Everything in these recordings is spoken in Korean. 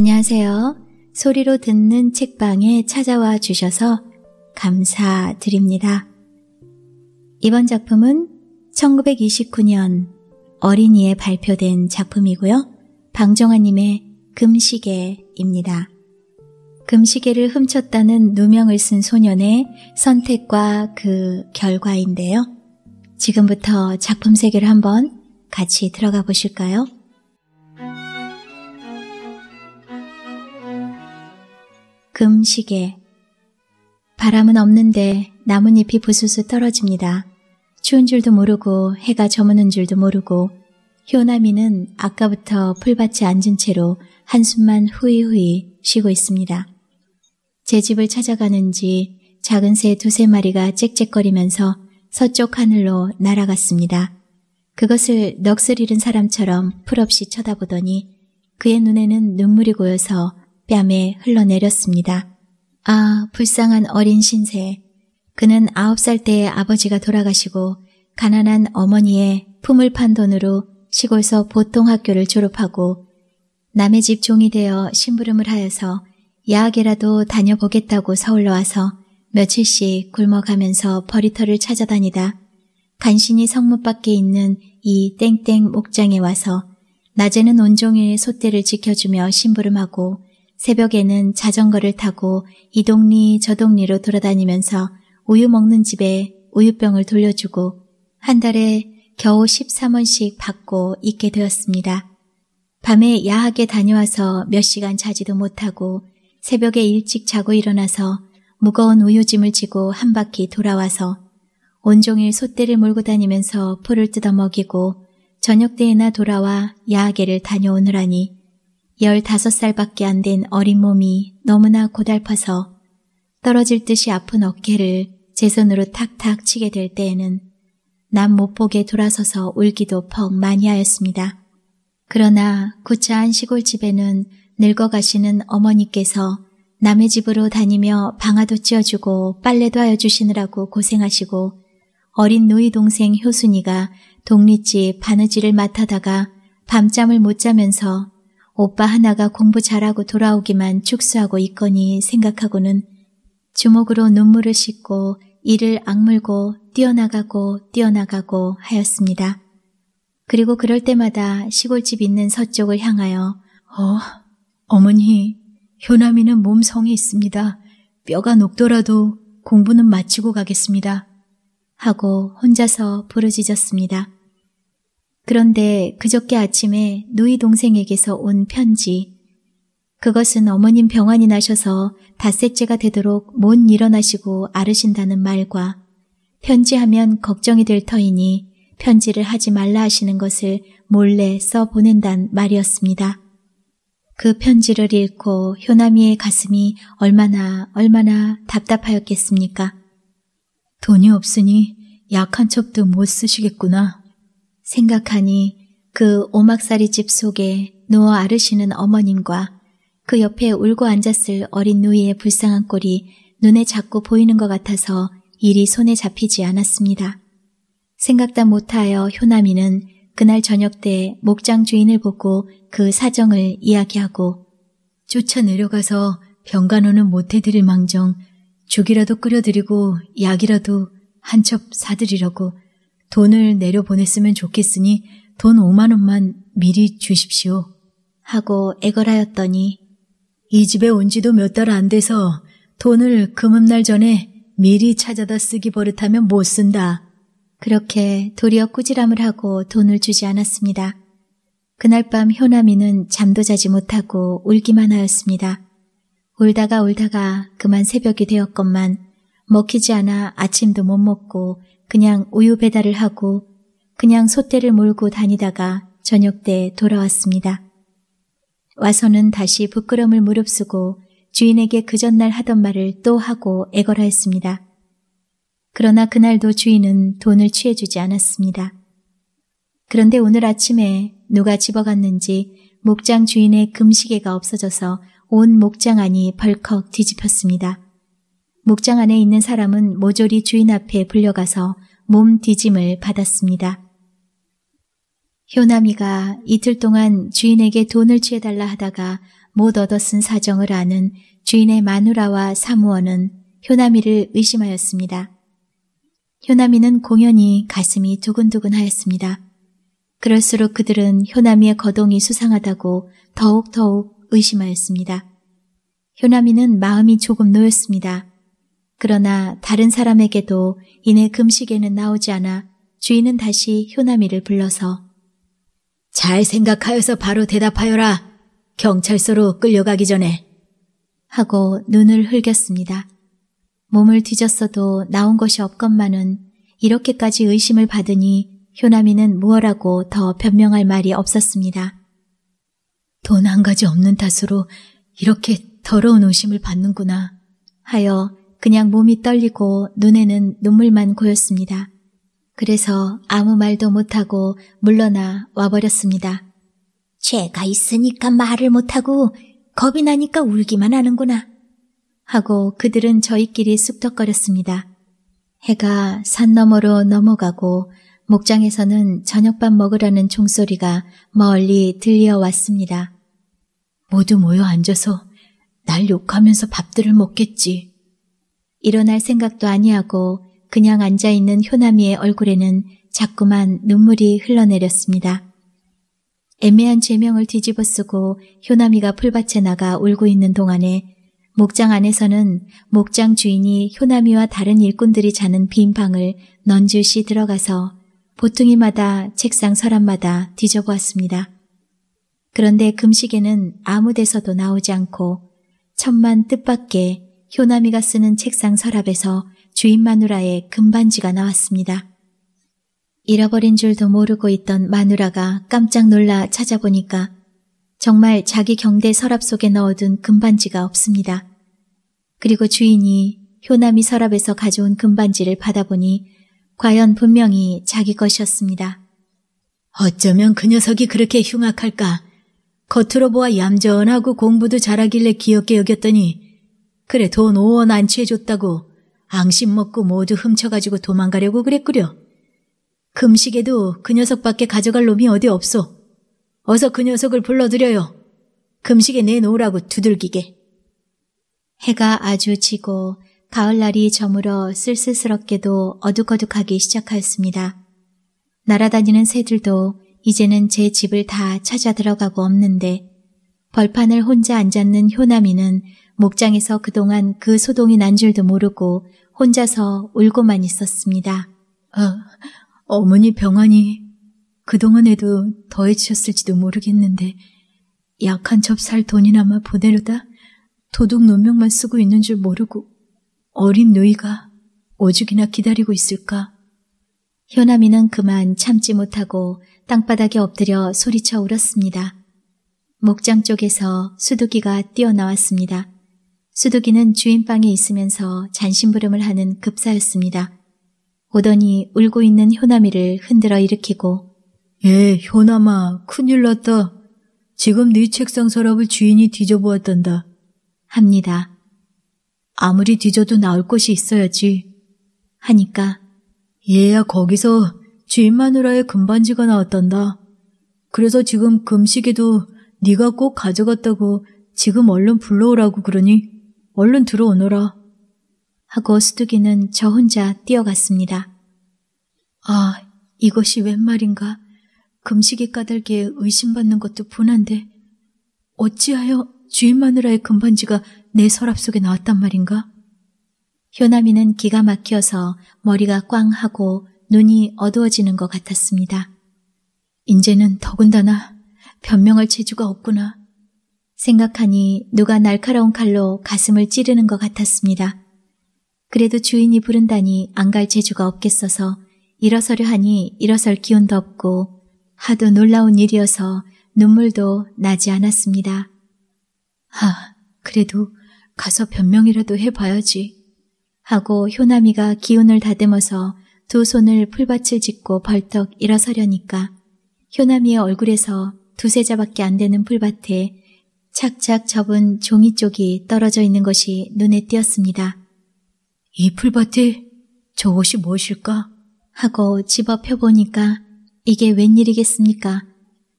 안녕하세요. 소리로 듣는 책방에 찾아와 주셔서 감사드립니다. 이번 작품은 1929년 어린이에 발표된 작품이고요. 방정아님의 금시계입니다. 금시계를 훔쳤다는 누명을 쓴 소년의 선택과 그 결과인데요. 지금부터 작품 세계를 한번 같이 들어가 보실까요? 금시계 바람은 없는데 나뭇잎이 부스스 떨어집니다. 추운 줄도 모르고 해가 저무는 줄도 모르고 효나미는 아까부터 풀밭에 앉은 채로 한숨만 후이후이 쉬고 있습니다. 제 집을 찾아가는지 작은 새 두세 마리가 짹짹거리면서 서쪽 하늘로 날아갔습니다. 그것을 넋을 잃은 사람처럼 풀없이 쳐다보더니 그의 눈에는 눈물이 고여서 뺨에 흘러내렸습니다. 아, 불쌍한 어린 신세. 그는 아홉 살 때에 아버지가 돌아가시고 가난한 어머니의 품을 판 돈으로 시골서 보통 학교를 졸업하고 남의 집 종이 되어 심부름을 하여서 야학이라도 다녀보겠다고 서울로 와서 며칠씩 굶어가면서 버리터를 찾아다니다 간신히 성문 밖에 있는 이 땡땡 목장에 와서 낮에는 온종일 소떼를 지켜주며 심부름하고 새벽에는 자전거를 타고 이 동리 저 동리로 돌아다니면서 우유 먹는 집에 우유병을 돌려주고 한 달에 겨우 13원씩 받고 있게 되었습니다. 밤에 야하게 다녀와서 몇 시간 자지도 못하고 새벽에 일찍 자고 일어나서 무거운 우유짐을 지고 한 바퀴 돌아와서 온종일 소떼를 몰고 다니면서 풀을 뜯어 먹이고 저녁 때에나 돌아와 야하게를 다녀오느라니 1 5 살밖에 안 된 어린 몸이 너무나 고달파서 떨어질 듯이 아픈 어깨를 제 손으로 탁탁 치게 될 때에는 남 못 보게 돌아서서 울기도 퍽 많이 하였습니다. 그러나 구차한 시골집에는 늙어가시는 어머니께서 남의 집으로 다니며 방아도 찧어주고 빨래도 하여 주시느라고 고생하시고 어린 누이 동생 효순이가 독립집 바느질을 맡아다가 밤잠을 못 자면서 오빠 하나가 공부 잘하고 돌아오기만 축소하고 있거니 생각하고는 주먹으로 눈물을 씻고 이를 악물고 뛰어나가고 뛰어나가고 하였습니다. 그리고 그럴 때마다 시골집 있는 서쪽을 향하여 어, 어머니, 효남이는 몸성이 있습니다. 뼈가 녹더라도 공부는 마치고 가겠습니다. 하고 혼자서 부르짖었습니다. 그런데 그저께 아침에 누이 동생에게서 온 편지. 그것은 어머님 병환이 나셔서 닷새째가 되도록 못 일어나시고 아르신다는 말과 편지하면 걱정이 될 터이니 편지를 하지 말라 하시는 것을 몰래 써 보낸단 말이었습니다. 그 편지를 읽고 효남이의 가슴이 얼마나 얼마나 답답하였겠습니까? 돈이 없으니 약 한 첩도 못 쓰시겠구나. 생각하니 그 오막살이 집 속에 누워 아르시는 어머님과 그 옆에 울고 앉았을 어린 누이의 불쌍한 꼴이 눈에 자꾸 보이는 것 같아서 일이 손에 잡히지 않았습니다. 생각다 못하여 효남이는 그날 저녁 때 목장 주인을 보고 그 사정을 이야기하고 쫓아 내려가서 병간호는 못해드릴 망정 죽이라도 끓여드리고 약이라도 한첩 사드리려고 돈을 내려보냈으면 좋겠으니 돈 5만 원만 미리 주십시오. 하고 애걸하였더니 이 집에 온 지도 몇 달 안 돼서 돈을 금음날 전에 미리 찾아다 쓰기 버릇하면 못 쓴다. 그렇게 도리어 꾸지람을 하고 돈을 주지 않았습니다. 그날 밤 효남이는 잠도 자지 못하고 울기만 하였습니다. 울다가 울다가 그만 새벽이 되었건만 먹히지 않아 아침도 못 먹고 그냥 우유 배달을 하고 그냥 소떼를 몰고 다니다가 저녁 때 돌아왔습니다. 와서는 다시 부끄럼을 무릅쓰고 주인에게 그 전날 하던 말을 또 하고 애걸하 였습니다 그러나 그날도 주인은 돈을 취해주지 않았습니다. 그런데 오늘 아침에 누가 집어갔는지 목장 주인의 금시계가 없어져서 온 목장 안이 벌컥 뒤집혔습니다. 목장 안에 있는 사람은 모조리 주인 앞에 불려가서 몸 뒤짐을 받았습니다. 효남이가 이틀 동안 주인에게 돈을 취해달라 하다가 못 얻어쓴 사정을 아는 주인의 마누라와 사무원은 효남이를 의심하였습니다. 효남이는 공연히 가슴이 두근두근하였습니다. 그럴수록 그들은 효남이의 거동이 수상하다고 더욱더욱 의심하였습니다. 효남이는 마음이 조금 놓였습니다. 그러나 다른 사람에게도 이내 금식에는 나오지 않아 주인은 다시 효나미를 불러서 잘 생각하여서 바로 대답하여라. 경찰서로 끌려가기 전에. 하고 눈을 흘겼습니다. 몸을 뒤졌어도 나온 것이 없건만은 이렇게까지 의심을 받으니 효나미는무엇하고더 변명할 말이 없었습니다. 돈 한 가지 없는 탓으로 이렇게 더러운 의심을 받는구나 하여 그냥 몸이 떨리고 눈에는 눈물만 고였습니다. 그래서 아무 말도 못하고 물러나 와버렸습니다. 죄가 있으니까 말을 못하고 겁이 나니까 울기만 하는구나. 하고 그들은 저희끼리 쑥덕거렸습니다. 해가 산 너머로 넘어가고 목장에서는 저녁밥 먹으라는 종소리가 멀리 들려왔습니다. 모두 모여 앉아서 날 욕하면서 밥들을 먹겠지. 일어날 생각도 아니하고 그냥 앉아있는 효나미의 얼굴에는 자꾸만 눈물이 흘러내렸습니다. 애매한 죄명을 뒤집어 쓰고 효나미가 풀밭에 나가 울고 있는 동안에 목장 안에서는 목장 주인이 효나미와 다른 일꾼들이 자는 빈 방을 넌지시 들어가서 보퉁이마다 책상 서랍마다 뒤져보았습니다. 그런데 금식에는 아무 데서도 나오지 않고 천만 뜻밖의 효나미가 쓰는 책상 서랍에서 주인 마누라의 금반지가 나왔습니다. 잃어버린 줄도 모르고 있던 마누라가 깜짝 놀라 찾아보니까 정말 자기 경대 서랍 속에 넣어둔 금반지가 없습니다. 그리고 주인이 효남이 서랍에서 가져온 금반지를 받아보니 과연 분명히 자기 것이었습니다. 어쩌면 그 녀석이 그렇게 흉악할까? 겉으로 보아 얌전하고 공부도 잘하길래 귀엽게 여겼더니 그래 돈 5원 안취해줬다고 앙심 먹고 모두 훔쳐가지고 도망가려고 그랬구려. 금식에도 그 녀석밖에 가져갈 놈이 어디 없소. 어서 그 녀석을 불러들여요. 금식에 내놓으라고 두들기게. 해가 아주 지고 가을날이 저물어 쓸쓸스럽게도 어둑어둑하기 시작하였습니다. 날아다니는 새들도 이제는 제 집을 다 찾아 들어가고 없는데 벌판을 혼자 앉았는 효남이는 목장에서 그동안 그 소동이 난 줄도 모르고 혼자서 울고만 있었습니다. 아, 어머니 병환이 그동안에도 더해지셨을지도 모르겠는데 약한 첩살 돈이나마 보내려다 도둑 논명만 쓰고 있는 줄 모르고 어린 누이가 오죽이나 기다리고 있을까. 현아미는 그만 참지 못하고 땅바닥에 엎드려 소리쳐 울었습니다. 목장 쪽에서 수두기가 뛰어나왔습니다. 수두기는 주인방에 있으면서 잔심부름을 하는 급사였습니다. 오더니 울고 있는 효남이를 흔들어 일으키고 예, 효남아, 큰일 났다. 지금 네 책상 서랍을 주인이 뒤져보았단다. 합니다. 아무리 뒤져도 나올 곳이 있어야지. 하니까 얘야 거기서 주인 마누라의 금반지가 나왔단다. 그래서 지금 금식에도 네가 꼭 가져갔다고 지금 얼른 불러오라고 그러니 얼른 들어오너라. 하고 수두기는 저 혼자 뛰어갔습니다. 아, 이것이 웬 말인가. 금식이 까닭에 의심받는 것도 분한데 어찌하여 주인 마누라의 금반지가 내 서랍 속에 나왔단 말인가? 효남이는 기가 막혀서 머리가 꽝 하고 눈이 어두워지는 것 같았습니다. 이제는 더군다나 변명할 재주가 없구나. 생각하니 누가 날카로운 칼로 가슴을 찌르는 것 같았습니다. 그래도 주인이 부른다니 안 갈 재주가 없겠어서 일어서려 하니 일어설 기운도 없고 하도 놀라운 일이어서 눈물도 나지 않았습니다. 아, 그래도 가서 변명이라도 해봐야지. 하고 효남이가 기운을 다듬어서 두 손을 풀밭을 짓고 벌떡 일어서려니까 효남이의 얼굴에서 두세 자밖에 안 되는 풀밭에 착착 접은 종이 쪽이 떨어져 있는 것이 눈에 띄었습니다. 이 풀밭에 저 옷이 무엇일까? 하고 집어 펴보니까 이게 웬일이겠습니까?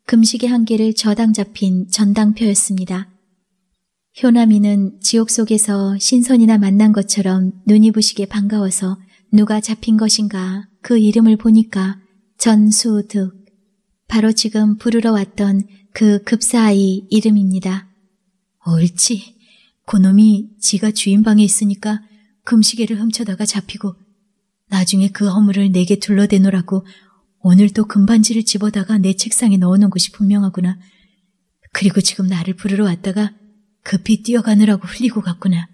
금식의 한계를 저당 잡힌 전당표였습니다. 효남이는 지옥 속에서 신선이나 만난 것처럼 눈이 부시게 반가워서 누가 잡힌 것인가 그 이름을 보니까 전수득 바로 지금 부르러 왔던 그 급사아이 이름입니다. 옳지. 그놈이 지가 주인방에 있으니까 금시계를 훔쳐다가 잡히고 나중에 그 허물을 내게 둘러대노라고 오늘 또 금반지를 집어다가 내 책상에 넣어놓은 것이 분명하구나. 그리고 지금 나를 부르러 왔다가 급히 뛰어가느라고 흘리고 갔구나.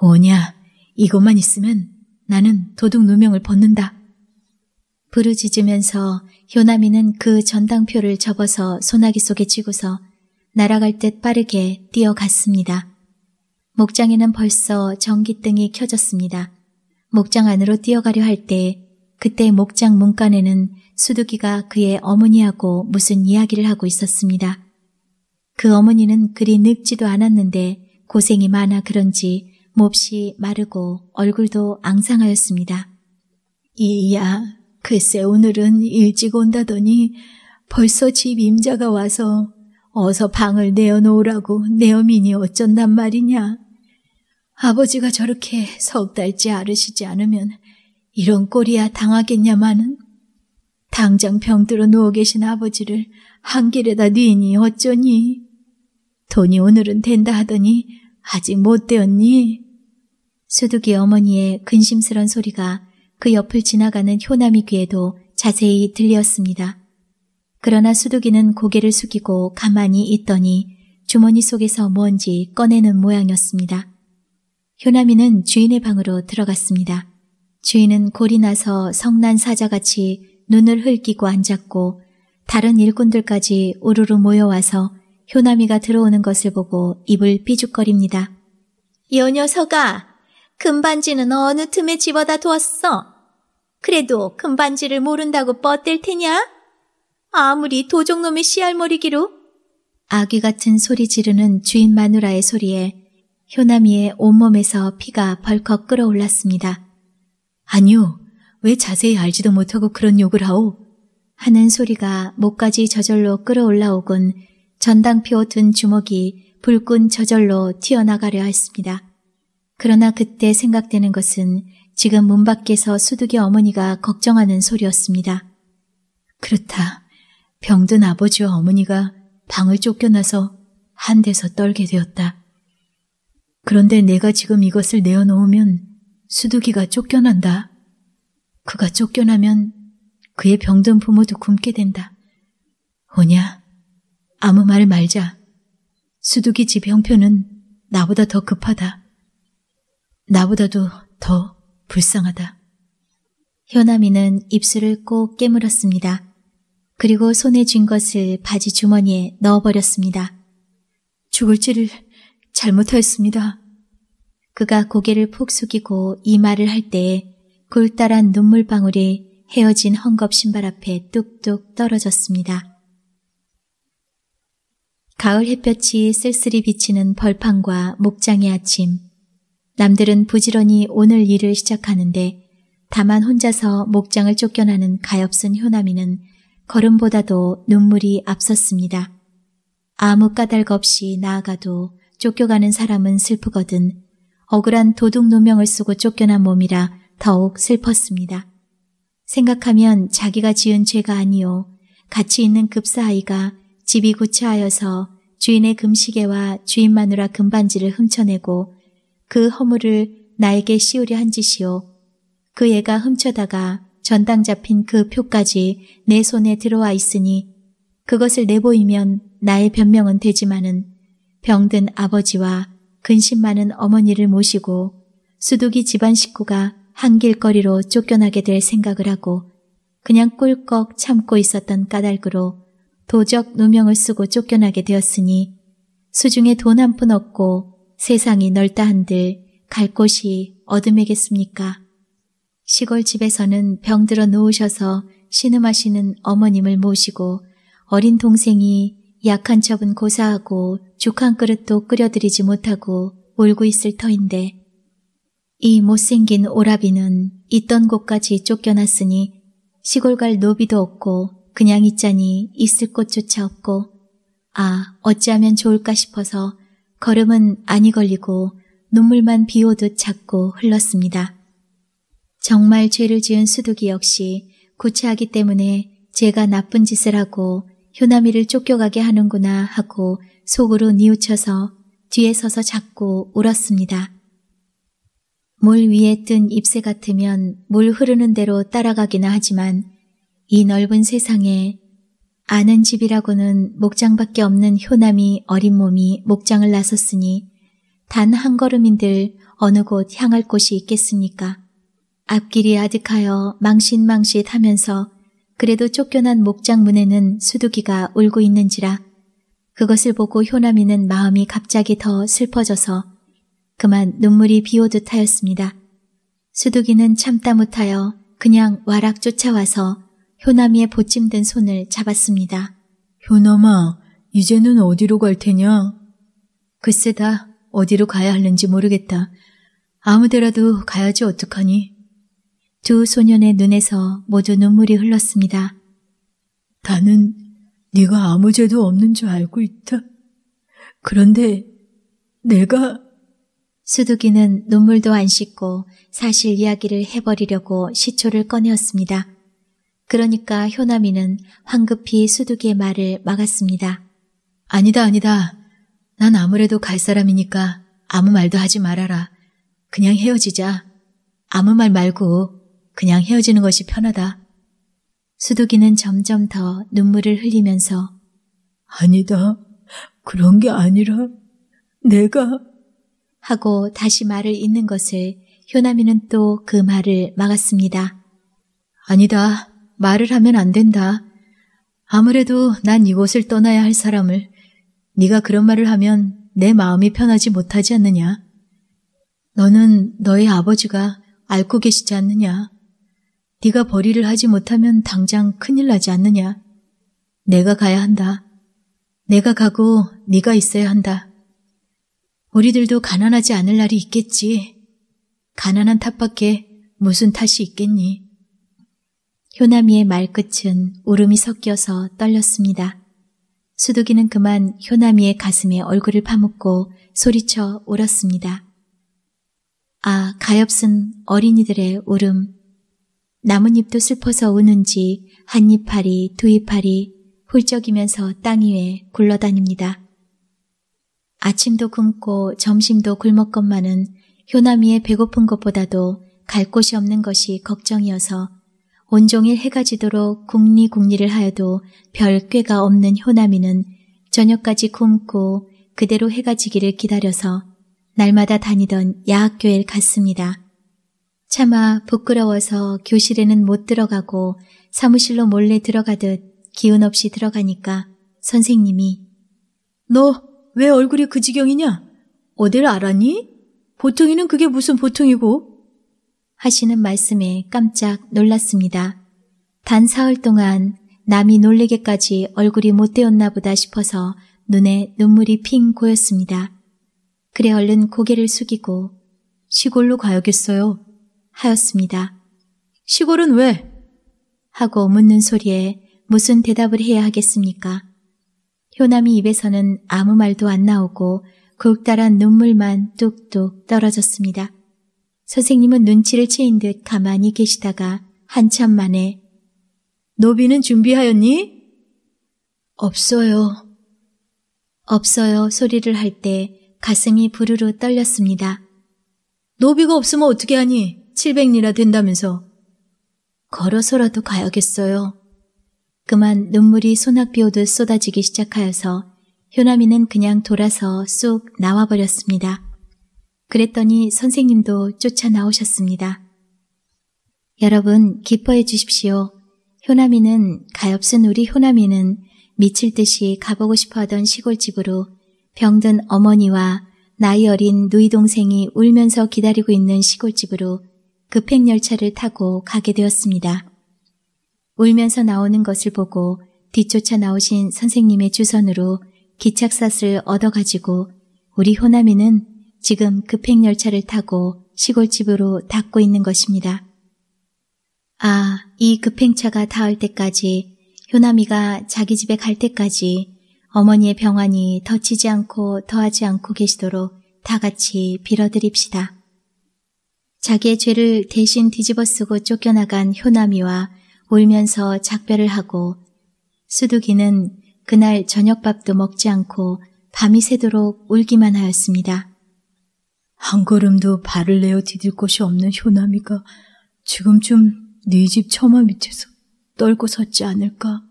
오냐, 이것만 있으면 나는 도둑 누명을 벗는다. 부르짖으면서 효남이는 그 전당표를 접어서 소나기 속에 쥐고서 날아갈 듯 빠르게 뛰어갔습니다. 목장에는 벌써 전기등이 켜졌습니다. 목장 안으로 뛰어가려 할 때 그때 목장 문간에는 수두기가 그의 어머니하고 무슨 이야기를 하고 있었습니다. 그 어머니는 그리 늙지도 않았는데 고생이 많아 그런지 몹시 마르고 얼굴도 앙상하였습니다. 이야, 글쎄 오늘은 일찍 온다더니 벌써 집 임자가 와서 어서 방을 내어놓으라고 내어민이 어쩐단 말이냐. 아버지가 저렇게 석 달째 아르시지 않으면 이런 꼴이야 당하겠냐마는 당장 병들어 누워 계신 아버지를 한 길에다 뉘니 어쩌니? 돈이 오늘은 된다 하더니 아직 못 되었니? 수두기 어머니의 근심스런 소리가 그 옆을 지나가는 효남이 귀에도 자세히 들렸습니다. 그러나 수두기는 고개를 숙이고 가만히 있더니 주머니 속에서 뭔지 꺼내는 모양이었습니다. 효남이는 주인의 방으로 들어갔습니다. 주인은 골이 나서 성난 사자같이 눈을 흘끼고 앉았고 다른 일꾼들까지 우르르 모여와서 효남이가 들어오는 것을 보고 입을 비죽거립니다. 요 녀석아! 금반지는 어느 틈에 집어다 두었어? 그래도 금반지를 모른다고 뻗댈 테냐? 아무리 도적놈의 씨알머리기로 아귀 같은 소리 지르는 주인 마누라의 소리에 효남이의 온몸에서 피가 벌컥 끓어올랐습니다. 아니요, 왜 자세히 알지도 못하고 그런 욕을 하오? 하는 소리가 목까지 저절로 끌어올라오곤 전당표 든 주먹이 불끈 저절로 튀어나가려 했습니다. 그러나 그때 생각되는 것은 지금 문 밖에서 수둑기 어머니가 걱정하는 소리였습니다. 그렇다. 병든 아버지와 어머니가 방을 쫓겨나서 한 데서 떨게 되었다. 그런데 내가 지금 이것을 내어놓으면 수두기가 쫓겨난다. 그가 쫓겨나면 그의 병든 부모도 굶게 된다. 오냐? 아무 말 말자. 수두기 집 형편은 나보다 더 급하다. 나보다도 더 불쌍하다. 현아미는 입술을 꼭 깨물었습니다. 그리고 손에 쥔 것을 바지 주머니에 넣어버렸습니다. 죽을 줄을 잘못하였습니다. 그가 고개를 푹 숙이고 이 말을 할 때에 골다란 눈물방울이 헤어진 헝겊 신발 앞에 뚝뚝 떨어졌습니다. 가을 햇볕이 쓸쓸히 비치는 벌판과 목장의 아침. 남들은 부지런히 오늘 일을 시작하는데 다만 혼자서 목장을 쫓겨나는 가엾은 효남이는 걸음보다도 눈물이 앞섰습니다. 아무 까닭 없이 나아가도 쫓겨가는 사람은 슬프거든 억울한 도둑 누명을 쓰고 쫓겨난 몸이라 더욱 슬펐습니다. 생각하면 자기가 지은 죄가 아니요 같이 있는 급사아이가 집이 구차하여서 주인의 금시계와 주인 마누라 금반지를 훔쳐내고 그 허물을 나에게 씌우려 한 짓이요 그 애가 훔쳐다가 전당 잡힌 그 표까지 내 손에 들어와 있으니 그것을 내보이면 나의 변명은 되지만은 병든 아버지와 근심 많은 어머니를 모시고 수두기 집안 식구가 한길거리로 쫓겨나게 될 생각을 하고 그냥 꿀꺽 참고 있었던 까닭으로 도적 누명을 쓰고 쫓겨나게 되었으니 수중에 돈 한 푼 없고 세상이 넓다 한들 갈 곳이 어둠이겠습니까? 시골집에서는 병들어 누우셔서 신음하시는 어머님을 모시고 어린 동생이 약한 척은 고사하고 죽 한 그릇도 끓여드리지 못하고 울고 있을 터인데 이 못생긴 오라비는 있던 곳까지 쫓겨났으니 시골 갈 노비도 없고 그냥 있자니 있을 곳조차 없고 아 어찌하면 좋을까 싶어서 걸음은 안이 걸리고 눈물만 비오듯 작고 흘렀습니다. 정말 죄를 지은 수두기 역시 구차하기 때문에 제가 나쁜 짓을 하고 효남이를 쫓겨가게 하는구나 하고 속으로 뉘우쳐서 뒤에 서서 자꾸 울었습니다. 물 위에 뜬 잎새 같으면 물 흐르는 대로 따라가기나 하지만 이 넓은 세상에 아는 집이라고는 목장밖에 없는 효남이 어린 몸이 목장을 나섰으니 단 한 걸음인들 어느 곳 향할 곳이 있겠습니까? 앞길이 아득하여 망신망신하면서 그래도 쫓겨난 목장 문에는 수두기가 울고 있는지라 그것을 보고 효남이는 마음이 갑자기 더 슬퍼져서 그만 눈물이 비오듯 하였습니다. 수두기는 참다 못하여 그냥 와락 쫓아와서 효남이의 보침된 손을 잡았습니다. 효남아, 이제는 어디로 갈 테냐? 글쎄다, 어디로 가야 하는지 모르겠다. 아무데라도 가야지 어떡하니? 두 소년의 눈에서 모두 눈물이 흘렀습니다. 나는 네가 아무 죄도 없는 줄 알고 있다. 그런데 내가 수두기는 눈물도 안 씻고 사실 이야기를 해버리려고 시초를 꺼내었습니다. 그러니까 효남이는 황급히 수두기의 말을 막았습니다. 아니다, 아니다. 난 아무래도 갈 사람이니까 아무 말도 하지 말아라. 그냥 헤어지자. 아무 말 말고 그냥 헤어지는 것이 편하다. 수두기는 점점 더 눈물을 흘리면서 아니다. 그런 게 아니라 내가 하고 다시 말을 잇는 것을 효남이는 또 그 말을 막았습니다. 아니다. 말을 하면 안 된다. 아무래도 난 이곳을 떠나야 할 사람을 네가 그런 말을 하면 내 마음이 편하지 못하지 않느냐? 너는 너의 아버지가 앓고 계시지 않느냐? 네가 벌이를 하지 못하면 당장 큰일 나지 않느냐. 내가 가야 한다. 내가 가고 네가 있어야 한다. 우리들도 가난하지 않을 날이 있겠지. 가난한 탓밖에 무슨 탓이 있겠니? 효남이의 말끝은 울음이 섞여서 떨렸습니다. 수두기는 그만 효남이의 가슴에 얼굴을 파묻고 소리쳐 울었습니다. 아, 가엾은 어린이들의 울음. 나뭇잎도 슬퍼서 우는지 한잎파리두잎파리 훌쩍이면서 땅 위에 굴러다닙니다. 아침도 굶고 점심도 굶었건만은 효남이의 배고픈 것보다도 갈 곳이 없는 것이 걱정이어서 온종일 해가 지도록 궁리궁리를 하여도 별 꾀가 없는 효남이는 저녁까지 굶고 그대로 해가 지기를 기다려서 날마다 다니던 야학교에 갔습니다. 차마 부끄러워서 교실에는 못 들어가고 사무실로 몰래 들어가듯 기운 없이 들어가니까 선생님이 너 왜 얼굴이 그 지경이냐? 어딜 알았니? 보통이는 그게 무슨 보통이고? 하시는 말씀에 깜짝 놀랐습니다. 단 사흘 동안 남이 놀래게까지 얼굴이 못되었나 보다 싶어서 눈에 눈물이 핑 고였습니다. 그래 얼른 고개를 숙이고 시골로 가야겠어요. 하였습니다. 시골은 왜? 하고 묻는 소리에 무슨 대답을 해야 하겠습니까? 효남이 입에서는 아무 말도 안 나오고 굵다란 눈물만 뚝뚝 떨어졌습니다. 선생님은 눈치를 채인 듯 가만히 계시다가 한참 만에 노비는 준비하였니? 없어요. 없어요 소리를 할 때 가슴이 부르르 떨렸습니다. 노비가 없으면 어떻게 하니? 7 0 0리라 된다면서. 걸어서라도 가야겠어요. 그만 눈물이 소낙비 오듯 쏟아지기 시작하여서 효남이는 그냥 돌아서 쑥 나와버렸습니다. 그랬더니 선생님도 쫓아 나오셨습니다. 여러분 기뻐해 주십시오. 효남이는 가엾은 우리 효남이는 미칠 듯이 가보고 싶어하던 시골집으로 병든 어머니와 나이 어린 누이 동생이 울면서 기다리고 있는 시골집으로 급행열차를 타고 가게 되었습니다. 울면서 나오는 것을 보고 뒤쫓아 나오신 선생님의 주선으로 기착사슬 얻어가지고 우리 호남이는 지금 급행열차를 타고 시골집으로 닦고 있는 것입니다. 아, 이 급행차가 닿을 때까지 효남이가 자기 집에 갈 때까지 어머니의 병환이 덧치지 않고 더하지 않고 계시도록 다 같이 빌어드립시다. 자기의 죄를 대신 뒤집어쓰고 쫓겨나간 효남이와 울면서 작별을 하고 수두기는 그날 저녁밥도 먹지 않고 밤이 새도록 울기만 하였습니다. 한 걸음도 발을 내어 디딜 곳이 없는 효남이가 지금쯤 네 집 처마 밑에서 떨고 섰지 않을까?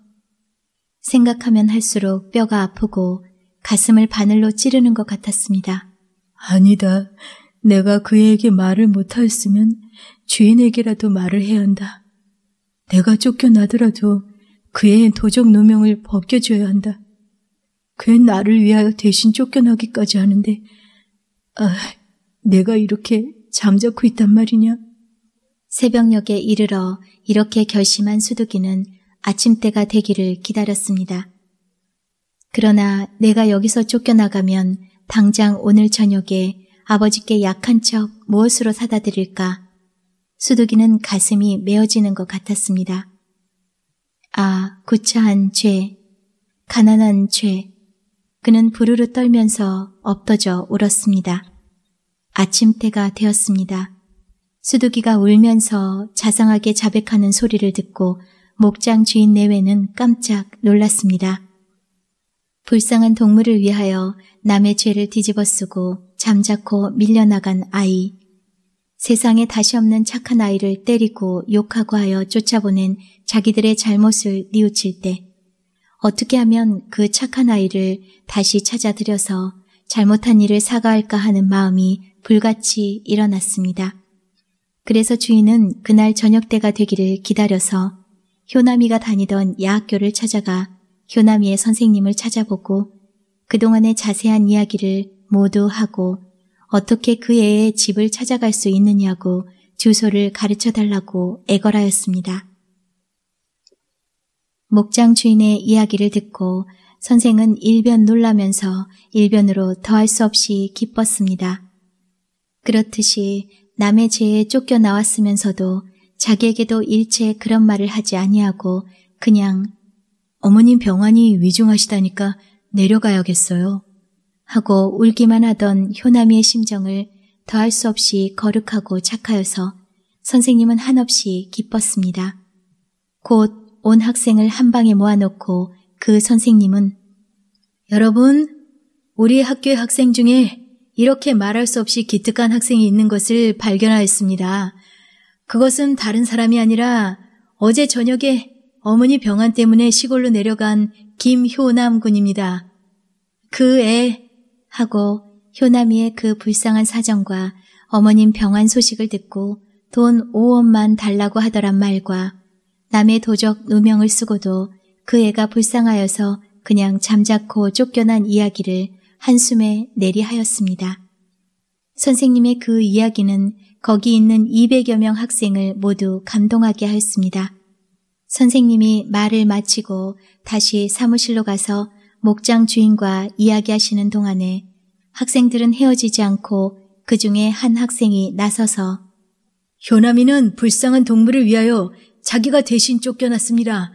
생각하면 할수록 뼈가 아프고 가슴을 바늘로 찌르는 것 같았습니다. 아니다. 내가 그에게 말을 못하였으면 주인에게라도 말을 해야 한다. 내가 쫓겨나더라도 그의 도적 노명을 벗겨줘야 한다. 그의 나를 위하여 대신 쫓겨나기까지 하는데, 아, 내가 이렇게 잠자코 있단 말이냐? 새벽녘에 이르러 이렇게 결심한 수두기는 아침때가 되기를 기다렸습니다. 그러나 내가 여기서 쫓겨나가면 당장 오늘 저녁에 아버지께 약한 척 무엇으로 사다 드릴까? 수두기는 가슴이 메어지는 것 같았습니다. 아, 구차한 죄, 가난한 죄. 그는 부르르 떨면서 엎어져 울었습니다. 아침때가 되었습니다. 수두기가 울면서 자상하게 자백하는 소리를 듣고 목장 주인 내외는 깜짝 놀랐습니다. 불쌍한 동물을 위하여 남의 죄를 뒤집어 쓰고 잠자코 밀려나간 아이, 세상에 다시 없는 착한 아이를 때리고 욕하고 하여 쫓아보낸 자기들의 잘못을 뉘우칠 때 어떻게 하면 그 착한 아이를 다시 찾아들여서 잘못한 일을 사과할까 하는 마음이 불같이 일어났습니다. 그래서 주인은 그날 저녁 때가 되기를 기다려서 효남이가 다니던 야학교를 찾아가 효남이의 선생님을 찾아보고 그동안의 자세한 이야기를 모두 하고 어떻게 그 애의 집을 찾아갈 수 있느냐고 주소를 가르쳐 달라고 애걸하였습니다. 목장 주인의 이야기를 듣고 선생은 일변 놀라면서 일변으로 더할 수 없이 기뻤습니다. 그렇듯이 남의 죄에 쫓겨 나왔으면서도 자기에게도 일체 그런 말을 하지 아니하고 그냥 어머님 병원이 위중하시다니까 내려가야겠어요. 하고 울기만 하던 효남이의 심정을 더할 수 없이 거룩하고 착하여서 선생님은 한없이 기뻤습니다. 곧 온 학생을 한 방에 모아놓고 그 선생님은 여러분, 우리 학교의 학생 중에 이렇게 말할 수 없이 기특한 학생이 있는 것을 발견하였습니다. 그것은 다른 사람이 아니라 어제 저녁에 어머니 병환 때문에 시골로 내려간 김효남 군입니다. 그애 하고 효나미의그 불쌍한 사정과 어머님 병환 소식을 듣고 돈 5원만 달라고 하더란 말과 남의 도적 누명을 쓰고도 그 애가 불쌍하여서 그냥 잠자코 쫓겨난 이야기를 한숨에 내리하였습니다. 선생님의 그 이야기는 거기 있는 200여 명 학생을 모두 감동하게 하였습니다. 선생님이 말을 마치고 다시 사무실로 가서 목장 주인과 이야기하시는 동안에 학생들은 헤어지지 않고 그 중에 한 학생이 나서서 효남이는 불쌍한 동물을 위하여 자기가 대신 쫓겨났습니다.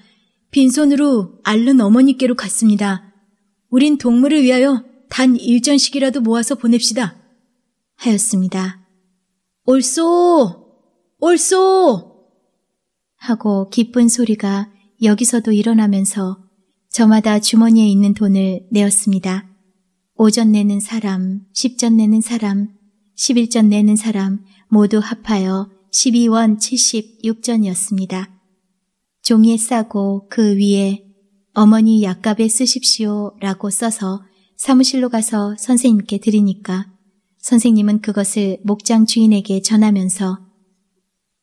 빈손으로 앓는 어머니께로 갔습니다. 우린 동물을 위하여 단 일전씩이라도 모아서 보냅시다. 하였습니다. 옳소! 옳소! 하고 기쁜 소리가 여기서도 일어나면서 저마다 주머니에 있는 돈을 내었습니다. 5전 내는 사람, 10전 내는 사람, 11전 내는 사람 모두 합하여 12원 76전이었습니다. 종이에 싸고 그 위에 어머니 약값에 쓰십시오 라고 써서 사무실로 가서 선생님께 드리니까 선생님은 그것을 목장 주인에게 전하면서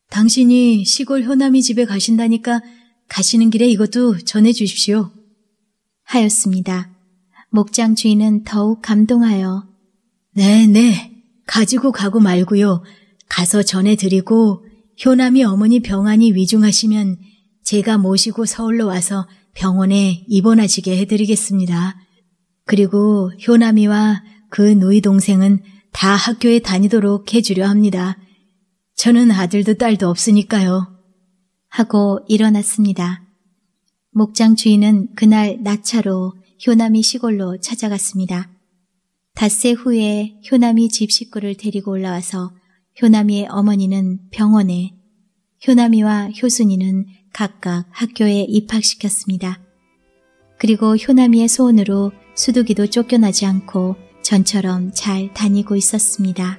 당신이 시골 호남이 집에 가신다니까 가시는 길에 이것도 전해 주십시오. 하였습니다. 목장 주인은 더욱 감동하여 네네 네, 가지고 가고 말고요. 가서 전해드리고 효남이 어머니 병환이 위중하시면 제가 모시고 서울로 와서 병원에 입원하시게 해드리겠습니다. 그리고 효남이와 그 누이 동생은 다 학교에 다니도록 해주려 합니다. 저는 아들도 딸도 없으니까요. 하고 일어났습니다. 목장 주인은 그날 낮차로 효남이 시골로 찾아갔습니다. 닷새 후에 효남이 집 식구를 데리고 올라와서 효남이의 어머니는 병원에, 효남이와 효순이는 각각 학교에 입학시켰습니다. 그리고 효남이의 소원으로 수두기도 쫓겨나지 않고 전처럼 잘 다니고 있었습니다.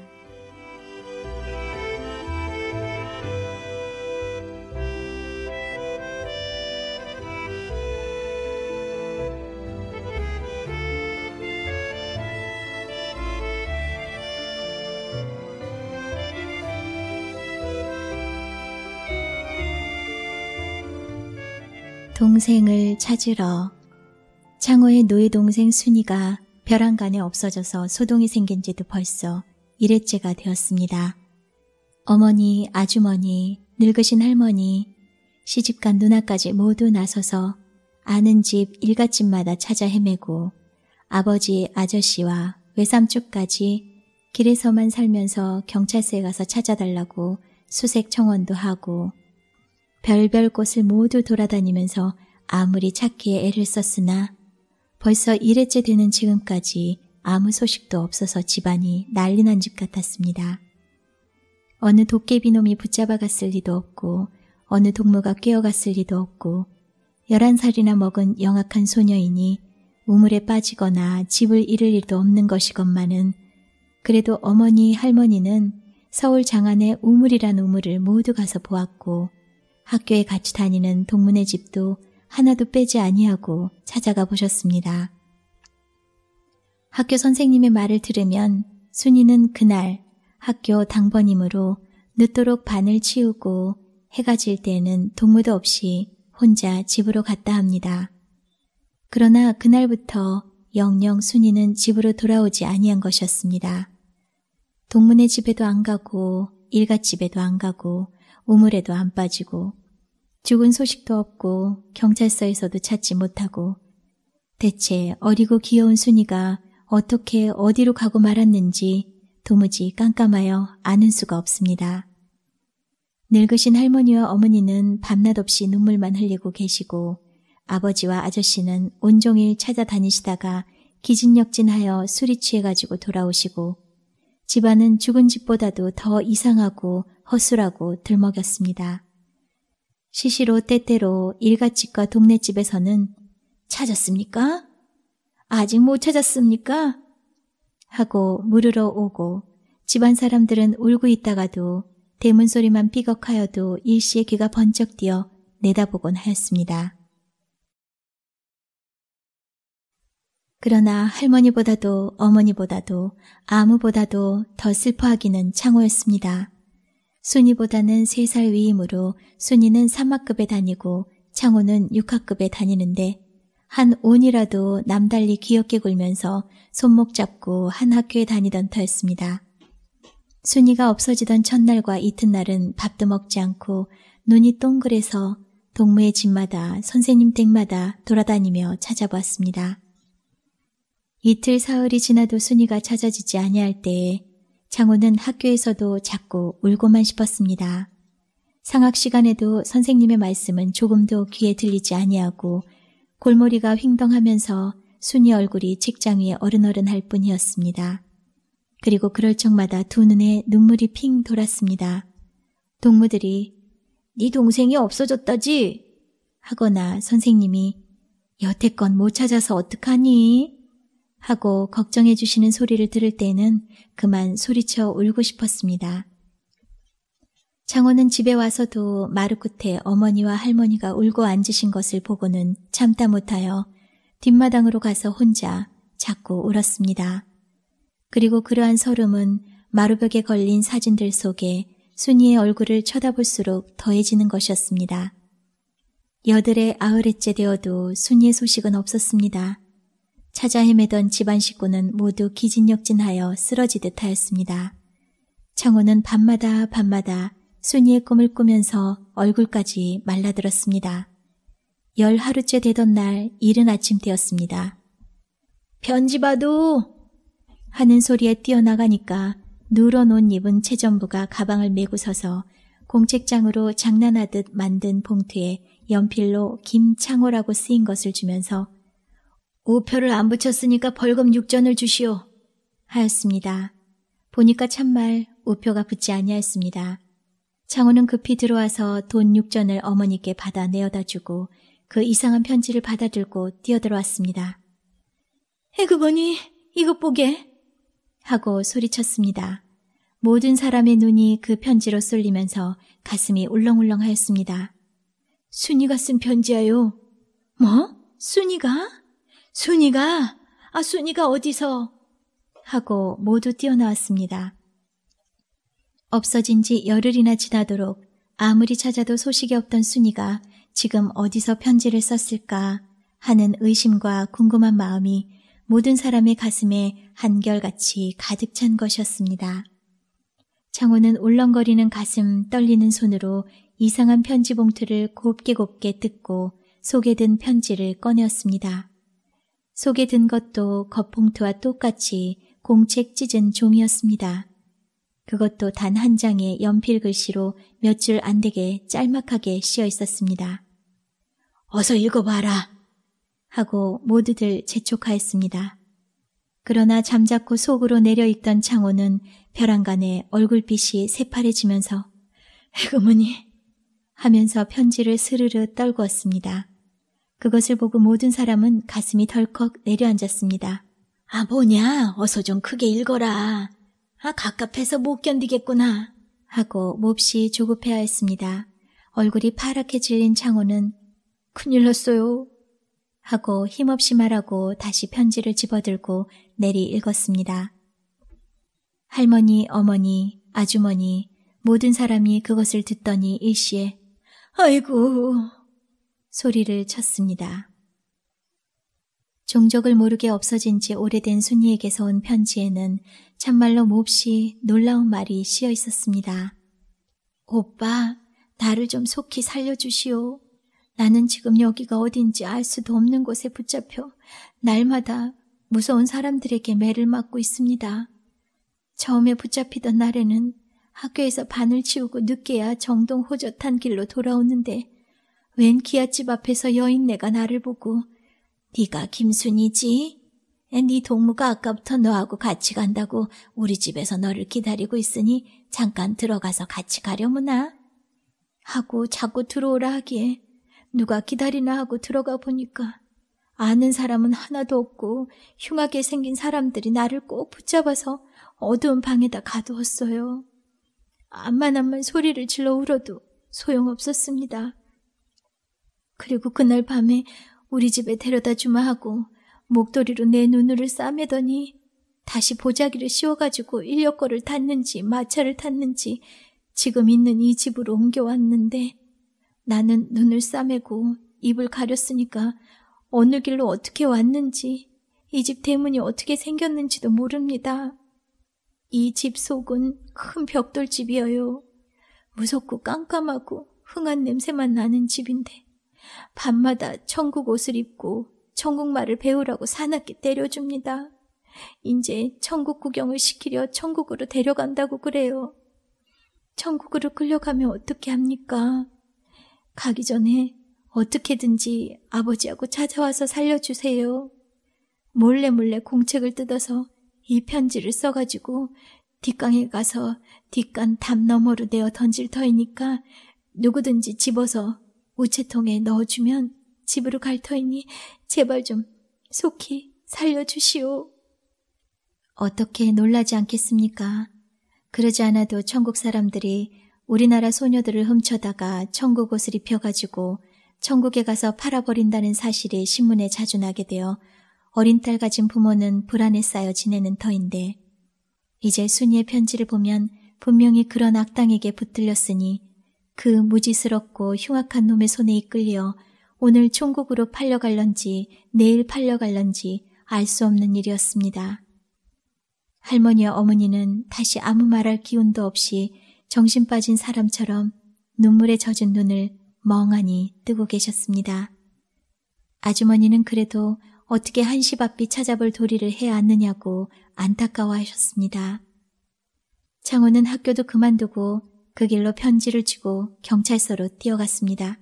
동생을 찾으러 창호의 노예 동생 순이가 벼랑간에 없어져서 소동이 생긴 지도 벌써 이래째가 되었습니다. 어머니, 아주머니, 늙으신 할머니, 시집간 누나까지 모두 나서서 아는 집 일가집마다 찾아 헤매고 아버지, 아저씨와 외삼촌까지 길에서만 살면서 경찰서에 가서 찾아달라고 수색 청원도 하고 별별 곳을 모두 돌아다니면서 아무리 찾기에 애를 썼으나 벌써 1회째 되는 지금까지 아무 소식도 없어서 집안이 난리 난 집 같았습니다. 어느 도깨비놈이 붙잡아갔을 리도 없고 어느 동무가 꿰어갔을 리도 없고 11살이나 먹은 영악한 소녀이니 우물에 빠지거나 집을 잃을 일도 없는 것이건만은 그래도 어머니 할머니는 서울 장안에 우물이란 우물을 모두 가서 보았고 학교에 같이 다니는 동문의 집도 하나도 빼지 아니하고 찾아가 보셨습니다. 학교 선생님의 말을 들으면 순이는 그날 학교 당번임으로 늦도록 반을 치우고 해가 질 때에는 동무도 없이 혼자 집으로 갔다 합니다. 그러나 그날부터 영영 순이는 집으로 돌아오지 아니한 것이었습니다. 동문의 집에도 안 가고 일갓집에도 안 가고 우물에도 안 빠지고 죽은 소식도 없고 경찰서에서도 찾지 못하고 대체 어리고 귀여운 순이가 어떻게 어디로 가고 말았는지 도무지 깜깜하여 아는 수가 없습니다. 늙으신 할머니와 어머니는 밤낮 없이 눈물만 흘리고 계시고 아버지와 아저씨는 온종일 찾아다니시다가 기진역진하여 술이 취해가지고 돌아오시고 집안은 죽은 집보다도 더 이상하고 허술하고 들먹였습니다. 시시로 때때로 일가집과 동네집에서는 찾았습니까? 아직 못 찾았습니까? 하고 물으러 오고 집안 사람들은 울고 있다가도 대문 소리만 삐걱하여도 일시에 귀가 번쩍 뛰어 내다보곤 하였습니다. 그러나 할머니보다도 어머니보다도 아무보다도 더 슬퍼하기는 창호였습니다. 순이보다는 3살 위이므로 순이는 3학급에 다니고 창호는 6학급에 다니는데 한 온이라도 남달리 귀엽게 굴면서 손목 잡고 한 학교에 다니던 터였습니다. 순이가 없어지던 첫날과 이튿날은 밥도 먹지 않고 눈이 동그래서 동무의 집마다 선생님 댁마다 돌아다니며 찾아보았습니다. 이틀 사흘이 지나도 순이가 찾아지지 아니할 때에 장호는 학교에서도 자꾸 울고만 싶었습니다. 상학 시간에도 선생님의 말씀은 조금도 귀에 들리지 아니하고 골머리가 휑덩하면서 순이 얼굴이 책장 위에 어른어른할 뿐이었습니다. 그리고 그럴 적마다 두 눈에 눈물이 핑 돌았습니다. 동무들이 네 동생이 없어졌다지 하거나 선생님이 여태껏 못 찾아서 어떡하니 하고 걱정해 주시는 소리를 들을 때는 그만 소리쳐 울고 싶었습니다. 장호는 집에 와서도 마루 끝에 어머니와 할머니가 울고 앉으신 것을 보고는 참다 못하여 뒷마당으로 가서 혼자 자꾸 울었습니다. 그리고 그러한 설움은 마루벽에 걸린 사진들 속에 순이의 얼굴을 쳐다볼수록 더해지는 것이었습니다. 여들의 아흐레째 되어도 순이의 소식은 없었습니다. 찾아 헤매던 집안 식구는 모두 기진역진하여 쓰러지듯 하였습니다. 창호는 밤마다 밤마다 순이의 꿈을 꾸면서 얼굴까지 말라들었습니다. 열 하루째 되던 날 이른 아침 되었습니다. 변지 봐도! 하는 소리에 뛰어나가니까 누러놓은 입은 최전부가 가방을 메고 서서 공책장으로 장난하듯 만든 봉투에 연필로 김창호라고 쓰인 것을 주면서 우표를 안 붙였으니까 벌금 6전을 주시오. 하였습니다. 보니까 참말 우표가 붙지 아니하였습니다. 창호는 급히 들어와서 돈 6전을 어머니께 받아 내어다 주고 그 이상한 편지를 받아들고 뛰어들어왔습니다. 에그거니 이것 보게 하고 소리쳤습니다. 모든 사람의 눈이 그 편지로 쏠리면서 가슴이 울렁울렁하였습니다. 순이가 쓴 편지야요. 뭐? 순이가? 순이가? 아, 순이가 어디서? 하고 모두 뛰어나왔습니다. 없어진 지 열흘이나 지나도록 아무리 찾아도 소식이 없던 순이가 지금 어디서 편지를 썼을까 하는 의심과 궁금한 마음이 모든 사람의 가슴에 한결같이 가득 찬 것이었습니다. 창호는 울렁거리는 가슴 떨리는 손으로 이상한 편지 봉투를 곱게 곱게 뜯고 속에 든 편지를 꺼내었습니다. 속에 든 것도 겉봉투와 똑같이 공책 찢은 종이었습니다. 그것도 단 한 장의 연필 글씨로 몇 줄 안 되게 짤막하게 씌어 있었습니다. 어서 읽어봐라! 하고 모두들 재촉하였습니다. 그러나 잠자코 속으로 내려있던 창호는 벼랑간에 얼굴빛이 새파래지면서 에그머니! 하면서 편지를 스르르 떨구었습니다. 그것을 보고 모든 사람은 가슴이 덜컥 내려앉았습니다. 아, 뭐냐? 어서 좀 크게 읽어라. 아, 갑갑해서 못 견디겠구나. 하고 몹시 조급해하였습니다. 얼굴이 파랗게 질린 창호는 큰일 났어요. 하고 힘없이 말하고 다시 편지를 집어들고 내리 읽었습니다. 할머니, 어머니, 아주머니, 모든 사람이 그것을 듣더니 일시에 아이고 소리를 쳤습니다. 종족을 모르게 없어진 지 오래된 순이에게서 온 편지에는 참말로 몹시 놀라운 말이 씌어 있었습니다. 오빠, 나를 좀 속히 살려주시오. 나는 지금 여기가 어딘지 알 수도 없는 곳에 붙잡혀 날마다 무서운 사람들에게 매를 맞고 있습니다. 처음에 붙잡히던 날에는 학교에서 반을 치우고 늦게야 정동 호젓한 길로 돌아오는데 웬 기아집 앞에서 여인내가 나를 보고 네가 김순이지? 네 동무가 아까부터 너하고 같이 간다고 우리 집에서 너를 기다리고 있으니 잠깐 들어가서 같이 가려무나? 하고 자꾸 들어오라 하기에 누가 기다리나 하고 들어가 보니까 아는 사람은 하나도 없고 흉하게 생긴 사람들이 나를 꼭 붙잡아서 어두운 방에다 가두었어요. 암만암만 소리를 질러 울어도 소용없었습니다. 그리고 그날 밤에 우리 집에 데려다 주마 하고 목도리로 내 눈을 싸매더니 다시 보자기를 씌워가지고 인력거를 탔는지 마차를 탔는지 지금 있는 이 집으로 옮겨왔는데 나는 눈을 싸매고 입을 가렸으니까 어느 길로 어떻게 왔는지 이 집 대문이 어떻게 생겼는지도 모릅니다. 이 집 속은 큰 벽돌집이어요. 무섭고 깜깜하고 흥한 냄새만 나는 집인데 밤마다 천국 옷을 입고 천국 말을 배우라고 사납게 때려줍니다. 이제 천국 구경을 시키려 천국으로 데려간다고 그래요. 천국으로 끌려가면 어떻게 합니까? 가기 전에 어떻게든지 아버지하고 찾아와서 살려주세요. 몰래 몰래 공책을 뜯어서 이 편지를 써가지고 뒷강에 가서 뒷간 담 너머로 내어 던질 터이니까 누구든지 집어서 우체통에 넣어주면 집으로 갈 터이니 제발 좀 속히 살려주시오. 어떻게 놀라지 않겠습니까? 그러지 않아도 천국 사람들이 우리나라 소녀들을 훔쳐다가 천국 옷을 입혀가지고 천국에 가서 팔아버린다는 사실이 신문에 자주 나게 되어 어린 딸 가진 부모는 불안에 쌓여 지내는 터인데 이제 순이의 편지를 보면 분명히 그런 악당에게 붙들렸으니 그 무지스럽고 흉악한 놈의 손에 이끌려 오늘 총국으로 팔려갈런지 내일 팔려갈런지 알 수 없는 일이었습니다. 할머니와 어머니는 다시 아무 말할 기운도 없이 정신 빠진 사람처럼 눈물에 젖은 눈을 멍하니 뜨고 계셨습니다. 아주머니는 그래도 어떻게 한시바삐 찾아볼 도리를 해야 않느냐고 안타까워하셨습니다. 창호는 학교도 그만두고 그 길로 편지를 쥐고 경찰서로 뛰어갔습니다.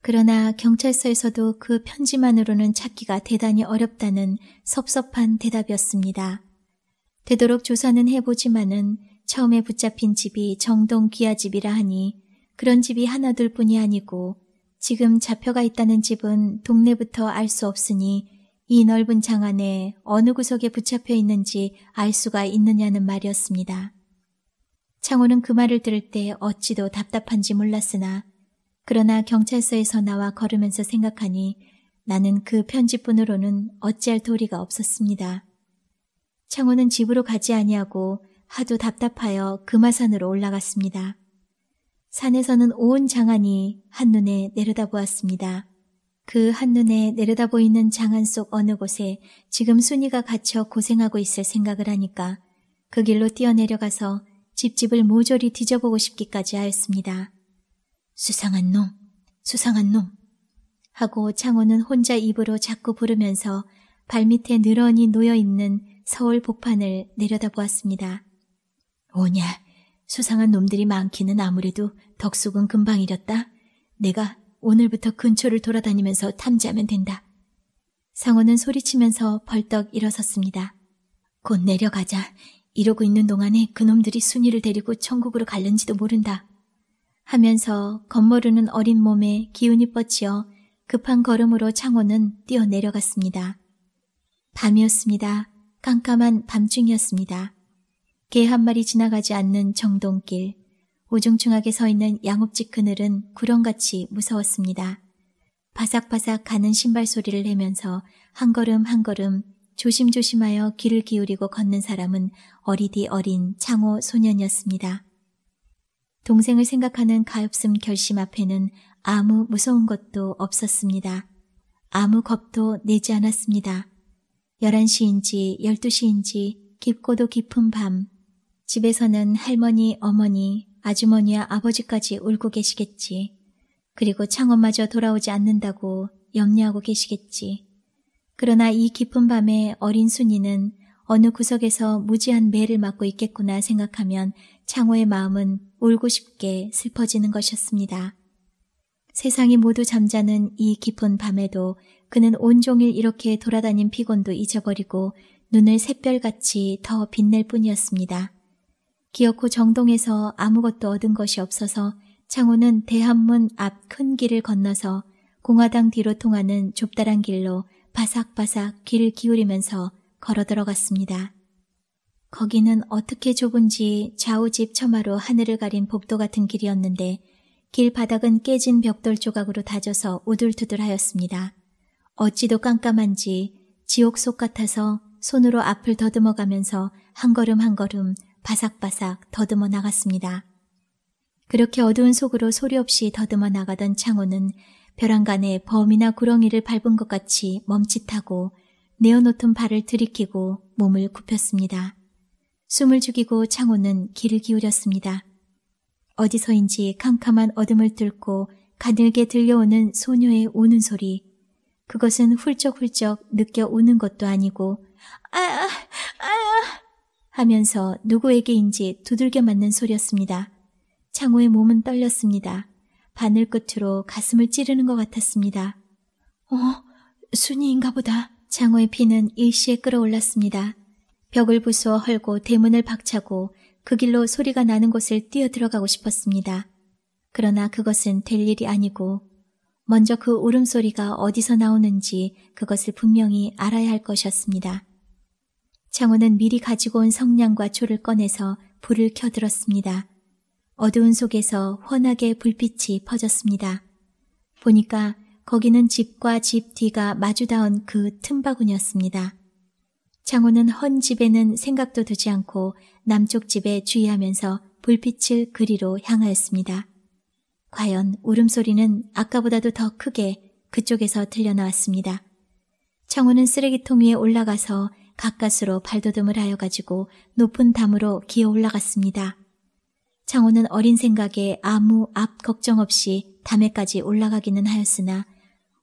그러나 경찰서에서도 그 편지만으로는 찾기가 대단히 어렵다는 섭섭한 대답이었습니다. 되도록 조사는 해보지만은 처음에 붙잡힌 집이 정동 귀하집이라 하니 그런 집이 하나둘 뿐이 아니고 지금 잡혀가 있다는 집은 동네부터 알 수 없으니 이 넓은 장 안에 어느 구석에 붙잡혀 있는지 알 수가 있느냐는 말이었습니다. 창호는 그 말을 들을 때 어찌도 답답한지 몰랐으나 그러나 경찰서에서 나와 걸으면서 생각하니 나는 그 편지뿐으로는 어찌할 도리가 없었습니다. 창호는 집으로 가지 아니하고 하도 답답하여 금화산으로 올라갔습니다. 산에서는 온 장안이 한눈에 내려다보았습니다. 그 한눈에 내려다보이는 장안 속 어느 곳에 지금 순이가 갇혀 고생하고 있을 생각을 하니까 그 길로 뛰어내려가서 집집을 모조리 뒤져보고 싶기까지 하였습니다. 수상한 놈, 수상한 놈. 하고 창호는 혼자 입으로 자꾸 부르면서 발밑에 늘어니 놓여있는 서울 복판을 내려다보았습니다. 오냐, 수상한 놈들이 많기는 아무래도 덕숙은 금방 이렸다. 내가 오늘부터 근처를 돌아다니면서 탐지하면 된다. 상호는 소리치면서 벌떡 일어섰습니다. 곧 내려가자. 이러고 있는 동안에 그놈들이 순이를 데리고 천국으로 갈는지도 모른다. 하면서 겉모르는 어린 몸에 기운이 뻗치어 급한 걸음으로 창호는 뛰어내려갔습니다. 밤이었습니다. 깜깜한 밤중이었습니다. 개 한 마리 지나가지 않는 정동길, 우중충하게 서 있는 양옥지 그늘은 구렁같이 무서웠습니다. 바삭바삭 가는 신발 소리를 내면서 한 걸음 한 걸음 조심조심하여 귀를 기울이고 걷는 사람은 어리디 어린 창호 소년이었습니다. 동생을 생각하는 가엾음 결심 앞에는 아무 무서운 것도 없었습니다. 아무 겁도 내지 않았습니다. 11시인지 12시인지 깊고도 깊은 밤 집에서는 할머니, 어머니, 아주머니와 아버지까지 울고 계시겠지. 그리고 창원마저 돌아오지 않는다고 염려하고 계시겠지. 그러나 이 깊은 밤에 어린 순이는 어느 구석에서 무지한 매를 맞고 있겠구나 생각하면 창호의 마음은 울고 싶게 슬퍼지는 것이었습니다. 세상이 모두 잠자는 이 깊은 밤에도 그는 온종일 이렇게 돌아다닌 피곤도 잊어버리고 눈을 샛별같이 더 빛낼 뿐이었습니다. 기어코 정동에서 아무것도 얻은 것이 없어서 창호는 대한문 앞 큰 길을 건너서 공화당 뒤로 통하는 좁다란 길로 바삭바삭 귀를 기울이면서 걸어 들어갔습니다. 거기는 어떻게 좁은지 좌우집 처마로 하늘을 가린 복도 같은 길이었는데 길 바닥은 깨진 벽돌 조각으로 다져서 우둘투둘하였습니다. 어찌도 깜깜한지 지옥 속 같아서 손으로 앞을 더듬어 가면서 한 걸음 한 걸음 바삭바삭 더듬어 나갔습니다. 그렇게 어두운 속으로 소리 없이 더듬어 나가던 창호는 벼랑간에 범이나 구렁이를 밟은 것 같이 멈칫하고 내어놓던 발을 들이키고 몸을 굽혔습니다. 숨을 죽이고 창호는 귀를 기울였습니다. 어디서인지 캄캄한 어둠을 뚫고 가늘게 들려오는 소녀의 우는 소리. 그것은 훌쩍훌쩍 느껴 우는 것도 아니고 아아 아아 하면서 누구에게인지 두들겨 맞는 소리였습니다. 창호의 몸은 떨렸습니다. 바늘 끝으로 가슴을 찌르는 것 같았습니다. 어? 순이인가 보다. 창호의 피는 일시에 끌어올랐습니다. 벽을 부수어 헐고 대문을 박차고 그 길로 소리가 나는 곳을 뛰어들어가고 싶었습니다. 그러나 그것은 될 일이 아니고 먼저 그 울음소리가 어디서 나오는지 그것을 분명히 알아야 할 것이었습니다. 창호는 미리 가지고 온 성냥과 초를 꺼내서 불을 켜들었습니다. 어두운 속에서 환하게 불빛이 퍼졌습니다. 보니까 거기는 집과 집 뒤가 마주다운 그 틈바구니였습니다. 창호는 헌 집에는 생각도 두지 않고 남쪽 집에 주의하면서 불빛을 그리로 향하였습니다. 과연 울음소리는 아까보다도 더 크게 그쪽에서 들려나왔습니다. 창호는 쓰레기통 위에 올라가서 가까스로 발돋움을 하여 가지고 높은 담으로 기어 올라갔습니다. 창호는 어린 생각에 아무 앞 걱정 없이 담에까지 올라가기는 하였으나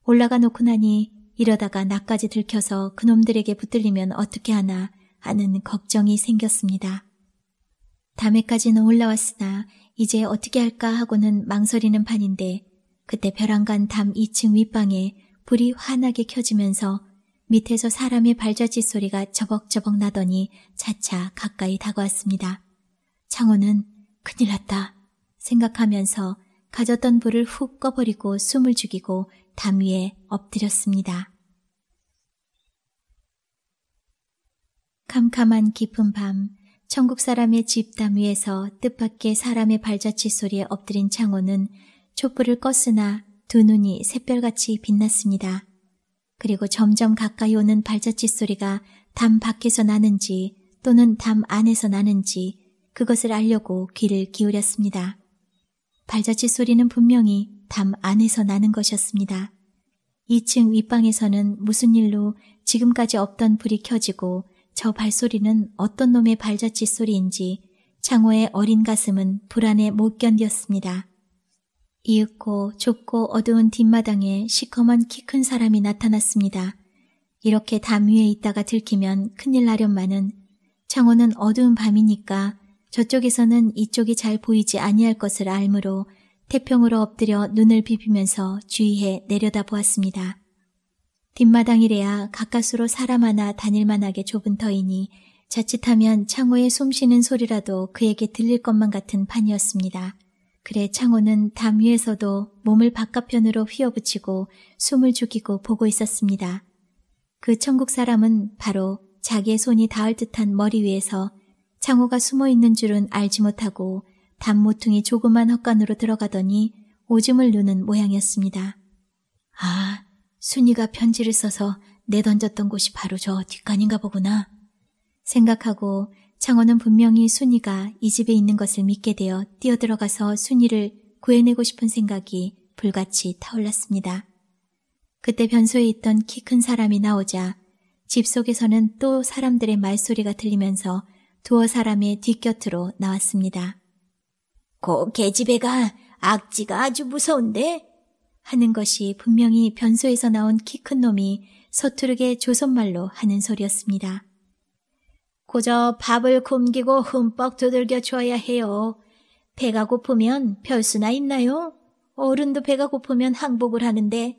올라가 놓고 나니 이러다가 나까지 들켜서 그놈들에게 붙들리면 어떻게 하나 하는 걱정이 생겼습니다. 담에까지는 올라왔으나 이제 어떻게 할까 하고는 망설이는 판인데 그때 벼랑간 담 2층 윗방에 불이 환하게 켜지면서 밑에서 사람의 발자취 소리가 저벅저벅 나더니 차차 가까이 다가왔습니다. 창호는 큰일 났다 생각하면서 가졌던 불을 훅 꺼버리고 숨을 죽이고 담 위에 엎드렸습니다. 캄캄한 깊은 밤, 천국 사람의 집 담 위에서 뜻밖의 사람의 발자취 소리에 엎드린 창호는 촛불을 껐으나 두 눈이 샛별같이 빛났습니다. 그리고 점점 가까이 오는 발자취 소리가 담 밖에서 나는지 또는 담 안에서 나는지 그것을 알려고 귀를 기울였습니다. 발자취 소리는 분명히 담 안에서 나는 것이었습니다. 2층 윗방에서는 무슨 일로 지금까지 없던 불이 켜지고 저 발소리는 어떤 놈의 발자취 소리인지 창호의 어린 가슴은 불안에 못 견뎠습니다. 이윽고 좁고 어두운 뒷마당에 시커먼 키 큰 사람이 나타났습니다. 이렇게 담 위에 있다가 들키면 큰일 나련만은 창호는 어두운 밤이니까 저쪽에서는 이쪽이 잘 보이지 아니할 것을 알므로 태평으로 엎드려 눈을 비비면서 주위에 내려다보았습니다. 뒷마당이래야 가까스로 사람 하나 다닐만하게 좁은 터이니 자칫하면 창호의 숨쉬는 소리라도 그에게 들릴 것만 같은 판이었습니다. 그래 창호는 담 위에서도 몸을 바깥편으로 휘어붙이고 숨을 죽이고 보고 있었습니다. 그 천국 사람은 바로 자기의 손이 닿을 듯한 머리 위에서 창호가 숨어 있는 줄은 알지 못하고 단모퉁이 조그만 헛간으로 들어가더니 오줌을 누는 모양이었습니다. 아, 순이가 편지를 써서 내던졌던 곳이 바로 저 뒷간인가 보구나. 생각하고 창호는 분명히 순이가 이 집에 있는 것을 믿게 되어 뛰어들어가서 순이를 구해내고 싶은 생각이 불같이 타올랐습니다. 그때 변소에 있던 키 큰 사람이 나오자 집 속에서는 또 사람들의 말소리가 들리면서 두어 사람의 뒷곁으로 나왔습니다. 그 계집애가 악지가 아주 무서운데? 하는 것이 분명히 변소에서 나온 키 큰 놈이 서투르게 조선말로 하는 소리였습니다. 고저 밥을 굶기고 흠뻑 두들겨 줘야 해요. 배가 고프면 별수나 있나요? 어른도 배가 고프면 항복을 하는데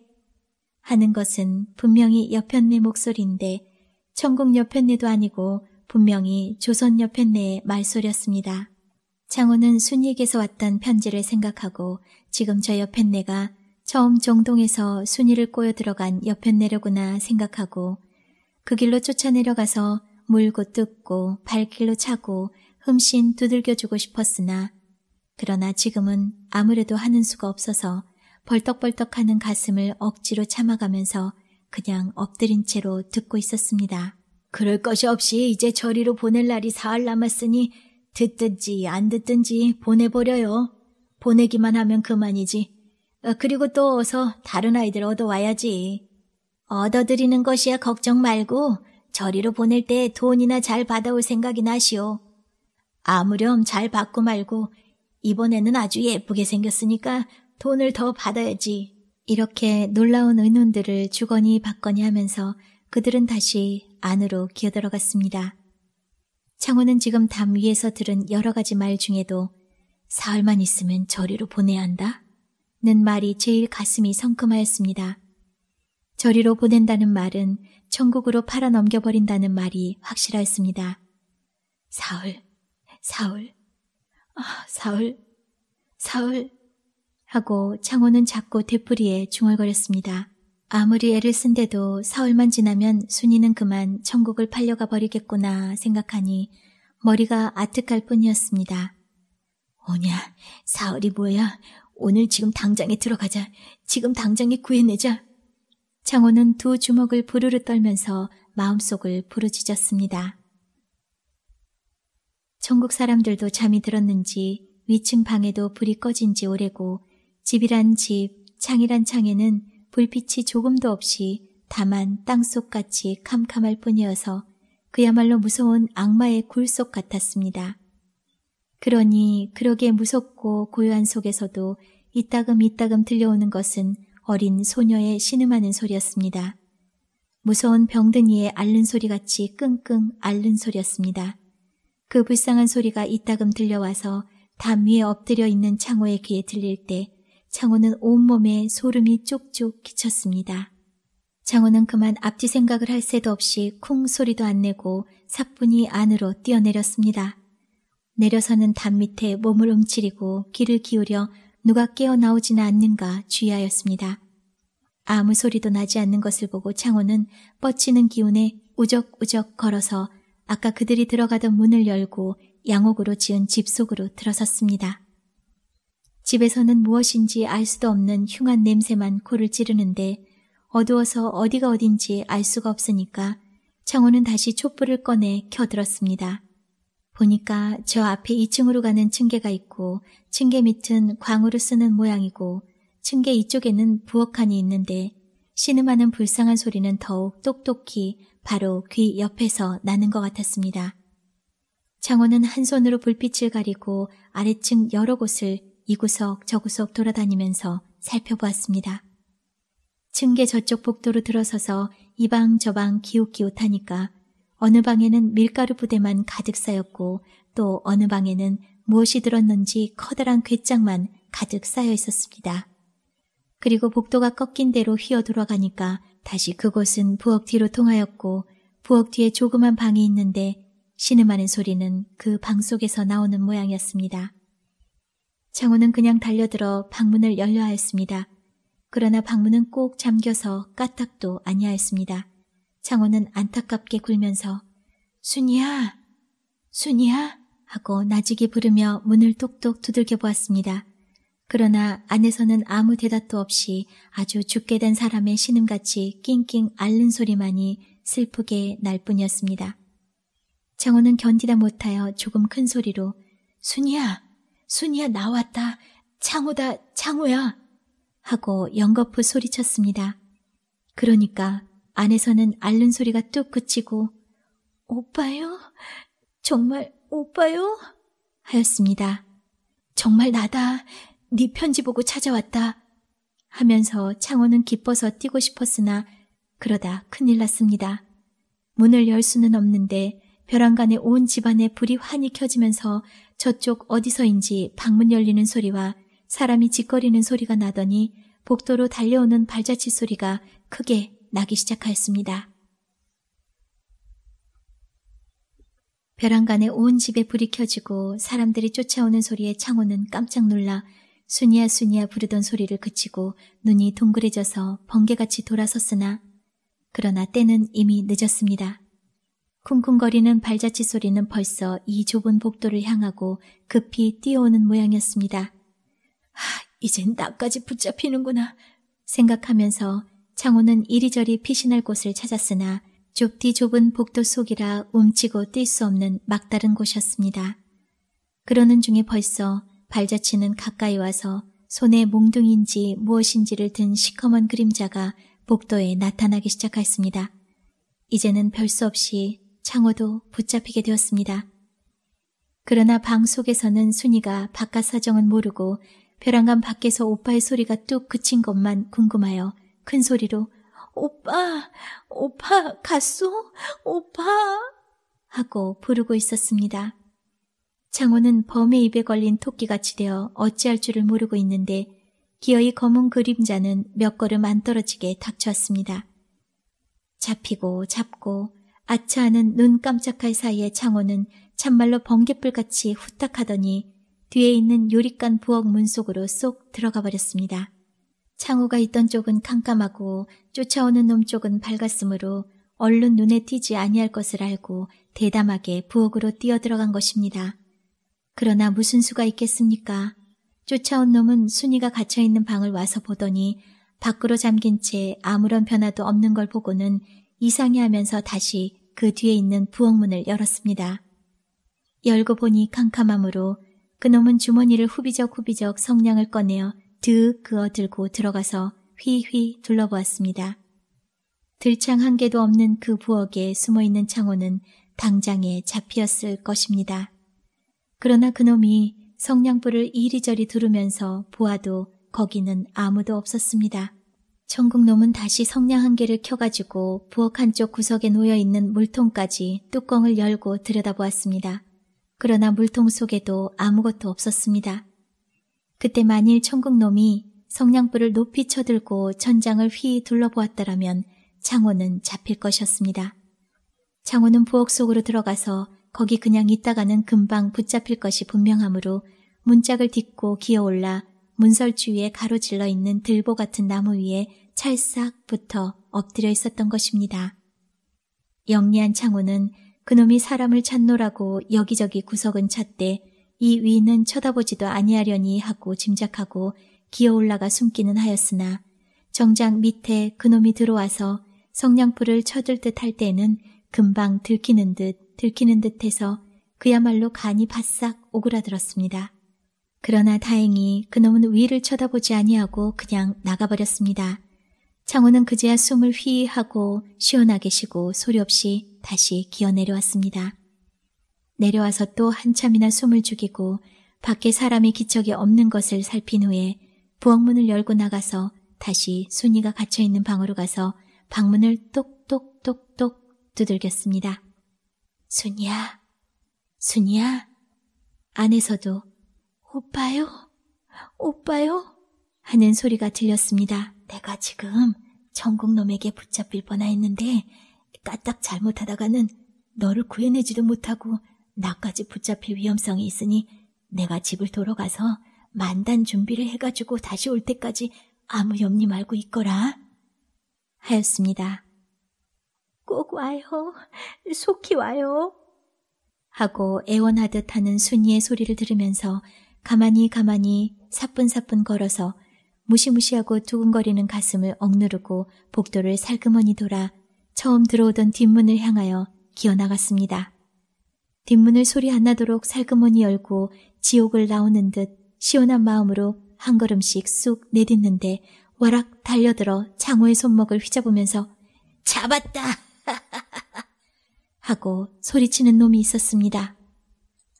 하는 것은 분명히 여편네 목소리인데 천국 여편네도 아니고 분명히 조선 여편네의 말소리였습니다. 창호는 순이에게서 왔던 편지를 생각하고 지금 저옆엔내가 처음 정동에서 순이를 꼬여 들어간 옆엔내려구나 생각하고 그 길로 쫓아 내려가서 물고 뜯고 발길로 차고 흠씬 두들겨주고 싶었으나 그러나 지금은 아무래도 하는 수가 없어서 벌떡벌떡하는 가슴을 억지로 참아가면서 그냥 엎드린 채로 듣고 있었습니다. 그럴 것이 없이 이제 저리로 보낼 날이 사흘 남았으니 듣든지 안 듣든지 보내버려요. 보내기만 하면 그만이지. 어, 그리고 또 어서 다른 아이들 얻어와야지. 얻어들이는 것이야 걱정 말고 저리로 보낼 때 돈이나 잘 받아올 생각이 나시오. 아무렴 잘 받고 말고 이번에는 아주 예쁘게 생겼으니까 돈을 더 받아야지. 이렇게 놀라운 의논들을 주거니 받거니 하면서 그들은 다시 안으로 기어들어갔습니다. 창호는 지금 담 위에서 들은 여러 가지 말 중에도 사흘만 있으면 저리로 보내야 한다? 는 말이 제일 가슴이 성큼하였습니다. 저리로 보낸다는 말은 천국으로 팔아 넘겨버린다는 말이 확실하였습니다. 사흘, 사흘, 아, 사흘, 사흘 하고 창호는 자꾸 되풀이에 중얼거렸습니다. 아무리 애를 쓴데도 사흘만 지나면 순이는 그만 천국을 팔려가 버리겠구나 생각하니 머리가 아득할 뿐이었습니다. 오냐, 사흘이 뭐야? 오늘 지금 당장에 들어가자. 지금 당장에 구해내자. 창호는두 주먹을 부르르 떨면서 마음속을 부르짖었습니다. 천국 사람들도 잠이 들었는지 위층 방에도 불이 꺼진 지 오래고 집이란 집, 창이란 창에는 불빛이 조금도 없이 다만 땅속같이 캄캄할 뿐이어서 그야말로 무서운 악마의 굴속 같았습니다. 그러니 그러게 무섭고 고요한 속에서도 이따금 이따금 들려오는 것은 어린 소녀의 신음하는 소리였습니다. 무서운 병든이의 앓는 소리같이 끙끙 앓는 소리였습니다. 그 불쌍한 소리가 이따금 들려와서 담 위에 엎드려 있는 창호의 귀에 들릴 때 창호는 온몸에 소름이 쪽쪽 끼쳤습니다. 창호는 그만 앞뒤 생각을 할 새도 없이 쿵 소리도 안 내고 사뿐히 안으로 뛰어내렸습니다. 내려서는 담 밑에 몸을 움츠리고 귀를 기울여 누가 깨어 나오지는 않는가 주의하였습니다. 아무 소리도 나지 않는 것을 보고 창호는 뻗치는 기운에 우적우적 걸어서 아까 그들이 들어가던 문을 열고 양옥으로 지은 집 속으로 들어섰습니다. 집에서는 무엇인지 알 수도 없는 흉한 냄새만 코를 찌르는데 어두워서 어디가 어딘지 알 수가 없으니까 창호는 다시 촛불을 꺼내 켜들었습니다. 보니까 저 앞에 2층으로 가는 층계가 있고 층계 밑은 광으로 쓰는 모양이고 층계 이쪽에는 부엌칸이 있는데 신음하는 불쌍한 소리는 더욱 똑똑히 바로 귀 옆에서 나는 것 같았습니다. 창호는 한 손으로 불빛을 가리고 아래층 여러 곳을 이구석 저구석 돌아다니면서 살펴보았습니다. 층계 저쪽 복도로 들어서서 이방 저 방 기웃기웃하니까 어느 방에는 밀가루 부대만 가득 쌓였고 또 어느 방에는 무엇이 들었는지 커다란 괴짝만 가득 쌓여 있었습니다. 그리고 복도가 꺾인 대로 휘어 돌아가니까 다시 그곳은 부엌 뒤로 통하였고 부엌 뒤에 조그만 방이 있는데 신음하는 소리는 그 방 속에서 나오는 모양이었습니다. 장호는 그냥 달려들어 방문을 열려 하였습니다. 그러나 방문은 꼭 잠겨서 까딱도 아니하였습니다. 장호는 안타깝게 굴면서 순이야, 순이야 하고 나직이 부르며 문을 똑똑 두들겨 보았습니다. 그러나 안에서는 아무 대답도 없이 아주 죽게 된 사람의 신음같이 낑낑 앓는 소리만이 슬프게 날 뿐이었습니다. 장호는 견디다 못하여 조금 큰 소리로 순이야 순이야 나왔다. 창호다 창호야. 하고 연거푸 소리쳤습니다. 그러니까 안에서는 앓는 소리가 뚝 그치고 오빠요? 정말 오빠요? 하였습니다. 정말 나다. 네 편지 보고 찾아왔다. 하면서 창호는 기뻐서 뛰고 싶었으나 그러다 큰일 났습니다. 문을 열 수는 없는데 벼랑간의 온 집안에 불이 환히 켜지면서 저쪽 어디서인지 방문 열리는 소리와 사람이 짓거리는 소리가 나더니 복도로 달려오는 발자취 소리가 크게 나기 시작하였습니다. 벼랑간에 온 집에 불이 켜지고 사람들이 쫓아오는 소리에 창호는 깜짝 놀라 순이야 순이야 부르던 소리를 그치고 눈이 동그래져서 번개같이 돌아섰으나 그러나 때는 이미 늦었습니다. 쿵쿵거리는 발자취 소리는 벌써 이 좁은 복도를 향하고 급히 뛰어오는 모양이었습니다. 하, 이젠 나까지 붙잡히는구나 생각하면서 창호는 이리저리 피신할 곳을 찾았으나 좁디 좁은 복도 속이라 움치고 뛸 수 없는 막다른 곳이었습니다. 그러는 중에 벌써 발자취는 가까이 와서 손에 몽둥인지 무엇인지를 든 시커먼 그림자가 복도에 나타나기 시작했습니다. 이제는 별 수 없이 창호도 붙잡히게 되었습니다. 그러나 방 속에서는 순이가 바깥 사정은 모르고 벼랑간 밖에서 오빠의 소리가 뚝 그친 것만 궁금하여 큰 소리로 오빠, 오빠 갔소? 오빠 하고 부르고 있었습니다. 창호는 범의 입에 걸린 토끼같이 되어 어찌할 줄을 모르고 있는데 기어이 검은 그림자는 몇 걸음 안 떨어지게 닥쳤습니다. 잡히고 잡고 아차하는 눈 깜짝할 사이에 창호는 참말로 번개불같이 후딱하더니 뒤에 있는 요리간 부엌 문 속으로 쏙 들어가 버렸습니다. 창호가 있던 쪽은 캄캄하고 쫓아오는 놈 쪽은 밝았으므로 얼른 눈에 띄지 아니할 것을 알고 대담하게 부엌으로 뛰어들어간 것입니다. 그러나 무슨 수가 있겠습니까? 쫓아온 놈은 순이가 갇혀있는 방을 와서 보더니 밖으로 잠긴 채 아무런 변화도 없는 걸 보고는 이상해 하면서 다시 그 뒤에 있는 부엌문을 열었습니다. 열고 보니 캄캄함으로 그놈은 주머니를 후비적 후비적 성냥을 꺼내어 드윽 그어 들고 들어가서 휘휘 둘러보았습니다. 들창 한 개도 없는 그 부엌에 숨어있는 창호는 당장에 잡히었을 것입니다. 그러나 그놈이 성냥불을 이리저리 두르면서 보아도 거기는 아무도 없었습니다. 천국놈은 다시 성냥 한 개를 켜가지고 부엌 한쪽 구석에 놓여있는 물통까지 뚜껑을 열고 들여다보았습니다. 그러나 물통 속에도 아무것도 없었습니다. 그때 만일 천국놈이 성냥불을 높이 쳐들고 천장을 휘 둘러보았더라면 창호는 잡힐 것이었습니다. 창호는 부엌 속으로 들어가서 거기 그냥 있다가는 금방 붙잡힐 것이 분명하므로 문짝을 딛고 기어올라 문설주 위에 가로질러 있는 들보 같은 나무 위에 찰싹 붙어 엎드려 있었던 것입니다. 영리한 창호는 그놈이 사람을 찾노라고 여기저기 구석은 찾되 이 위는 쳐다보지도 아니하려니 하고 짐작하고 기어 올라가 숨기는 하였으나 정장 밑에 그놈이 들어와서 성냥불을 쳐들 듯할 때는 금방 들키는 듯 들키는 듯해서 그야말로 간이 바싹 오그라들었습니다. 그러나 다행히 그놈은 위를 쳐다보지 아니하고 그냥 나가버렸습니다. 창호는 그제야 숨을 휘 하고 시원하게 쉬고 소리 없이 다시 기어 내려왔습니다. 내려와서 또 한참이나 숨을 죽이고 밖에 사람의 기척이 없는 것을 살핀 후에 부엌문을 열고 나가서 다시 순이가 갇혀있는 방으로 가서 방문을 똑똑똑똑 두들겼습니다. 순이야, 순이야. 안에서도 오빠요, 오빠요 하는 소리가 들렸습니다. 내가 지금 천국놈에게 붙잡힐 뻔하였는데 까딱 잘못하다가는 너를 구해내지도 못하고 나까지 붙잡힐 위험성이 있으니 내가 집을 돌아가서 만단 준비를 해가지고 다시 올 때까지 아무 염리 말고 있거라 하였습니다. 꼭 와요. 속히 와요. 하고 애원하듯 하는 순이의 소리를 들으면서 가만히 가만히 사뿐사뿐 걸어서 무시무시하고 두근거리는 가슴을 억누르고 복도를 살그머니 돌아 처음 들어오던 뒷문을 향하여 기어나갔습니다. 뒷문을 소리 안 나도록 살그머니 열고 지옥을 나오는 듯 시원한 마음으로 한 걸음씩 쑥 내딛는데 와락 달려들어 장호의 손목을 휘잡으면서 잡았다! 하고 소리치는 놈이 있었습니다.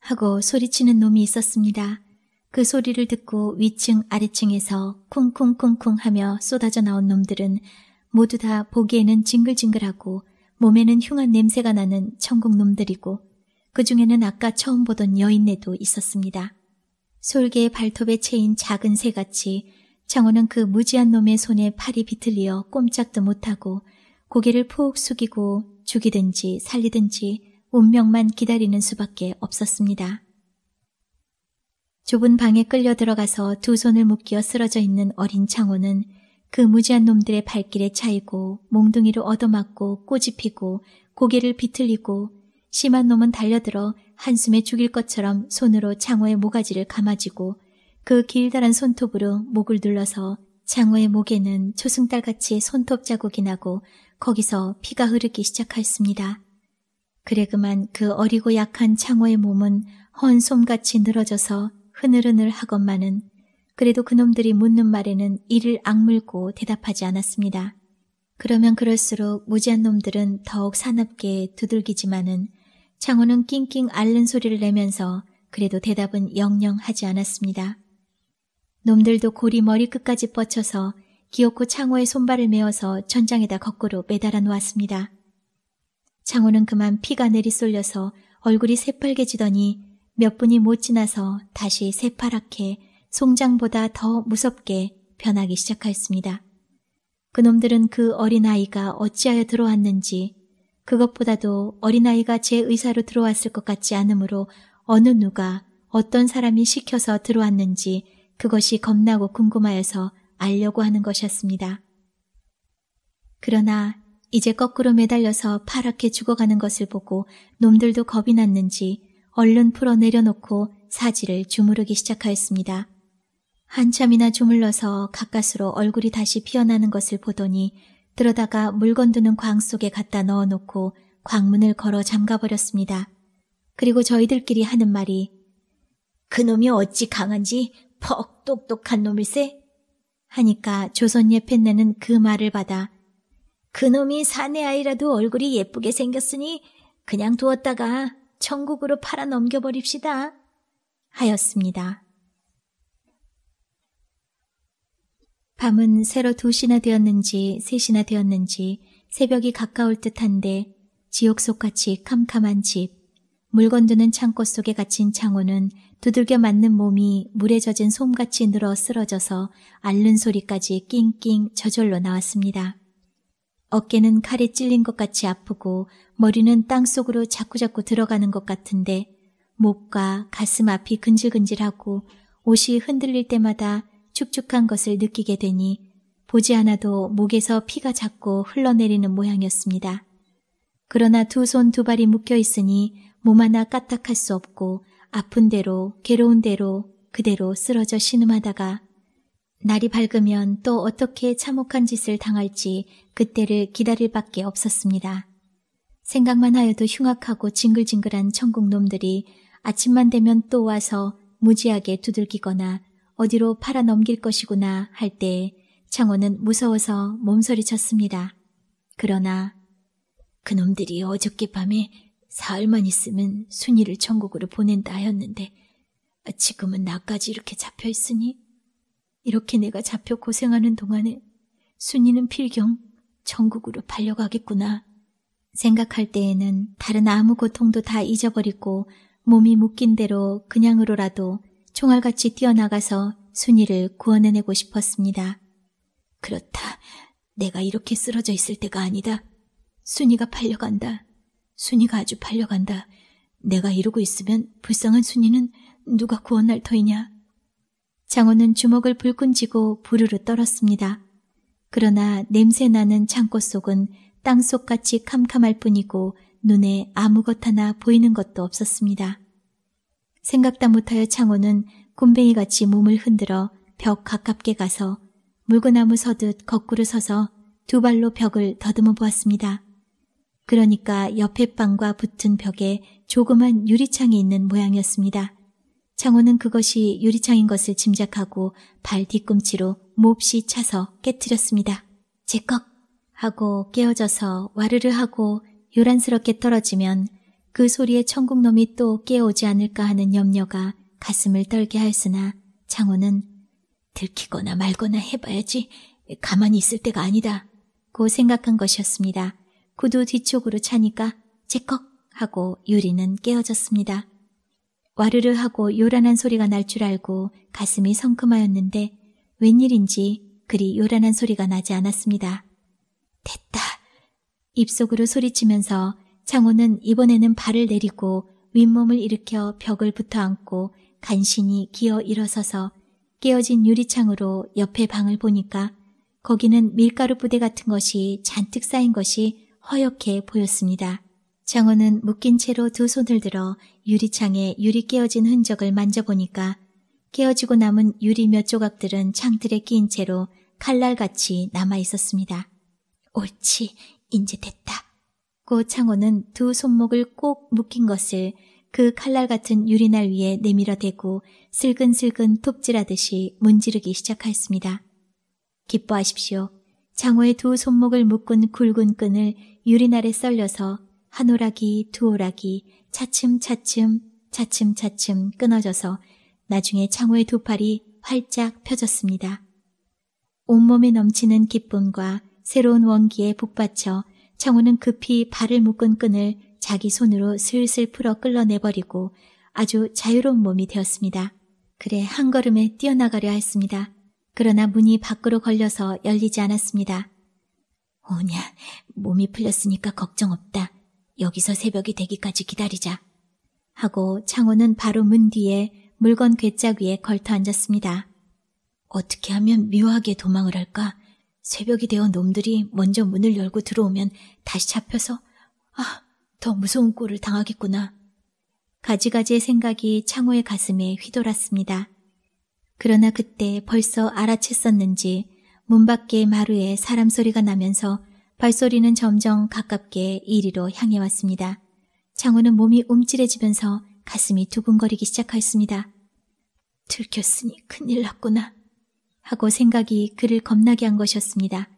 하고 소리치는 놈이 있었습니다. 그 소리를 듣고 위층 아래층에서 쿵쿵쿵쿵 하며 쏟아져 나온 놈들은 모두 다 보기에는 징글징글하고 몸에는 흉한 냄새가 나는 천국 놈들이고 그 중에는 아까 처음 보던 여인네도 있었습니다. 솔개의 발톱에 채인 작은 새같이 창호는 그 무지한 놈의 손에 팔이 비틀리어 꼼짝도 못하고 고개를 푹 숙이고 죽이든지 살리든지 운명만 기다리는 수밖에 없었습니다. 좁은 방에 끌려 들어가서 두 손을 묶여 쓰러져 있는 어린 창호는 그 무지한 놈들의 발길에 차이고 몽둥이를 얻어맞고 꼬집히고 고개를 비틀리고 심한 놈은 달려들어 한숨에 죽일 것처럼 손으로 창호의 모가지를 감아지고그 길다란 손톱으로 목을 눌러서 창호의 목에는 초승달같이 손톱 자국이 나고 거기서 피가 흐르기 시작하였습니다. 그래 그만 그 어리고 약한 창호의 몸은 헌 솜같이 늘어져서 흐늘흐늘 하건만은 그래도 그놈들이 묻는 말에는 이를 악물고 대답하지 않았습니다. 그러면 그럴수록 무지한 놈들은 더욱 사납게 두들기지만은 창호는 낑낑 앓는 소리를 내면서 그래도 대답은 영영 하지 않았습니다. 놈들도 고리 머리끝까지 뻗쳐서 기어코 창호의 손발을 메어서 천장에다 거꾸로 매달아 놓았습니다. 창호는 그만 피가 내리쏠려서 얼굴이 새빨개지더니 몇 분이 못 지나서 다시 새파랗게 송장보다 더 무섭게 변하기 시작하였습니다. 그놈들은 그 어린아이가 어찌하여 들어왔는지 그것보다도 어린아이가 제 의사로 들어왔을 것 같지 않으므로 어느 누가 어떤 사람이 시켜서 들어왔는지 그것이 겁나고 궁금하여서 알려고 하는 것이었습니다. 그러나 이제 거꾸로 매달려서 파랗게 죽어가는 것을 보고 놈들도 겁이 났는지 얼른 풀어 내려놓고 사지를 주무르기 시작하였습니다. 한참이나 주물러서 가까스로 얼굴이 다시 피어나는 것을 보더니 들어다가 물건 두는 광 속에 갖다 넣어놓고 광문을 걸어 잠가버렸습니다. 그리고 저희들끼리 하는 말이 그놈이 어찌 강한지 퍽 똑똑한 놈일세? 하니까 조선예 팬네는 그 말을 받아 그놈이 사내 아이라도 얼굴이 예쁘게 생겼으니 그냥 두었다가 천국으로 팔아 넘겨버립시다. 하였습니다. 밤은 새로 두시나 되었는지 세시나 되었는지 새벽이 가까울 듯한데 지옥 속같이 캄캄한 집, 물건두는 창고 속에 갇힌 창호는 두들겨 맞는 몸이 물에 젖은 솜같이 늘어 쓰러져서 앓는 소리까지 낑낑 저절로 나왔습니다. 어깨는 칼에 찔린 것 같이 아프고 머리는 땅속으로 자꾸자꾸 들어가는 것 같은데 목과 가슴 앞이 근질근질하고 옷이 흔들릴 때마다 축축한 것을 느끼게 되니 보지 않아도 목에서 피가 자꾸 흘러내리는 모양이었습니다. 그러나 두 손 두 발이 묶여 있으니 몸 하나 까딱할 수 없고 아픈 대로 괴로운 대로 그대로 쓰러져 신음하다가 날이 밝으면 또 어떻게 참혹한 짓을 당할지 그때를 기다릴 밖에 없었습니다. 생각만 하여도 흉악하고 징글징글한 천국놈들이 아침만 되면 또 와서 무지하게 두들기거나 어디로 팔아넘길 것이구나 할 때에 창호는 무서워서 몸서리쳤습니다. 그러나 그놈들이 어저께 밤에 사흘만 있으면 순이를 천국으로 보낸다 하였는데 지금은 나까지 이렇게 잡혀 있으니 이렇게 내가 잡혀 고생하는 동안에 순이는 필경 전국으로 팔려가겠구나. 생각할 때에는 다른 아무 고통도 다 잊어버리고 몸이 묶인 대로 그냥으로라도 총알같이 뛰어나가서 순이를 구원해내고 싶었습니다. 그렇다. 내가 이렇게 쓰러져 있을 때가 아니다. 순이가 팔려간다. 순이가 아주 팔려간다. 내가 이러고 있으면 불쌍한 순이는 누가 구원할 터이냐? 장호는 주먹을 불끈 쥐고 부르르 떨었습니다. 그러나 냄새나는 창고 속은 땅속같이 캄캄할 뿐이고 눈에 아무것 하나 보이는 것도 없었습니다. 생각다 못하여 창호는 곰뱅이같이 몸을 흔들어 벽 가깝게 가서 물구나무 서듯 거꾸로 서서 두 발로 벽을 더듬어 보았습니다. 그러니까 옆에 방과 붙은 벽에 조그만 유리창이 있는 모양이었습니다. 창호는 그것이 유리창인 것을 짐작하고 발 뒤꿈치로 몹시 차서 깨뜨렸습니다. 제꺽 하고 깨어져서 와르르 하고 요란스럽게 떨어지면 그 소리에 천국놈이 또 깨어오지 않을까 하는 염려가 가슴을 떨게 하였으나 창호는 들키거나 말거나 해봐야지 가만히 있을 때가 아니다. 고 생각한 것이었습니다. 구두 뒤쪽으로 차니까 제꺽 하고 유리는 깨어졌습니다. 와르르 하고 요란한 소리가 날 줄 알고 가슴이 성큼하였는데 웬일인지 그리 요란한 소리가 나지 않았습니다. 됐다. 입속으로 소리치면서 창호는 이번에는 발을 내리고 윗몸을 일으켜 벽을 붙어안고 간신히 기어 일어서서 깨어진 유리창으로 옆에 방을 보니까 거기는 밀가루 부대 같은 것이 잔뜩 쌓인 것이 허옇게 보였습니다. 장호는 묶인 채로 두 손을 들어 유리창에 유리 깨어진 흔적을 만져보니까 깨어지고 남은 유리 몇 조각들은 창틀에 끼인 채로 칼날같이 남아 있었습니다. 옳지, 이제 됐다. 고 창호는 두 손목을 꼭 묶인 것을 그 칼날 같은 유리날 위에 내밀어 대고 슬근슬근 톱질하듯이 문지르기 시작하였습니다. 기뻐하십시오. 장호의 두 손목을 묶은 굵은 끈을 유리날에 썰려서 한 오락이 두 오락이 차츰차츰 차츰차츰 끊어져서 나중에 창호의 두 팔이 활짝 펴졌습니다. 온몸에 넘치는 기쁨과 새로운 원기에 북받쳐 창호는 급히 발을 묶은 끈을 자기 손으로 슬슬 풀어 끌어내버리고 아주 자유로운 몸이 되었습니다. 그래 한 걸음에 뛰어나가려 했습니다. 그러나 문이 밖으로 걸려서 열리지 않았습니다. 오냐, 몸이 풀렸으니까 걱정 없다. 여기서 새벽이 되기까지 기다리자. 하고 창호는 바로 문 뒤에 물건 괴짝 위에 걸터 앉았습니다. 어떻게 하면 묘하게 도망을 할까? 새벽이 되어 놈들이 먼저 문을 열고 들어오면 다시 잡혀서 아, 더 무서운 꼴을 당하겠구나. 가지가지의 생각이 창호의 가슴에 휘돌았습니다. 그러나 그때 벌써 알아챘었는지 문 밖의 마루에 사람 소리가 나면서 발소리는 점점 가깝게 이리로 향해 왔습니다. 장호는 몸이 움찔해지면서 가슴이 두근거리기 시작하였습니다. 들켰으니 큰일 났구나 하고 생각이 그를 겁나게 한 것이었습니다.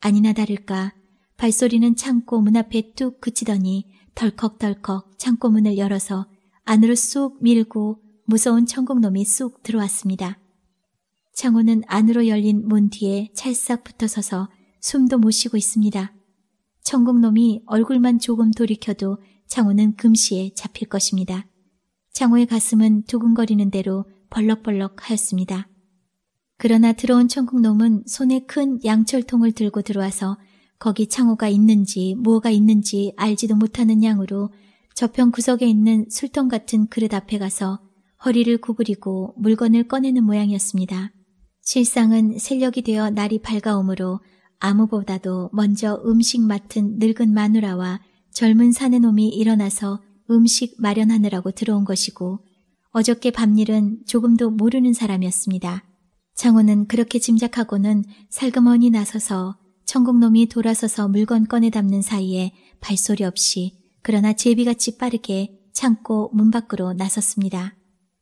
아니나 다를까 발소리는 창고 문 앞에 뚝 그치더니 덜컥덜컥 창고 문을 열어서 안으로 쑥 밀고 무서운 천국놈이 쑥 들어왔습니다. 창호는 안으로 열린 문 뒤에 찰싹 붙어 서서 숨도 못 쉬고 있습니다. 천국놈이 얼굴만 조금 돌이켜도 장호는 금시에 잡힐 것입니다. 장호의 가슴은 두근거리는 대로 벌럭벌럭 하였습니다. 그러나 들어온 천국놈은 손에 큰 양철통을 들고 들어와서 거기 창호가 있는지 뭐가 있는지 알지도 못하는 양으로 저편 구석에 있는 술통 같은 그릇 앞에 가서 허리를 구부리고 물건을 꺼내는 모양이었습니다. 실상은 새력이 되어 날이 밝아오므로 아무보다도 먼저 음식 맡은 늙은 마누라와 젊은 사내놈이 일어나서 음식 마련하느라고 들어온 것이고 어저께 밤일은 조금도 모르는 사람이었습니다. 장호는 그렇게 짐작하고는 살그머니 나서서 천국놈이 돌아서서 물건 꺼내 담는 사이에 발소리 없이 그러나 제비같이 빠르게 창고 문 밖으로 나섰습니다.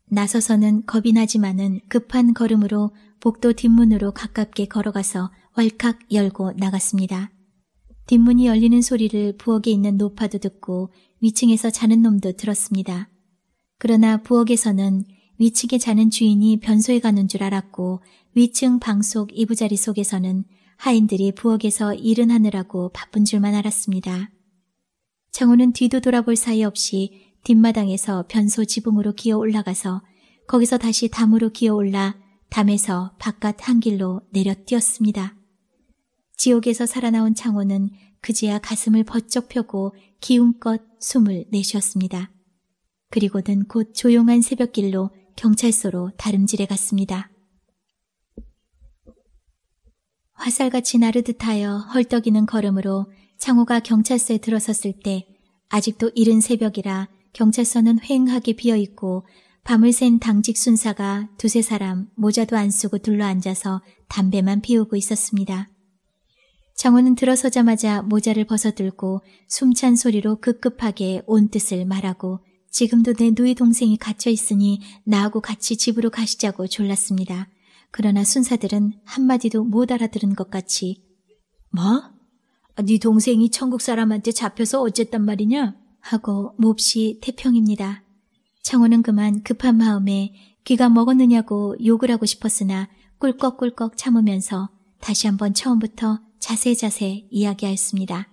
나서서는 겁이 나지만은 급한 걸음으로 복도 뒷문으로 가깝게 걸어가서 왈칵 열고 나갔습니다. 뒷문이 열리는 소리를 부엌에 있는 노파도 듣고 위층에서 자는 놈도 들었습니다. 그러나 부엌에서는 위층에 자는 주인이 변소에 가는 줄 알았고 위층 방 속 이부자리 속에서는 하인들이 부엌에서 일은 하느라고 바쁜 줄만 알았습니다. 장호는 뒤도 돌아볼 사이 없이 뒷마당에서 변소 지붕으로 기어 올라가서 거기서 다시 담으로 기어 올라 담에서 바깥 한길로 내려 뛰었습니다. 지옥에서 살아나온 창호는 그제야 가슴을 번쩍 펴고 기운껏 숨을 내쉬었습니다. 그리고는 곧 조용한 새벽길로 경찰서로 다름질해 갔습니다. 화살같이 나르듯하여 헐떡이는 걸음으로 창호가 경찰서에 들어섰을 때 아직도 이른 새벽이라 경찰서는 휑하게 비어있고 밤을 샌 당직 순사가 두세 사람 모자도 안 쓰고 둘러앉아서 담배만 피우고 있었습니다. 장호는 들어서자마자 모자를 벗어들고 숨찬 소리로 급급하게 온 뜻을 말하고 지금도 내 누이 동생이 갇혀 있으니 나하고 같이 집으로 가시자고 졸랐습니다. 그러나 순사들은 한마디도 못 알아들은 것 같이 뭐? 네 동생이 천국 사람한테 잡혀서 어쨌단 말이냐? 하고 몹시 태평입니다. 창호는 그만 급한 마음에 귀가 먹었느냐고 욕을 하고 싶었으나 꿀꺽꿀꺽 참으면서 다시 한번 처음부터 자세자세 이야기하였습니다.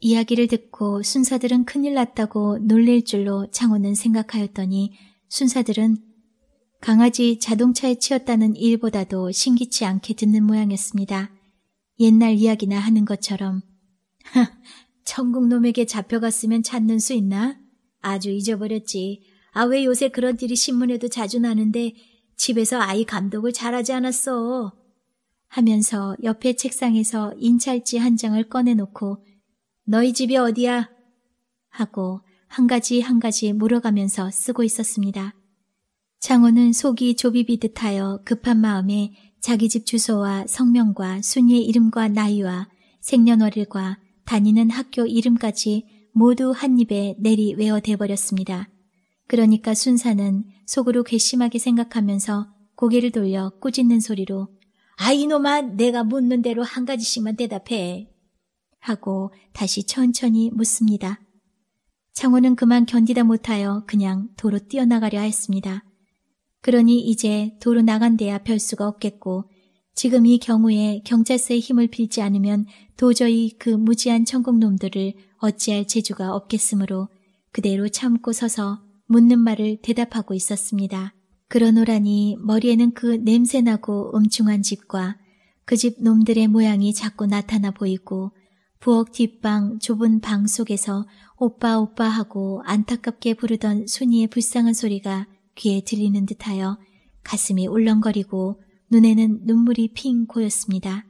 이야기를 듣고 순사들은 큰일 났다고 놀릴 줄로 창호는 생각하였더니 순사들은 강아지 자동차에 치였다는 일보다도 신기치 않게 듣는 모양이었습니다. 옛날 이야기나 하는 것처럼 천국놈에게 잡혀갔으면 찾는 수 있나? 아주 잊어버렸지. 아 왜 요새 그런 일이 신문에도 자주 나는데 집에서 아이 감독을 잘하지 않았어. 하면서 옆에 책상에서 인찰지 한 장을 꺼내놓고 너희 집이 어디야? 하고 한 가지 한 가지 물어가면서 쓰고 있었습니다. 창호는 속이 조비비듯 하여 급한 마음에 자기 집 주소와 성명과 순위의 이름과 나이와 생년월일과 다니는 학교 이름까지 모두 한 입에 내리 외워대버렸습니다. 그러니까 순사는 속으로 괘씸하게 생각하면서 고개를 돌려 꾸짖는 소리로 아, 이놈아, 내가 묻는 대로 한 가지씩만 대답해. 하고 다시 천천히 묻습니다. 창호는 그만 견디다 못하여 그냥 도로 뛰어나가려 했습니다. 그러니 이제 도로 나간 데야 별 수가 없겠고 지금 이 경우에 경찰서의 힘을 빌지 않으면 도저히 그 무지한 천국놈들을 어찌할 재주가 없겠으므로 그대로 참고 서서 묻는 말을 대답하고 있었습니다. 그러노라니 머리에는 그 냄새나고 음충한 집과 그 집 놈들의 모양이 자꾸 나타나 보이고 부엌 뒷방 좁은 방 속에서 오빠 오빠 하고 안타깝게 부르던 순이의 불쌍한 소리가 귀에 들리는 듯하여 가슴이 울렁거리고 눈에는 눈물이 핑 고였습니다.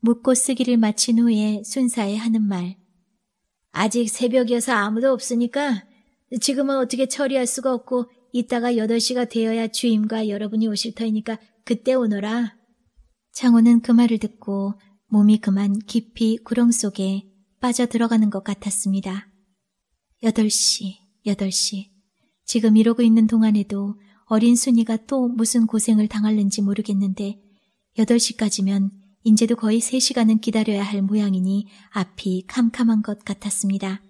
묻고 쓰기를 마친 후에 순사에 하는 말. 아직 새벽이어서 아무도 없으니까 지금은 어떻게 처리할 수가 없고 이따가 8시가 되어야 주임과 여러분이 오실 터이니까 그때 오너라. 창호는 그 말을 듣고 몸이 그만 깊이 구렁 속에 빠져들어가는 것 같았습니다. 8시, 8시. 지금 이러고 있는 동안에도 어린 순이가 또 무슨 고생을 당할는지 모르겠는데 8시까지면 인제도 거의 3시간은 기다려야 할 모양이니 앞이 캄캄한 것 같았습니다.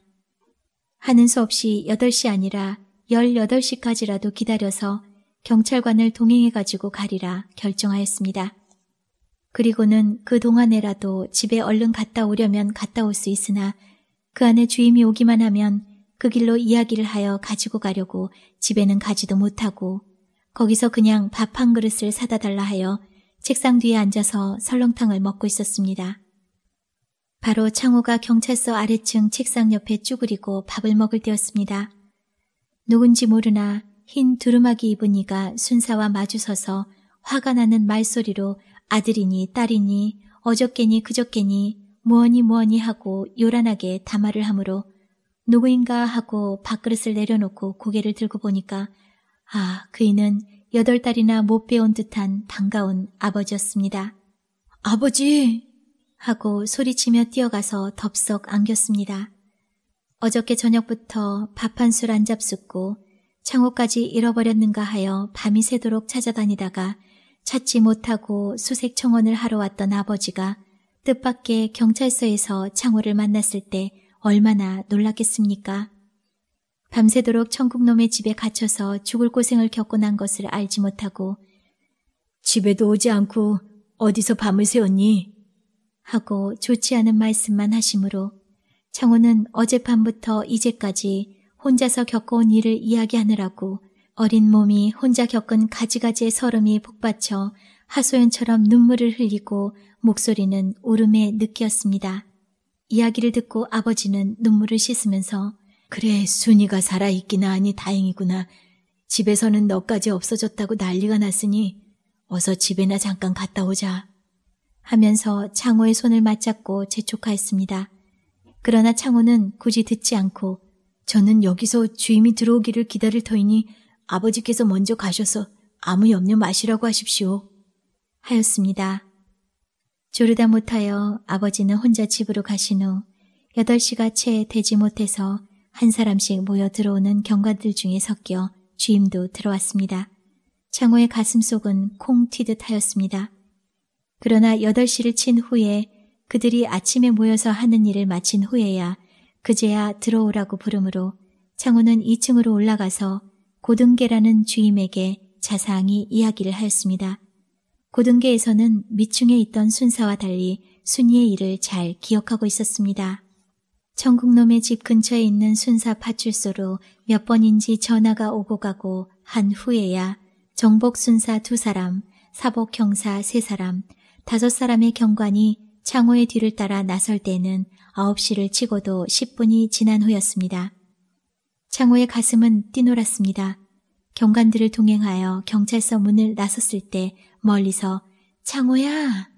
하는 수 없이 8시 아니라 18시까지라도 기다려서 경찰관을 동행해가지고 가리라 결정하였습니다. 그리고는 그 동안에라도 집에 얼른 갔다 오려면 갔다 올 수 있으나 그 안에 주임이 오기만 하면 그 길로 이야기를 하여 가지고 가려고 집에는 가지도 못하고 거기서 그냥 밥 한 그릇을 사다 달라 하여 책상 뒤에 앉아서 설렁탕을 먹고 있었습니다. 바로 창호가 경찰서 아래층 책상 옆에 쭈그리고 밥을 먹을 때였습니다. 누군지 모르나 흰 두루마기 입은 이가 순사와 마주서서 화가 나는 말소리로 아들이니 딸이니 어저께니 그저께니 무언이 무언이 하고 요란하게 담화를 하므로 누구인가 하고 밥그릇을 내려놓고 고개를 들고 보니까 아, 그이는 여덟 달이나 못 배운 듯한 반가운 아버지였습니다. 아버지! 하고 소리치며 뛰어가서 덥석 안겼습니다. 어저께 저녁부터 밥 한 술 안 잡숫고 창호까지 잃어버렸는가 하여 밤이 새도록 찾아다니다가 찾지 못하고 수색 청원을 하러 왔던 아버지가 뜻밖의 경찰서에서 창호를 만났을 때 얼마나 놀랐겠습니까? 밤새도록 천국놈의 집에 갇혀서 죽을 고생을 겪고 난 것을 알지 못하고 집에도 오지 않고 어디서 밤을 새웠니? 하고 좋지 않은 말씀만 하심으로 창호는 어젯밤부터 이제까지 혼자서 겪어온 일을 이야기하느라고 어린 몸이 혼자 겪은 가지가지의 설움이 복받쳐 하소연처럼 눈물을 흘리고 목소리는 울음에 느꼈습니다. 이야기를 듣고 아버지는 눈물을 씻으면서 그래 순이가 살아있기나 하니 다행이구나. 집에서는 너까지 없어졌다고 난리가 났으니 어서 집에나 잠깐 갔다 오자 하면서 창호의 손을 맞잡고 재촉하였습니다. 그러나 창호는 굳이 듣지 않고 저는 여기서 주임이 들어오기를 기다릴 터이니 아버지께서 먼저 가셔서 아무 염려 마시라고 하십시오. 하였습니다. 조르다 못하여 아버지는 혼자 집으로 가신 후 8시가 채 되지 못해서 한 사람씩 모여 들어오는 경관들 중에 섞여 주임도 들어왔습니다. 창호의 가슴속은 콩 튀듯 하였습니다. 그러나 8시를 친 후에 그들이 아침에 모여서 하는 일을 마친 후에야 그제야 들어오라고 부르므로 창호는 2층으로 올라가서 고등계라는 주임에게 자상히 이야기를 하였습니다. 고등계에서는 밑층에 있던 순사와 달리 순이의 일을 잘 기억하고 있었습니다. 천국놈의집 근처에 있는 순사 파출소로 몇 번인지 전화가 오고 가고 한 후에야 정복 순사 두 사람, 사복 형사 세 사람, 다섯 사람의 경관이 창호의 뒤를 따라 나설 때는 9시를 치고도 10분이 지난 후였습니다. 창호의 가슴은 뛰놀았습니다. 경관들을 동행하여 경찰서 문을 나섰을 때 멀리서 창호야!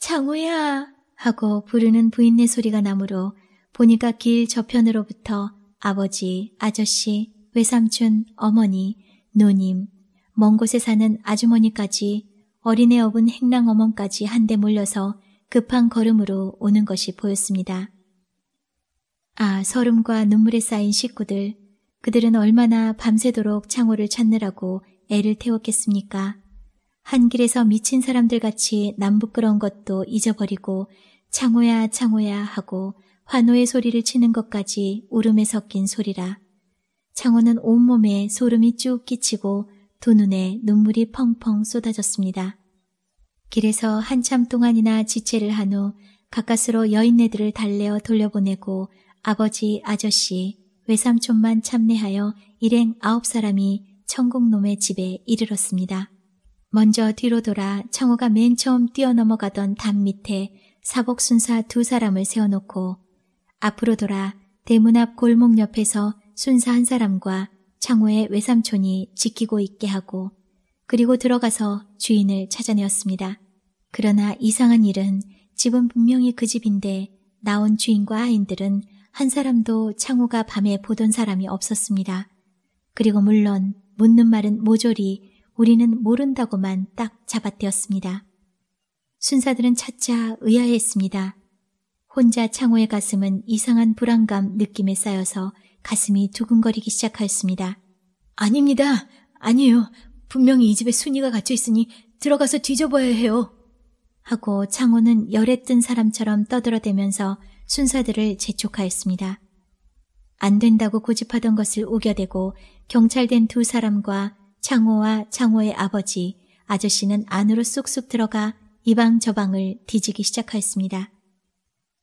창호야! 하고 부르는 부인네 소리가 나므로 보니까 길 저편으로부터 아버지, 아저씨, 외삼촌, 어머니, 노님, 먼 곳에 사는 아주머니까지 어린애 업은 행랑어멈까지 한데 몰려서 급한 걸음으로 오는 것이 보였습니다. 아, 설움과 눈물에 쌓인 식구들, 그들은 얼마나 밤새도록 창호를 찾느라고 애를 태웠겠습니까? 한 길에서 미친 사람들 같이 남부끄러운 것도 잊어버리고 창호야 창호야 하고 환호의 소리를 치는 것까지 울음에 섞인 소리라. 창호는 온몸에 소름이 쭉 끼치고 두 눈에 눈물이 펑펑 쏟아졌습니다. 길에서 한참 동안이나 지체를 한 후 가까스로 여인네들을 달래어 돌려보내고 아버지, 아저씨, 외삼촌만 참내하여 일행 아홉 사람이 천국놈의 집에 이르렀습니다. 먼저 뒤로 돌아 청호가 맨 처음 뛰어넘어가던 담 밑에 사복순사 두 사람을 세워놓고 앞으로 돌아 대문 앞 골목 옆에서 순사 한 사람과 창호의 외삼촌이 지키고 있게 하고 그리고 들어가서 주인을 찾아내었습니다. 그러나 이상한 일은 집은 분명히 그 집인데 나온 주인과 아인들은 한 사람도 창호가 밤에 보던 사람이 없었습니다. 그리고 물론 묻는 말은 모조리 우리는 모른다고만 딱 잡아떼었습니다. 순사들은 차차 의아했습니다. 혼자 창호의 가슴은 이상한 불안감 느낌에 쌓여서 가슴이 두근거리기 시작하였습니다. 아닙니다. 아니에요. 분명히 이 집에 순이가 갇혀 있으니 들어가서 뒤져봐야 해요. 하고 창호는 열에 뜬 사람처럼 떠들어대면서 순사들을 재촉하였습니다. 안 된다고 고집하던 것을 우겨대고 경찰된 두 사람과 창호와 창호의 아버지, 아저씨는 안으로 쑥쑥 들어가 이 방 저방을 뒤지기 시작하였습니다.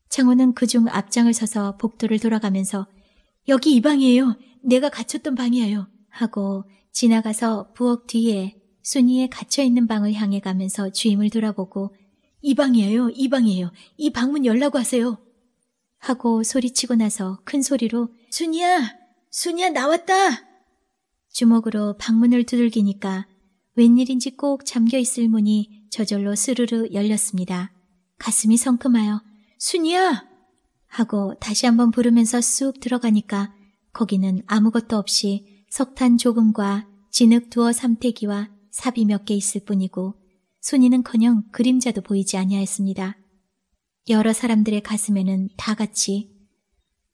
창호는 그중 앞장을 서서 복도를 돌아가면서 여기 이 방이에요. 내가 갇혔던 방이에요. 하고 지나가서 부엌 뒤에 순이의 갇혀있는 방을 향해 가면서 주임을 돌아보고 이 방이에요, 이 방이에요. 이 방문 열라고 하세요. 하고 소리치고 나서 큰 소리로 순이야, 순이야 나왔다. 주먹으로 방문을 두들기니까 웬일인지 꼭 잠겨 있을 문이 저절로 스르르 열렸습니다. 가슴이 성큼하여 순이야 하고 다시 한번 부르면서 쑥 들어가니까 거기는 아무것도 없이 석탄 조금과 진흙 두어 삼태기와 삽이 몇 개 있을 뿐이고 손이는커녕 그림자도 보이지 아니하였습니다. 여러 사람들의 가슴에는 다 같이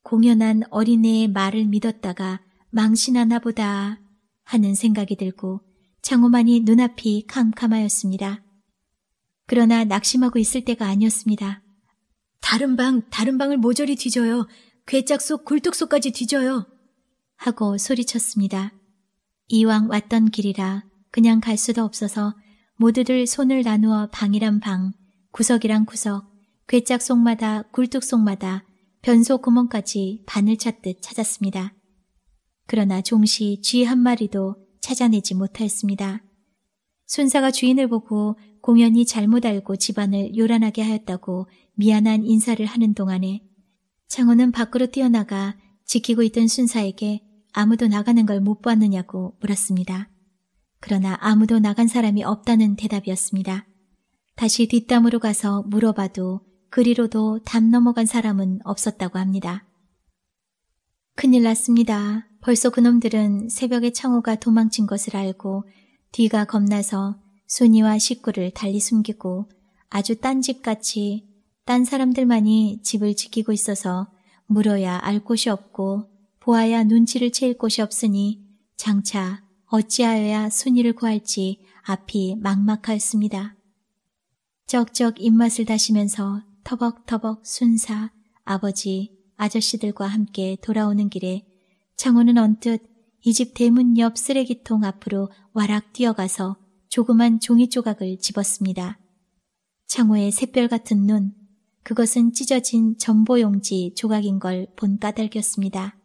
공연한 어린애의 말을 믿었다가 망신하나 보다 하는 생각이 들고 장호만이 눈앞이 캄캄하였습니다. 그러나 낙심하고 있을 때가 아니었습니다. 다른 방, 다른 방을 모조리 뒤져요. 괴짝 속, 굴뚝 속까지 뒤져요. 하고 소리쳤습니다. 이왕 왔던 길이라 그냥 갈 수도 없어서 모두들 손을 나누어 방이란 방, 구석이란 구석, 괴짝 속마다 굴뚝 속마다 변소 구멍까지 반을 찾듯 찾았습니다. 그러나 종시 쥐 한 마리도 찾아내지 못하였습니다. 순사가 주인을 보고 공연히 잘못 알고 집안을 요란하게 하였다고 미안한 인사를 하는 동안에 창호는 밖으로 뛰어나가 지키고 있던 순사에게 아무도 나가는 걸 못 봤느냐고 물었습니다. 그러나 아무도 나간 사람이 없다는 대답이었습니다. 다시 뒷담으로 가서 물어봐도 그리로도 담 넘어간 사람은 없었다고 합니다. 큰일 났습니다. 벌써 그놈들은 새벽에 창호가 도망친 것을 알고 뒤가 겁나서 순이와 식구를 달리 숨기고 아주 딴 집같이 딴 사람들만이 집을 지키고 있어서 물어야 알 곳이 없고 보아야 눈치를 채일 곳이 없으니 장차 어찌하여야 순위를 구할지 앞이 막막하였습니다. 쩍쩍 입맛을 다시면서 터벅터벅 순사, 아버지, 아저씨들과 함께 돌아오는 길에 창호는 언뜻 이 집 대문 옆 쓰레기통 앞으로 와락 뛰어가서 조그만 종이 조각을 집었습니다. 창호의 샛별 같은 눈, 그것은 찢어진 전보용지 조각인 걸 본 까닭이었습니다.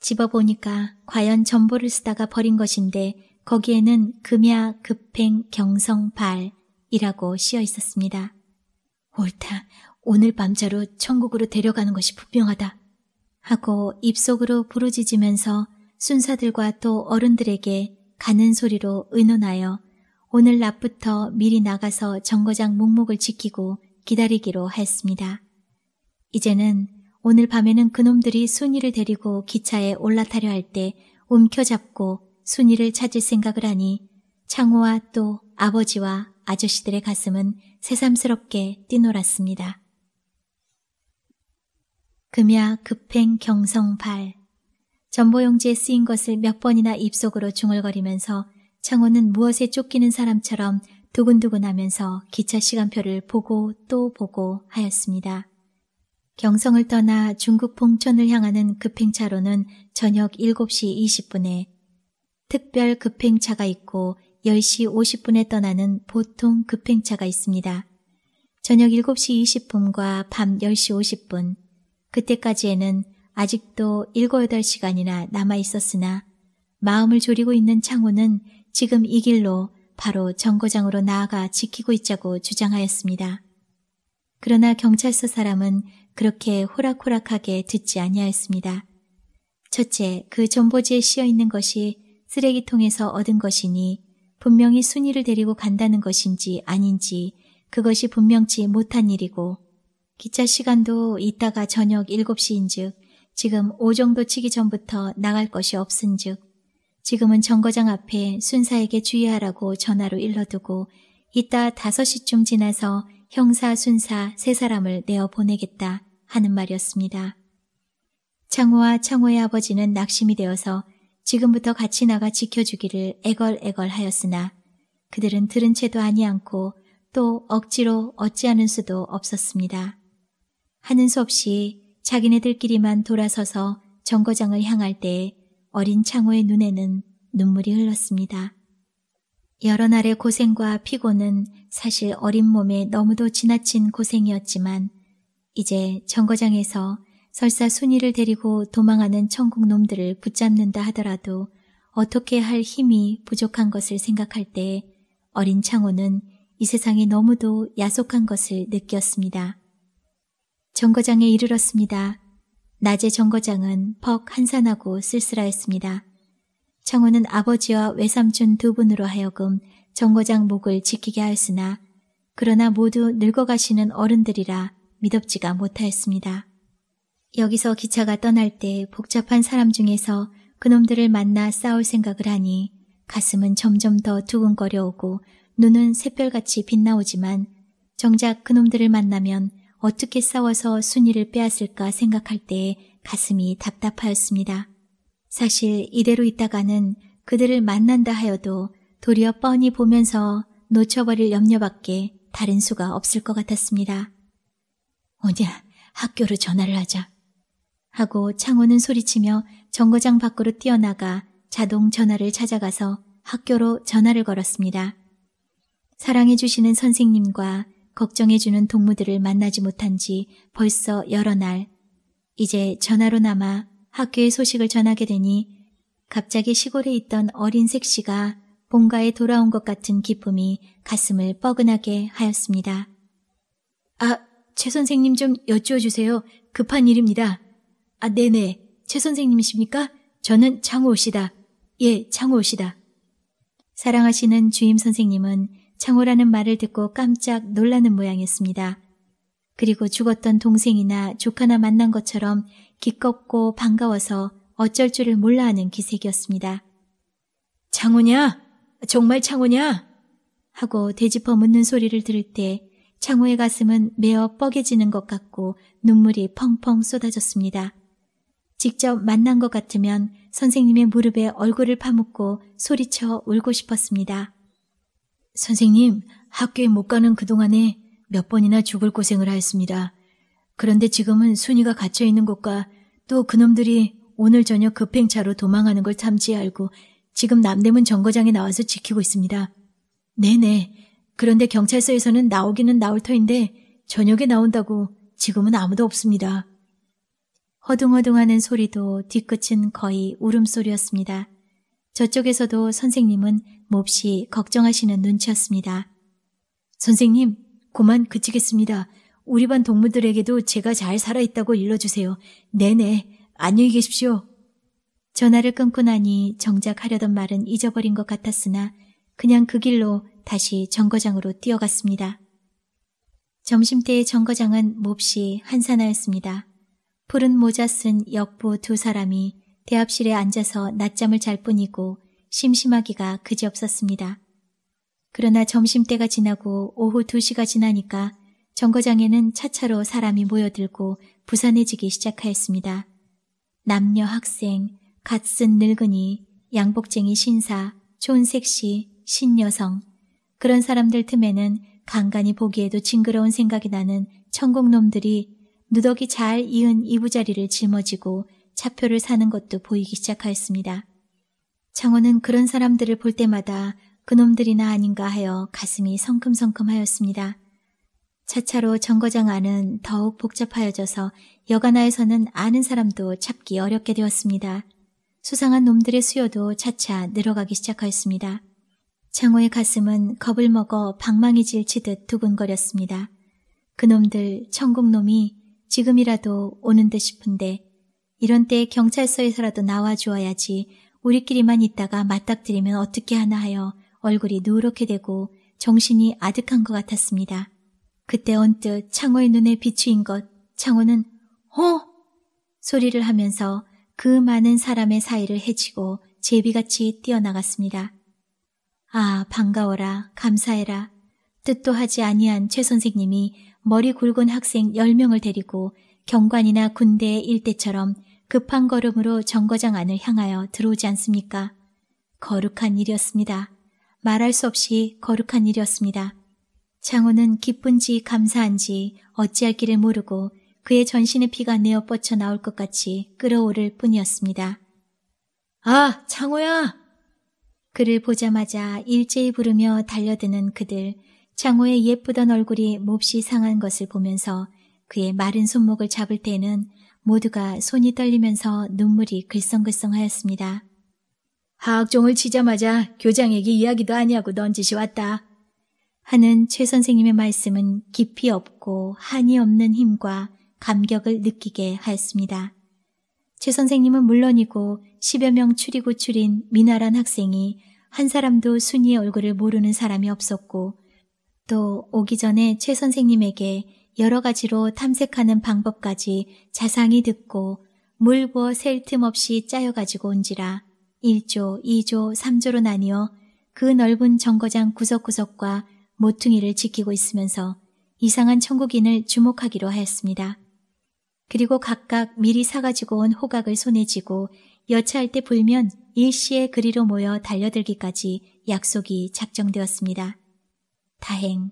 집어보니까 과연 전보를 쓰다가 버린 것인데 거기에는 금야, 급행, 경성, 발이라고 씌어 있었습니다. 옳다. 오늘 밤자로 천국으로 데려가는 것이 분명하다. 하고 입속으로 부르짖으면서 순사들과 또 어른들에게 가는 소리로 의논하여 오늘 낮부터 미리 나가서 정거장 목목을 지키고 기다리기로 했습니다 이제는 오늘 밤에는 그놈들이 순이를 데리고 기차에 올라타려 할 때 움켜잡고 순이를 찾을 생각을 하니 창호와 또 아버지와 아저씨들의 가슴은 새삼스럽게 뛰놀았습니다. 금야 급행 경성발 전보용지에 쓰인 것을 몇 번이나 입속으로 중얼거리면서 창호는 무엇에 쫓기는 사람처럼 두근두근하면서 기차 시간표를 보고 또 보고 하였습니다. 경성을 떠나 중국 봉천을 향하는 급행차로는 저녁 7시 20분에 특별 급행차가 있고 10시 50분에 떠나는 보통 급행차가 있습니다. 저녁 7시 20분과 밤 10시 50분, 그때까지에는 아직도 7, 8시간이나 남아 있었으나 마음을 졸이고 있는 창호는 지금 이 길로 바로 정거장으로 나아가 지키고 있자고 주장하였습니다. 그러나 경찰서 사람은 그렇게 호락호락하게 듣지 아니하였습니다. 첫째, 그 전보지에 씌어 있는 것이 쓰레기통에서 얻은 것이니 분명히 순이를 데리고 간다는 것인지 아닌지 그것이 분명치 못한 일이고 기차 시간도 이따가 저녁 7시인즉 지금 오정도 치기 전부터 나갈 것이 없은즉 지금은 정거장 앞에 순사에게 주의하라고 전화로 일러두고 이따 5시쯤 지나서 형사, 순사 세 사람을 내어 보내겠다 하는 말이었습니다. 창호와 창호의 아버지는 낙심이 되어서 지금부터 같이 나가 지켜주기를 애걸애걸 하였으나 그들은 들은 채도 아니않고 또 억지로 어찌하는 수도 없었습니다. 하는 수 없이 자기네들끼리만 돌아서서 정거장을 향할 때 어린 창호의 눈에는 눈물이 흘렀습니다. 여러 날의 고생과 피곤은 사실 어린 몸에 너무도 지나친 고생이었지만 이제 정거장에서 설사 순이를 데리고 도망하는 천국놈들을 붙잡는다 하더라도 어떻게 할 힘이 부족한 것을 생각할 때 어린 창호는 이 세상이 너무도 야속한 것을 느꼈습니다. 정거장에 이르렀습니다. 낮에 정거장은 퍽 한산하고 쓸쓸하였습니다. 창호는 아버지와 외삼촌 두 분으로 하여금 정거장 목을 지키게 하였으나 그러나 모두 늙어가시는 어른들이라 믿업지가 못하였습니다. 여기서 기차가 떠날 때 복잡한 사람 중에서 그놈들을 만나 싸울 생각을 하니 가슴은 점점 더 두근거려 오고 눈은 새별같이 빛나오지만 정작 그놈들을 만나면 어떻게 싸워서 순위를 빼앗을까 생각할 때 가슴이 답답하였습니다. 사실 이대로 있다가는 그들을 만난다 하여도 도리어 뻔히 보면서 놓쳐버릴 염려밖에 다른 수가 없을 것 같았습니다. 오냐, 학교로 전화를 하자. 하고 창호는 소리치며 정거장 밖으로 뛰어나가 자동 전화를 찾아가서 학교로 전화를 걸었습니다. 사랑해주시는 선생님과 걱정해주는 동무들을 만나지 못한 지 벌써 여러 날. 이제 전화로 나마 학교의 소식을 전하게 되니 갑자기 시골에 있던 어린 색시가 본가에 돌아온 것 같은 기쁨이 가슴을 뻐근하게 하였습니다. 아, 최 선생님 좀 여쭈어 주세요. 급한 일입니다. 아, 네네. 최 선생님이십니까? 저는 창호 씨다. 예, 창호 씨다. 사랑하시는 주임 선생님은 창호라는 말을 듣고 깜짝 놀라는 모양이었습니다. 그리고 죽었던 동생이나 조카나 만난 것처럼 기껍고 반가워서 어쩔 줄을 몰라 하는 기색이었습니다. 장호냐? 정말 창호냐? 하고 되짚어 묻는 소리를 들을 때 창호의 가슴은 매어 뻐개지는 것 같고 눈물이 펑펑 쏟아졌습니다. 직접 만난 것 같으면 선생님의 무릎에 얼굴을 파묻고 소리쳐 울고 싶었습니다. 선생님, 학교에 못 가는 그동안에 몇 번이나 죽을 고생을 하였습니다. 그런데 지금은 순위가 갇혀 있는 곳과 또 그놈들이 오늘 저녁 급행차로 도망하는 걸잠지 알고 지금 남대문 정거장에 나와서 지키고 있습니다. 네네. 그런데 경찰서에서는 나오기는 나올 터인데 저녁에 나온다고 지금은 아무도 없습니다. 허둥허둥하는 소리도 뒤끝은 거의 울음소리였습니다. 저쪽에서도 선생님은 몹시 걱정하시는 눈치였습니다. 선생님, 그만 그치겠습니다. 우리 반 동물들에게도 제가 잘 살아있다고 일러주세요. 네네, 안녕히 계십시오. 전화를 끊고 나니 정작 하려던 말은 잊어버린 것 같았으나 그냥 그 길로 다시 정거장으로 뛰어갔습니다. 점심때의 정거장은 몹시 한산하였습니다. 푸른 모자 쓴 역부 두 사람이 대합실에 앉아서 낮잠을 잘 뿐이고 심심하기가 그지없었습니다. 그러나 점심때가 지나고 오후 2시가 지나니까 정거장에는 차차로 사람이 모여들고 부산해지기 시작하였습니다. 남녀 학생, 갓쓴 늙은이, 양복쟁이 신사, 촌색시, 신여성 그런 사람들 틈에는 간간히 보기에도 징그러운 생각이 나는 천국놈들이 누더기 잘 이은 이부자리를 짊어지고 차표를 사는 것도 보이기 시작하였습니다. 장호는 그런 사람들을 볼 때마다 그놈들이나 아닌가 하여 가슴이 성큼성큼하였습니다. 차차로 정거장 안은 더욱 복잡하여져서 여가나에서는 아는 사람도 찾기 어렵게 되었습니다. 수상한 놈들의 수요도 차차 늘어가기 시작하였습니다. 창호의 가슴은 겁을 먹어 방망이질 치듯 두근거렸습니다. 그놈들 천국놈이 지금이라도 오는 듯 싶은데 이런 때 경찰서에서라도 나와주어야지 우리끼리만 있다가 맞닥뜨리면 어떻게 하나 하여 얼굴이 누렇게 되고 정신이 아득한 것 같았습니다. 그때 언뜻 창호의 눈에 비추인 것 창호는 호! 어? 소리를 하면서 그 많은 사람의 사이를 헤치고 제비같이 뛰어나갔습니다. 아, 반가워라, 감사해라. 뜻도 하지 아니한 최 선생님이 머리 굵은 학생 10명을 데리고 경관이나 군대의 일대처럼 급한 걸음으로 정거장 안을 향하여 들어오지 않습니까? 거룩한 일이었습니다. 말할 수 없이 거룩한 일이었습니다. 장호는 기쁜지 감사한지 어찌할 길을 모르고 그의 전신의 피가 내어 뻗쳐 나올 것 같이 끓어오를 뿐이었습니다. 아, 창호야! 그를 보자마자 일제히 부르며 달려드는 그들, 창호의 예쁘던 얼굴이 몹시 상한 것을 보면서 그의 마른 손목을 잡을 때에는 모두가 손이 떨리면서 눈물이 글썽글썽하였습니다. 하악종을 치자마자 교장에게 이야기도 아니하고 넌지시 왔다. 하는 최 선생님의 말씀은 깊이 없고 한이 없는 힘과 감격을 느끼게 하였습니다. 최 선생님은 물론이고 10여 명 추리고 추린 미나란 학생이 한 사람도 순이의 얼굴을 모르는 사람이 없었고 또 오기 전에 최 선생님에게 여러 가지로 탐색하는 방법까지 자상히 듣고 물고 셀틈 없이 짜여가지고 온지라 1조, 2조, 3조로 나뉘어 그 넓은 정거장 구석구석과 모퉁이를 지키고 있으면서 이상한 천국인을 주목하기로 하였습니다. 그리고 각각 미리 사가지고 온 호각을 손에 쥐고 여차할 때 불면 일시에 그리로 모여 달려들기까지 약속이 작정되었습니다. 다행,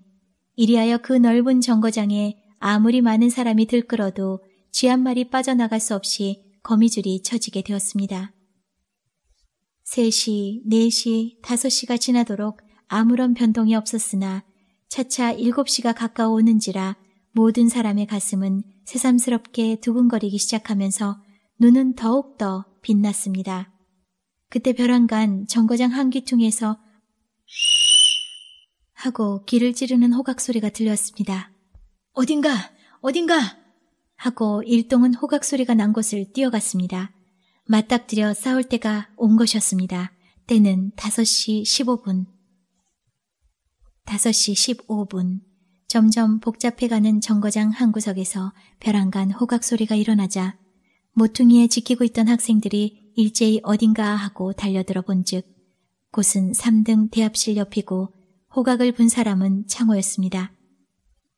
이리하여 그 넓은 정거장에 아무리 많은 사람이 들끓어도 쥐 한 마리 빠져나갈 수 없이 거미줄이 쳐지게 되었습니다. 3시, 4시, 5시가 지나도록 아무런 변동이 없었으나 차차 7시가 가까워 오는지라 모든 사람의 가슴은 새삼스럽게 두근거리기 시작하면서 눈은 더욱더 빛났습니다. 그때 벼랑간 정거장 한기퉁에서 하고 귀를 찌르는 호각 소리가 들렸습니다. 어딘가! 어딘가! 하고 일동은 호각 소리가 난 곳을 뛰어갔습니다. 맞닥뜨려 싸울 때가 온 것이었습니다. 때는 5시 15분. 5시 15분. 점점 복잡해가는 정거장 한 구석에서 벼랑간 호각 소리가 일어나자 모퉁이에 지키고 있던 학생들이 일제히 어딘가 하고 달려들어 본즉 곳은 3등 대합실 옆이고 호각을 분 사람은 창호였습니다.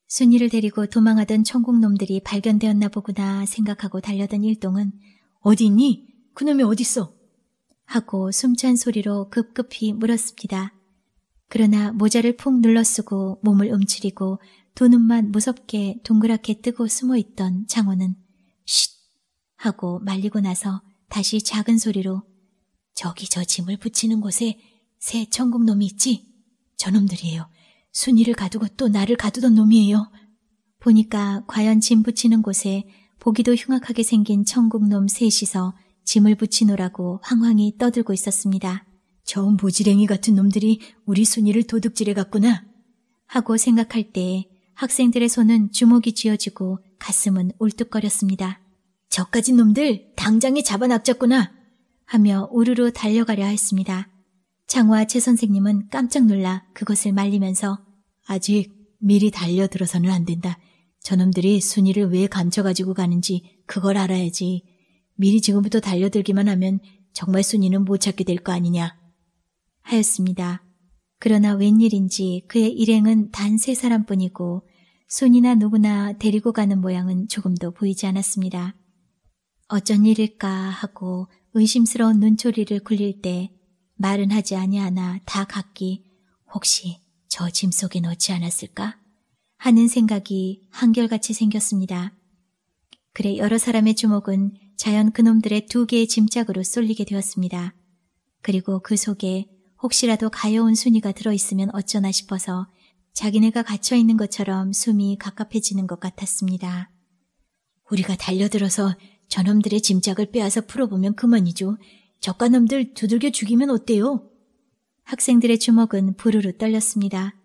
순이를 데리고 도망하던 천국놈들이 발견되었나 보구나 생각하고 달려든 일동은 어디 있니? 그놈이 어딨어? 하고 숨찬 소리로 급급히 물었습니다. 그러나 모자를 푹 눌러쓰고 몸을 움츠리고 두 눈만 무섭게 동그랗게 뜨고 숨어있던 장호는 쉿 하고 말리고 나서 다시 작은 소리로 저기 저 짐을 붙이는 곳에 새 천국놈이 있지? 저놈들이에요. 순이를 가두고 또 나를 가두던 놈이에요. 보니까 과연 짐 붙이는 곳에 보기도 흉악하게 생긴 천국놈 셋이서 짐을 붙이노라고 황황히 떠들고 있었습니다. 저무지랭이 같은 놈들이 우리 순이를 도둑질해 갔구나 하고 생각할 때에 학생들의 손은 주먹이 쥐어지고 가슴은 울뚝거렸습니다. 저까지 놈들 당장에 잡아낙쳤구나 하며 우르르 달려가려 했습니다. 장화 최 선생님은 깜짝 놀라 그것을 말리면서 아직 미리 달려들어서는 안 된다. 저놈들이 순이를 왜 감춰가지고 가는지 그걸 알아야지. 미리 지금부터 달려들기만 하면 정말 순이는 못 찾게 될 거 아니냐. 하였습니다. 그러나 웬일인지 그의 일행은 단 세 사람뿐이고 손이나 누구나 데리고 가는 모양은 조금도 보이지 않았습니다. 어쩐 일일까 하고 의심스러운 눈초리를 굴릴 때 말은 하지 아니하나 다 각기 혹시 저 짐 속에 넣지 않았을까 하는 생각이 한결같이 생겼습니다. 그래 여러 사람의 주목은 자연 그놈들의 두 개의 짐작으로 쏠리게 되었습니다. 그리고 그 속에 혹시라도 가여운 순이가 들어있으면 어쩌나 싶어서 자기네가 갇혀있는 것처럼 숨이 갑갑해지는 것 같았습니다. 우리가 달려들어서 저놈들의 짐작을 빼앗아 풀어보면 그만이죠. 저가놈들 두들겨 죽이면 어때요? 학생들의 주먹은 부르르 떨렸습니다.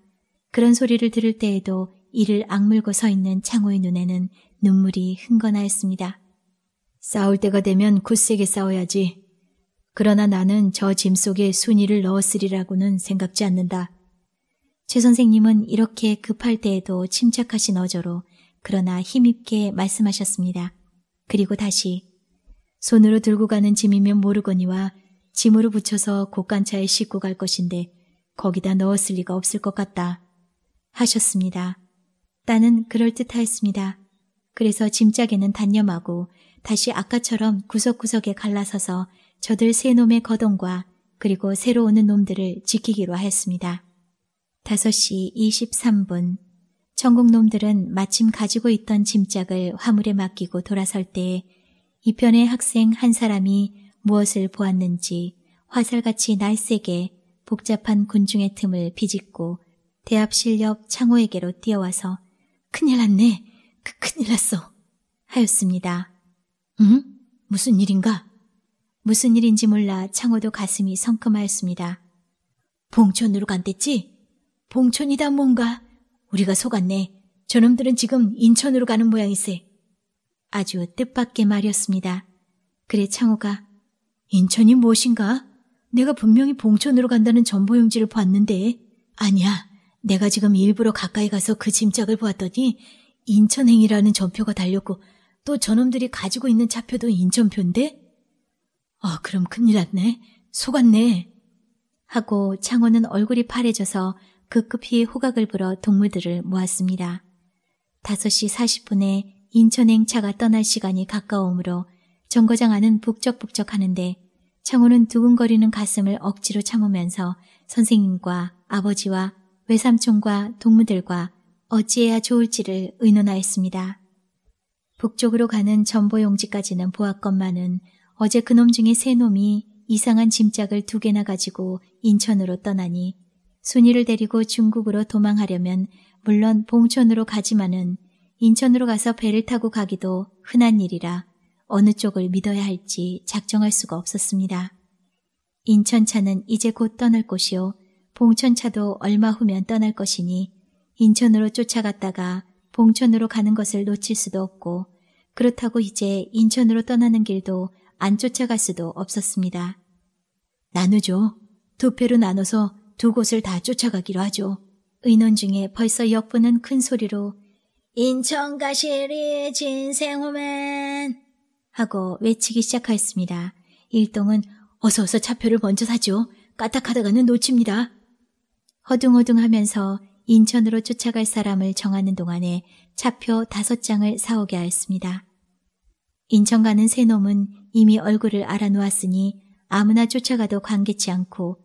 그런 소리를 들을 때에도 이를 악물고 서 있는 창호의 눈에는 눈물이 흥건하였습니다. 싸울 때가 되면 굳세게 싸워야지. 그러나 나는 저 짐 속에 순이를 넣었으리라고는 생각지 않는다. 최 선생님은 이렇게 급할 때에도 침착하신 어조로 그러나 힘있게 말씀하셨습니다. 그리고 다시 손으로 들고 가는 짐이면 모르거니와 짐으로 붙여서 곡간차에 싣고 갈 것인데 거기다 넣었을 리가 없을 것 같다. 하셨습니다. 나는 그럴듯하였습니다. 그래서 짐짝에는 단념하고 다시 아까처럼 구석구석에 갈라서서 저들 세 놈의 거동과 그리고 새로 오는 놈들을 지키기로 하였습니다. 5시 23분 천국 놈들은 마침 가지고 있던 짐짝을 화물에 맡기고 돌아설 때에 이편의 학생 한 사람이 무엇을 보았는지 화살같이 날쌔게 복잡한 군중의 틈을 비집고 대합실 옆 창호에게로 뛰어와서 큰일 났네. 그, 큰일 났어. 하였습니다. 응? 무슨 일인가? 무슨 일인지 몰라 창호도 가슴이 성큼하였습니다. 봉촌으로 간댔지? 봉촌이다 뭔가. 우리가 속았네. 저놈들은 지금 인천으로 가는 모양이세. 아주 뜻밖의 말이었습니다. 그래 창호가 인천이 무엇인가? 내가 분명히 봉촌으로 간다는 전보용지를 봤는데 아니야. 내가 지금 일부러 가까이 가서 그짐작을 보았더니 인천행이라는 전표가 달렸고 또 저놈들이 가지고 있는 차표도 인천표인데 어, 그럼 큰일 났네. 속았네. 하고 창호는 얼굴이 파래져서 급급히 호각을 불어 동물들을 모았습니다. 5시 40분에 인천행 차가 떠날 시간이 가까우므로 정거장 안은 북적북적 하는데 창호는 두근거리는 가슴을 억지로 참으면서 선생님과 아버지와 외삼촌과 동무들과 어찌해야 좋을지를 의논하였습니다. 북쪽으로 가는 전보용지까지는 보았건만은 어제 그놈 중에 세 놈이 이상한 짐짝을 두 개나 가지고 인천으로 떠나니 순이를 데리고 중국으로 도망하려면 물론 봉천으로 가지만은 인천으로 가서 배를 타고 가기도 흔한 일이라 어느 쪽을 믿어야 할지 작정할 수가 없었습니다. 인천차는 이제 곧 떠날 곳이요. 봉천차도 얼마 후면 떠날 것이니 인천으로 쫓아갔다가 봉천으로 가는 것을 놓칠 수도 없고 그렇다고 이제 인천으로 떠나는 길도 안 쫓아갈 수도 없었습니다. 나누죠. 두 패로 나눠서 두 곳을 다 쫓아가기로 하죠. 의논 중에 벌써 역부는 큰 소리로 인천 가시리 진생호맨 하고 외치기 시작하였습니다. 일동은 어서 어서 차표를 먼저 사죠. 까딱하다가는 놓칩니다. 허둥허둥 하면서 인천으로 쫓아갈 사람을 정하는 동안에 차표 다섯 장을 사오게 하였습니다. 인천 가는 새놈은 이미 얼굴을 알아놓았으니 아무나 쫓아가도 관계치 않고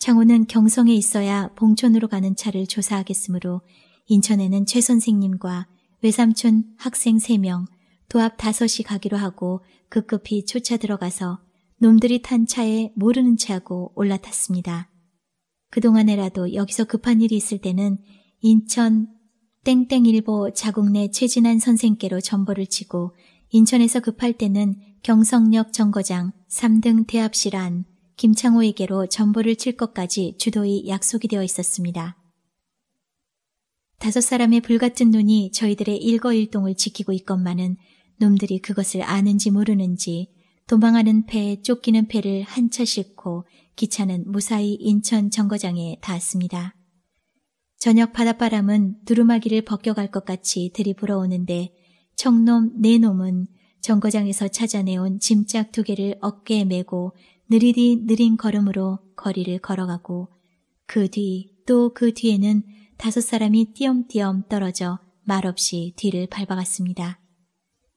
창호는 경성에 있어야 봉촌으로 가는 차를 조사하겠으므로 인천에는 최 선생님과 외삼촌 학생 3명, 도합 5시 가기로 하고 급급히 쫓아 들어가서 놈들이 탄 차에 모르는 체하고 올라탔습니다. 그동안에라도 여기서 급한 일이 있을 때는 인천 땡땡일보 자국 내 최진한 선생께로 전보를 치고 인천에서 급할 때는 경성역 정거장 3등 대합실 안 김창호에게로 전보를 칠 것까지 주도의 약속이 되어 있었습니다. 다섯 사람의 불같은 눈이 저희들의 일거일동을 지키고 있건만은 놈들이 그것을 아는지 모르는지 도망하는 배에 쫓기는 배를 한 차 싣고 기차는 무사히 인천 정거장에 닿았습니다. 저녁 바닷바람은 두루마기를 벗겨갈 것 같이 들이 불어오는데 청놈 내놈은 네 정거장에서 찾아내온 짐짝 두 개를 어깨에 메고 느리디 느린 걸음으로 거리를 걸어가고 그 뒤 또그 그 뒤에는 다섯 사람이 띄엄띄엄 떨어져 말없이 뒤를 밟아갔습니다.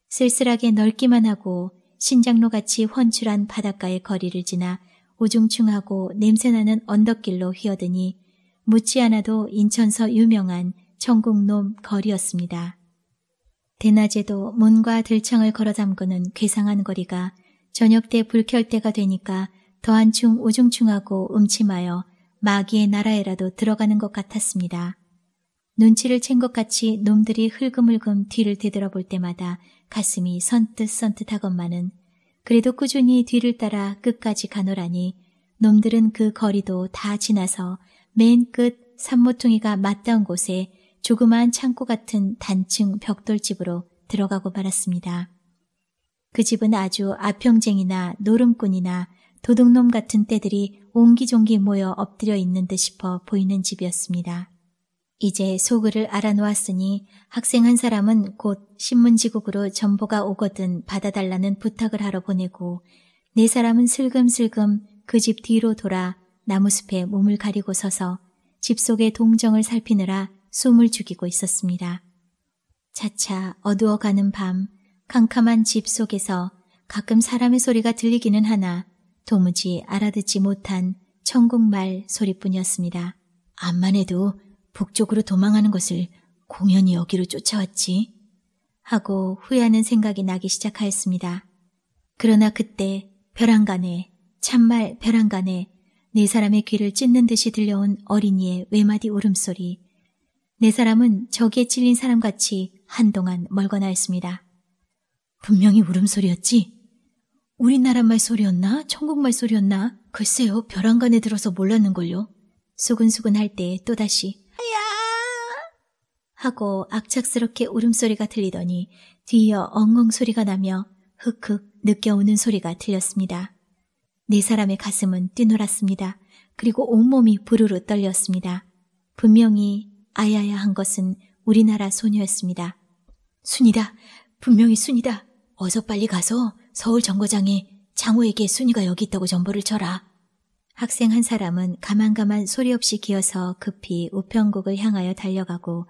쓸쓸하게 넓기만 하고 신장로같이 훤출한 바닷가의 거리를 지나 오중충하고 냄새나는 언덕길로 휘어드니 묻지 않아도 인천서 유명한 천국놈 거리였습니다. 대낮에도 문과 들창을 걸어 잠그는 괴상한 거리가 저녁 때 불 켤 때가 되니까 더한층 우중충하고 음침하여 마귀의 나라에라도 들어가는 것 같았습니다. 눈치를 챈 것 같이 놈들이 흘금흘금 뒤를 되돌아볼 때마다 가슴이 선뜻선뜻하건만은 그래도 꾸준히 뒤를 따라 끝까지 가노라니 놈들은 그 거리도 다 지나서 맨 끝 산모퉁이가 맞닿은 곳에 조그마한 창고 같은 단층 벽돌집으로 들어가고 말았습니다. 그 집은 아주 아평쟁이나 노름꾼이나 도둑놈 같은 때들이 옹기종기 모여 엎드려 있는 듯 싶어 보이는 집이었습니다. 이제 소그를 알아놓았으니 학생 한 사람은 곧 신문지국으로 전보가 오거든 받아달라는 부탁을 하러 보내고 네 사람은 슬금슬금 그 집 뒤로 돌아 나무숲에 몸을 가리고 서서 집 속의 동정을 살피느라 숨을 죽이고 있었습니다. 차차 어두워가는 밤 캄캄한 집 속에서 가끔 사람의 소리가 들리기는 하나 도무지 알아듣지 못한 천국말 소리뿐이었습니다. 암만 해도 북쪽으로 도망하는 것을 공연히 여기로 쫓아왔지 하고 후회하는 생각이 나기 시작하였습니다. 그러나 그때 벼랑간에 참말 벼랑간에 네 사람의 귀를 찢는 듯이 들려온 어린이의 외마디 울음소리 네 사람은 적에 찔린 사람같이 한동안 멀거나 했습니다. 분명히 울음소리였지? 우리나라말 소리였나? 천국말 소리였나? 글쎄요, 벼랑간에 들어서 몰랐는걸요. 수근수근 할때 또다시 야 하고 악착스럽게 울음소리가 들리더니 뒤이어 엉엉 소리가 나며 흑흑 느껴오는 소리가 들렸습니다. 네 사람의 가슴은 뛰놀았습니다. 그리고 온몸이 부르르 떨렸습니다. 분명히 아야야 한 것은 우리나라 소녀였습니다. 순이다. 분명히 순이다. 어서 빨리 가서 서울 정거장에 장호에게 순이가 여기 있다고 정보를 쳐라. 학생 한 사람은 가만가만 소리 없이 기어서 급히 우편국을 향하여 달려가고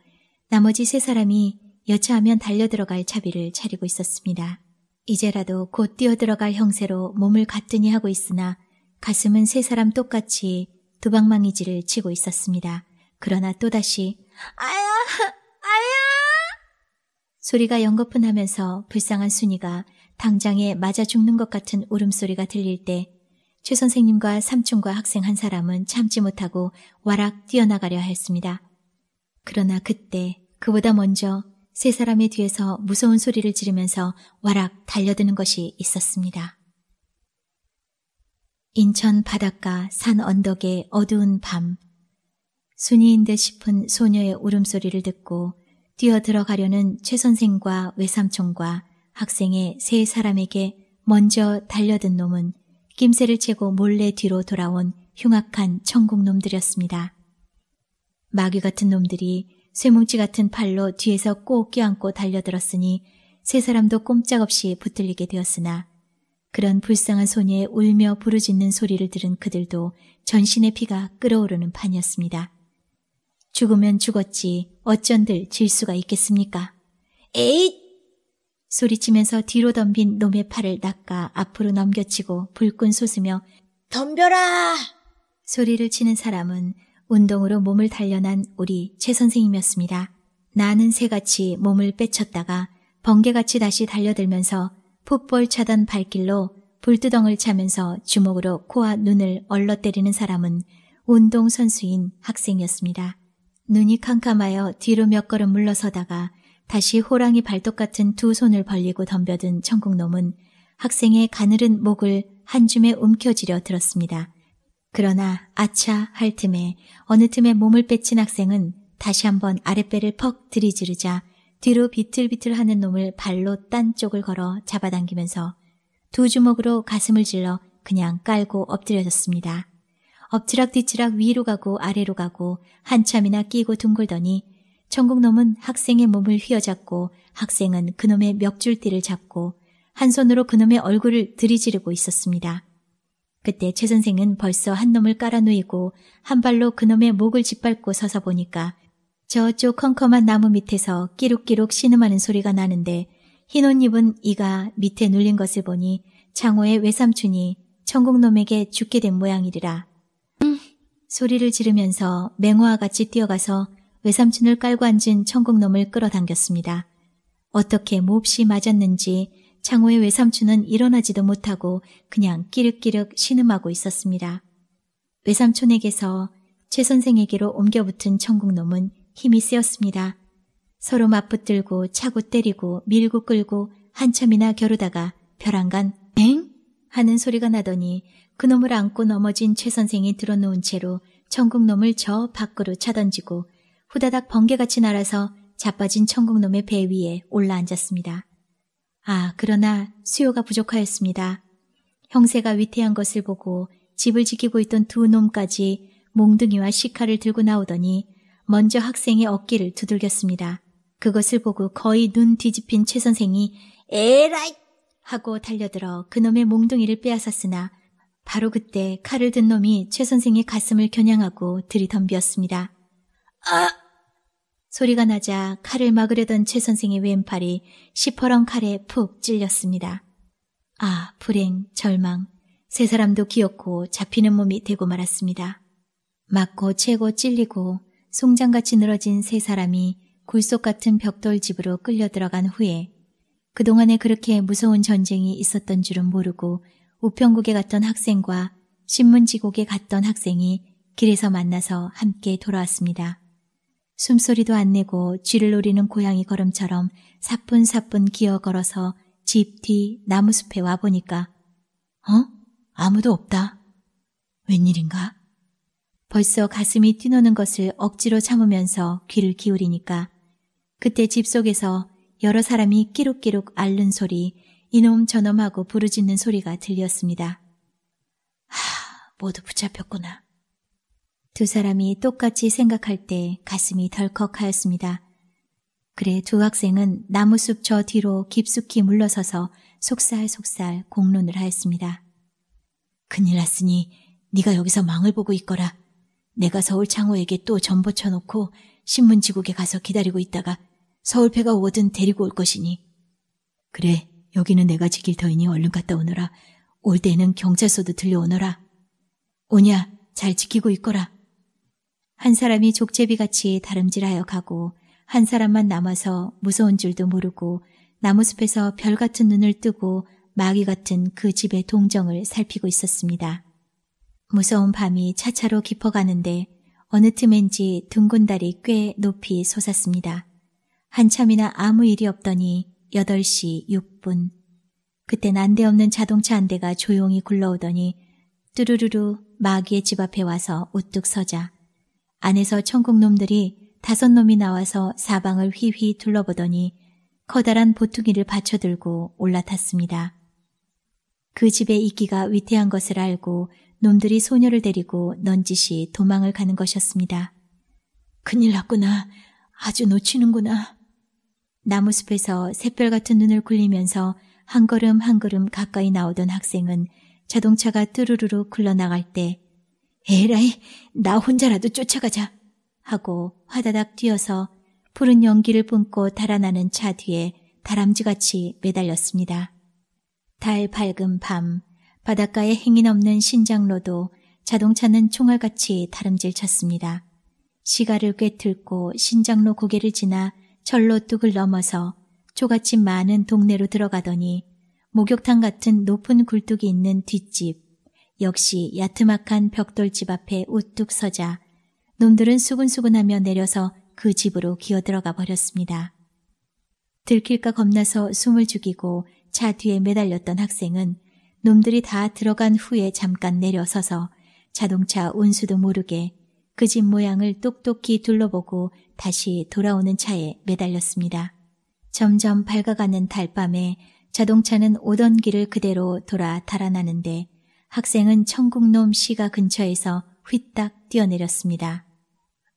나머지 세 사람이 여차하면 달려들어갈 차비를 차리고 있었습니다. 이제라도 곧 뛰어들어갈 형세로 몸을 가뜩니 하고 있으나 가슴은 세 사람 똑같이 두방망이질을 치고 있었습니다. 그러나 또다시 아야! 아야! 소리가 연거푸하면서 불쌍한 순이가 당장에 맞아 죽는 것 같은 울음소리가 들릴 때 최 선생님과 삼촌과 학생 한 사람은 참지 못하고 와락 뛰어나가려 했습니다. 그러나 그때 그보다 먼저 세 사람의 뒤에서 무서운 소리를 지르면서 와락 달려드는 것이 있었습니다. 인천 바닷가 산 언덕의 어두운 밤 순이인 듯 싶은 소녀의 울음소리를 듣고 뛰어 들어가려는 최 선생과 외삼촌과 학생의 세 사람에게 먼저 달려든 놈은 낌새를 채고 몰래 뒤로 돌아온 흉악한 천국놈들이었습니다. 마귀 같은 놈들이 쇠뭉치 같은 팔로 뒤에서 꼭 껴안고 달려들었으니 세 사람도 꼼짝없이 붙들리게 되었으나 그런 불쌍한 소녀의 울며 부르짖는 소리를 들은 그들도 전신의 피가 끓어오르는 판이었습니다. 죽으면 죽었지 어쩐들 질 수가 있겠습니까? 에잇! 소리치면서 뒤로 덤빈 놈의 팔을 낚아 앞으로 넘겨치고 불끈 솟으며 덤벼라! 소리를 치는 사람은 운동으로 몸을 단련한 우리 최 선생님이었습니다. 나는 새같이 몸을 빼쳤다가 번개같이 다시 달려들면서 풋볼 차던 발길로 불두덩을 차면서 주먹으로 코와 눈을 얼러 때리는 사람은 운동선수인 학생이었습니다. 눈이 캄캄하여 뒤로 몇 걸음 물러서다가 다시 호랑이 발톱 같은 두 손을 벌리고 덤벼든 천국놈은 학생의 가늘은 목을 한 줌에 움켜쥐려 들었습니다. 그러나 아차 할 틈에 어느 틈에 몸을 뺏친 학생은 다시 한번 아랫배를 퍽 들이지르자 뒤로 비틀비틀하는 놈을 발로 딴 쪽을 걸어 잡아당기면서 두 주먹으로 가슴을 질러 그냥 깔고 엎드려졌습니다. 엎치락뒤치락 위로 가고 아래로 가고 한참이나 끼고 둥글더니 천국놈은 학생의 몸을 휘어잡고 학생은 그놈의 멱줄띠를 잡고 한 손으로 그놈의 얼굴을 들이지르고 있었습니다. 그때 최 선생은 벌써 한 놈을 깔아놓이고한 발로 그놈의 목을 짓밟고 서서 보니까 저쪽 컴컴한 나무 밑에서 끼룩끼룩 신음하는 소리가 나는데 흰옷 입은 이가 밑에 눌린 것을 보니 장호의 외삼촌이 천국놈에게 죽게 된 모양이리라. 소리를 지르면서 맹호와 같이 뛰어가서 외삼촌을 깔고 앉은 천국놈을 끌어당겼습니다. 어떻게 몹시 맞았는지 창호의 외삼촌은 일어나지도 못하고 그냥 끼륵끼륵 신음하고 있었습니다. 외삼촌에게서 최 선생에게로 옮겨붙은 천국놈은 힘이 세었습니다. 서로 맞붙들고 차고 때리고 밀고 끌고 한참이나 겨루다가 벼랑간 엥? 하는 소리가 나더니 그놈을 안고 넘어진 최 선생이 드러놓은 채로 천국놈을 저 밖으로 차던지고 후다닥 번개같이 날아서 자빠진 천국놈의 배 위에 올라앉았습니다. 아, 그러나 수요가 부족하였습니다. 형세가 위태한 것을 보고 집을 지키고 있던 두 놈까지 몽둥이와 시카를 들고 나오더니 먼저 학생의 어깨를 두들겼습니다. 그것을 보고 거의 눈 뒤집힌 최 선생이 에라이! 하고 달려들어 그놈의 몽둥이를 빼앗았으나 바로 그때 칼을 든 놈이 최 선생의 가슴을 겨냥하고 들이덤비었습니다. 아! 소리가 나자 칼을 막으려던 최 선생의 왼팔이 시퍼런 칼에 푹 찔렸습니다. 아, 불행, 절망. 세 사람도 기었고 잡히는 몸이 되고 말았습니다. 맞고 채고 찔리고 송장같이 늘어진 세 사람이 굴속 같은 벽돌집으로 끌려 들어간 후에 그동안에 그렇게 무서운 전쟁이 있었던 줄은 모르고 우편국에 갔던 학생과 신문지국에 갔던 학생이 길에서 만나서 함께 돌아왔습니다. 숨소리도 안 내고 쥐를 노리는 고양이 걸음처럼 사뿐사뿐 기어 걸어서 집 뒤 나무숲에 와보니까 어? 아무도 없다. 웬일인가? 벌써 가슴이 뛰노는 것을 억지로 참으면서 귀를 기울이니까 그때 집 속에서 여러 사람이 끼룩끼룩 앓는 소리, 이놈 저놈하고 부르짖는 소리가 들렸습니다. 하, 모두 붙잡혔구나. 두 사람이 똑같이 생각할 때 가슴이 덜컥하였습니다. 그래 두 학생은 나무숲 저 뒤로 깊숙이 물러서서 속살속살 공론을 하였습니다. 큰일 났으니 네가 여기서 망을 보고 있거라. 내가 서울 창호에게 또 전보 쳐놓고 신문지국에 가서 기다리고 있다가 서울패가 오든 거 데리고 올 것이니. 그래, 여기는 내가 지킬 터이니 얼른 갔다 오너라. 올 때는 경찰서도 들려오너라. 오냐, 잘 지키고 있거라. 한 사람이 족제비같이 다름질하여 가고 한 사람만 남아서 무서운 줄도 모르고 나무숲에서 별같은 눈을 뜨고 마귀 같은 그 집의 동정을 살피고 있었습니다. 무서운 밤이 차차로 깊어가는데 어느 틈엔지 둥근 달이 꽤 높이 솟았습니다. 한참이나 아무 일이 없더니 8시 6분. 그때 난데없는 자동차 한 대가 조용히 굴러오더니 뚜루루루 마귀의 집 앞에 와서 우뚝 서자. 안에서 천국놈들이 다섯 놈이 나와서 사방을 휘휘 둘러보더니 커다란 보퉁이를 받쳐들고 올라탔습니다. 그집에 이기가 위태한 것을 알고 놈들이 소녀를 데리고 넌지시 도망을 가는 것이었습니다. 큰일 났구나. 아주 놓치는구나. 나무숲에서 샛별 같은 눈을 굴리면서 한 걸음 한 걸음 가까이 나오던 학생은 자동차가 뚜루루루 굴러나갈 때 에라이, 나 혼자라도 쫓아가자 하고 화다닥 뛰어서 푸른 연기를 뿜고 달아나는 차 뒤에 다람쥐같이 매달렸습니다. 달 밝은 밤, 바닷가에 행인 없는 신장로도 자동차는 총알같이 다름질 쳤습니다. 시가를 꿰뚫고 신장로 고개를 지나 철로 뚝을 넘어서 초가집 많은 동네로 들어가더니 목욕탕 같은 높은 굴뚝이 있는 뒷집 역시 야트막한 벽돌집 앞에 우뚝 서자 놈들은 수근수근하며 내려서 그 집으로 기어들어가 버렸습니다. 들킬까 겁나서 숨을 죽이고 차 뒤에 매달렸던 학생은 놈들이 다 들어간 후에 잠깐 내려서서 자동차 운수도 모르게 그집 모양을 똑똑히 둘러보고 다시 돌아오는 차에 매달렸습니다. 점점 밝아가는 달밤에 자동차는 오던 길을 그대로 돌아 달아나는데 학생은 천국놈 시가 근처에서 휘딱 뛰어내렸습니다.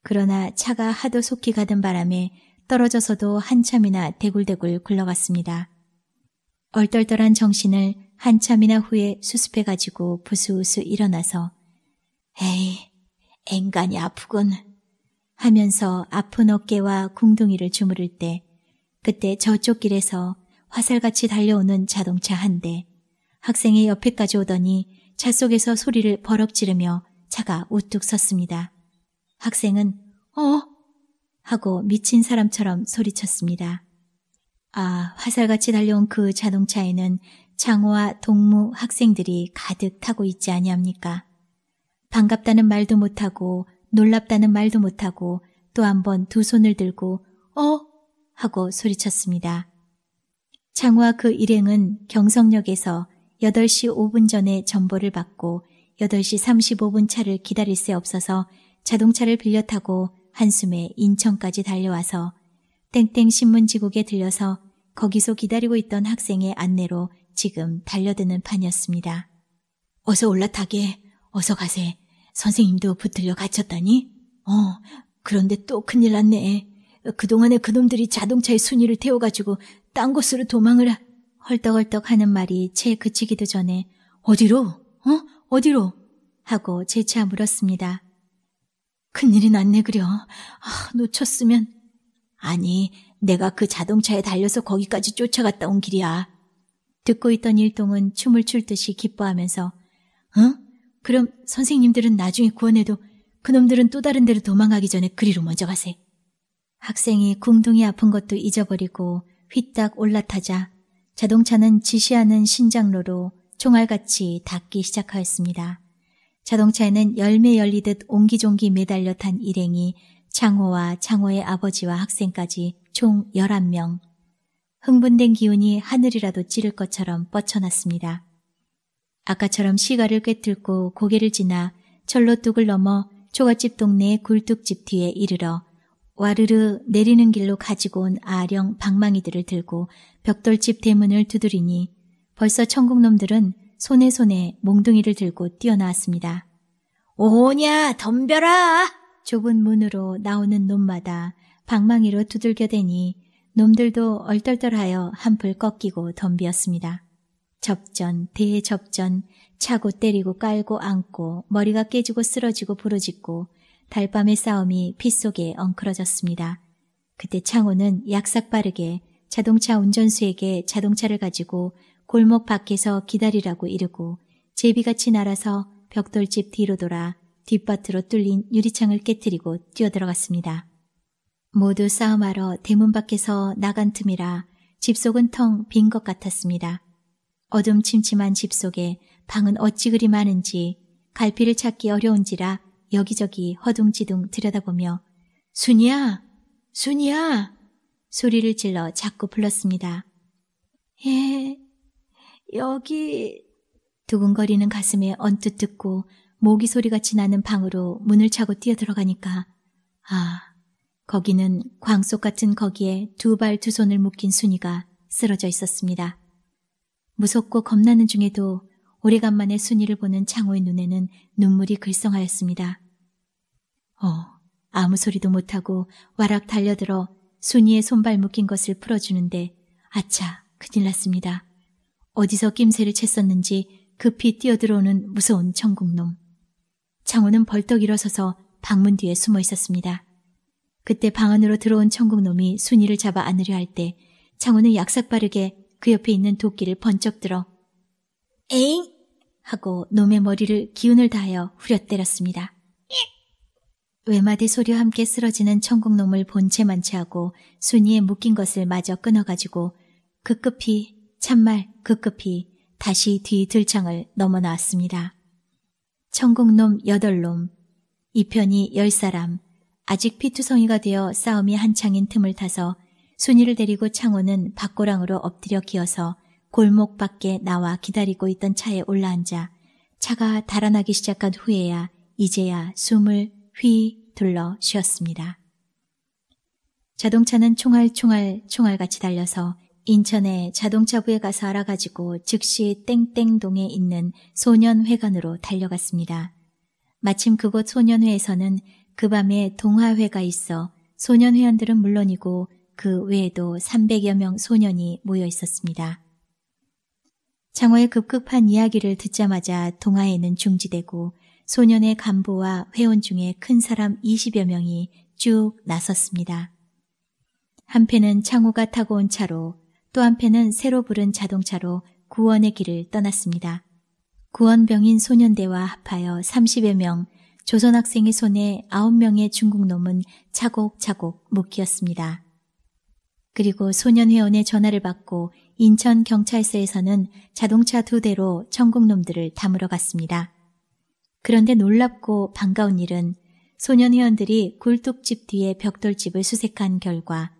그러나 차가 하도 속히 가던 바람에 떨어져서도 한참이나 대굴대굴 굴러갔습니다. 얼떨떨한 정신을 한참이나 후에 수습해가지고 부스우스 일어나서 에이 앵간히 아프군 하면서 아픈 어깨와 궁둥이를 주무를 때 그때 저쪽 길에서 화살같이 달려오는 자동차 한 대 학생의 옆에까지 오더니 차 속에서 소리를 버럭 지르며 차가 우뚝 섰습니다. 학생은 어? 하고 미친 사람처럼 소리쳤습니다. 아, 화살같이 달려온 그 자동차에는 장호와 동무 학생들이 가득 타고 있지 아니합니까? 반갑다는 말도 못하고 놀랍다는 말도 못하고 또 한 번 두 손을 들고 어? 하고 소리쳤습니다. 장화 그 일행은 경성역에서 8시 5분 전에 전보를 받고 8시 35분 차를 기다릴 새 없어서 자동차를 빌려 타고 한숨에 인천까지 달려와서 땡땡 신문지국에 들려서 거기서 기다리고 있던 학생의 안내로 지금 달려드는 판이었습니다. 어서 올라타게, 어서 가세, 선생님도 붙들려 갇혔다니? 어, 그런데 또 큰일 났네. 그동안에 그놈들이 자동차의 순위를 태워가지고 딴 곳으로 도망을 하... 헐떡헐떡 하는 말이 채 그치기도 전에 어디로? 어? 어디로? 하고 재차 물었습니다. 큰일이 났네 그려. 아, 놓쳤으면. 아니, 내가 그 자동차에 달려서 거기까지 쫓아갔다 온 길이야. 듣고 있던 일동은 춤을 출 듯이 기뻐하면서 응? 그럼 선생님들은 나중에 구원해도 그놈들은 또 다른 데로 도망가기 전에 그리로 먼저 가세. 학생이 궁둥이 아픈 것도 잊어버리고 휘딱 올라타자 자동차는 지시하는 신장로로 총알같이 닿기 시작하였습니다. 자동차에는 열매 열리듯 옹기종기 매달려 탄 일행이 창호와 창호의 아버지와 학생까지 총 11명. 흥분된 기운이 하늘이라도 찌를 것처럼 뻗쳐났습니다. 아까처럼 시가를 꿰뚫고 고개를 지나 철로뚝을 넘어 초가집 동네 굴뚝집 뒤에 이르러 와르르 내리는 길로 가지고 온 아령 방망이들을 들고 벽돌집 대문을 두드리니 벌써 천국놈들은 손에 손에 몽둥이를 들고 뛰어나왔습니다. 오냐 덤벼라! 좁은 문으로 나오는 놈마다 방망이로 두들겨대니 놈들도 얼떨떨하여 한풀 꺾이고 덤비었습니다. 접전, 대접전, 차고 때리고 깔고 안고 머리가 깨지고 쓰러지고 부러지고 달밤의 싸움이 빗속에 엉클어졌습니다. 그때 창호는 약삭 빠르게 자동차 운전수에게 자동차를 가지고 골목 밖에서 기다리라고 이르고 제비같이 날아서 벽돌집 뒤로 돌아 뒷밭으로 뚫린 유리창을 깨뜨리고 뛰어들어갔습니다. 모두 싸움하러 대문 밖에서 나간 틈이라 집 속은 텅 빈 것 같았습니다. 어둠침침한 집 속에 방은 어찌 그리 많은지 갈피를 찾기 어려운지라 여기저기 허둥지둥 들여다보며 순이야! 순이야! 소리를 질러 자꾸 불렀습니다. 예, 여기... 두근거리는 가슴에 언뜻 듣고 모기 소리같이 나는 방으로 문을 차고 뛰어들어가니까 아, 거기는 광속 같은 거기에 두 발 두 손을 묶인 순이가 쓰러져 있었습니다. 무섭고 겁나는 중에도 오래간만에 순이를 보는 창호의 눈에는 눈물이 글썽하였습니다. 어, 아무 소리도 못하고 와락 달려들어 순이의 손발 묶인 것을 풀어주는데 아차, 큰일 났습니다. 어디서 낌새를 챘었는지 급히 뛰어들어오는 무서운 천국놈. 창호는 벌떡 일어서서 방문 뒤에 숨어 있었습니다. 그때 방 안으로 들어온 천국놈이 순이를 잡아 안으려 할 때 창호는 약삭 빠르게 그 옆에 있는 도끼를 번쩍 들어 에잉! 하고 놈의 머리를 기운을 다하여 후려때렸습니다. 외마디 소리와 함께 쓰러지는 천국놈을 본체 만체하고 순이에 묶인 것을 마저 끊어가지고 급급히 참말 급급히 다시 뒤 들창을 넘어 나왔습니다. 천국놈 여덟 놈, 이편이 열 사람, 아직 피투성이가 되어 싸움이 한창인 틈을 타서 순이를 데리고 창호는 밖고랑으로 엎드려 기어서 골목 밖에 나와 기다리고 있던 차에 올라앉아 차가 달아나기 시작한 후에야 이제야 숨을 휘 둘러 쉬었습니다. 자동차는 총알총알 총알같이 달려서 인천의 자동차부에 가서 알아가지고 즉시 땡땡동에 있는 소년회관으로 달려갔습니다. 마침 그곳 소년회에서는 그 밤에 동화회가 있어 소년회원들은 물론이고 그 외에도 300여 명 소년이 모여 있었습니다. 장호의 급급한 이야기를 듣자마자 동아에는 중지되고 소년의 간부와 회원 중에 큰 사람 20여 명이 쭉 나섰습니다. 한편은 창호가 타고 온 차로 또 한편은 새로 부른 자동차로 구원의 길을 떠났습니다. 구원병인 소년대와 합하여 30여 명, 조선학생의 손에 9명의 중국놈은 차곡차곡 묶였습니다. 그리고 소년회원의 전화를 받고 인천 경찰서에서는 자동차 두 대로 천국놈들을 담으러 갔습니다. 그런데 놀랍고 반가운 일은 소년회원들이 굴뚝집 뒤에 벽돌집을 수색한 결과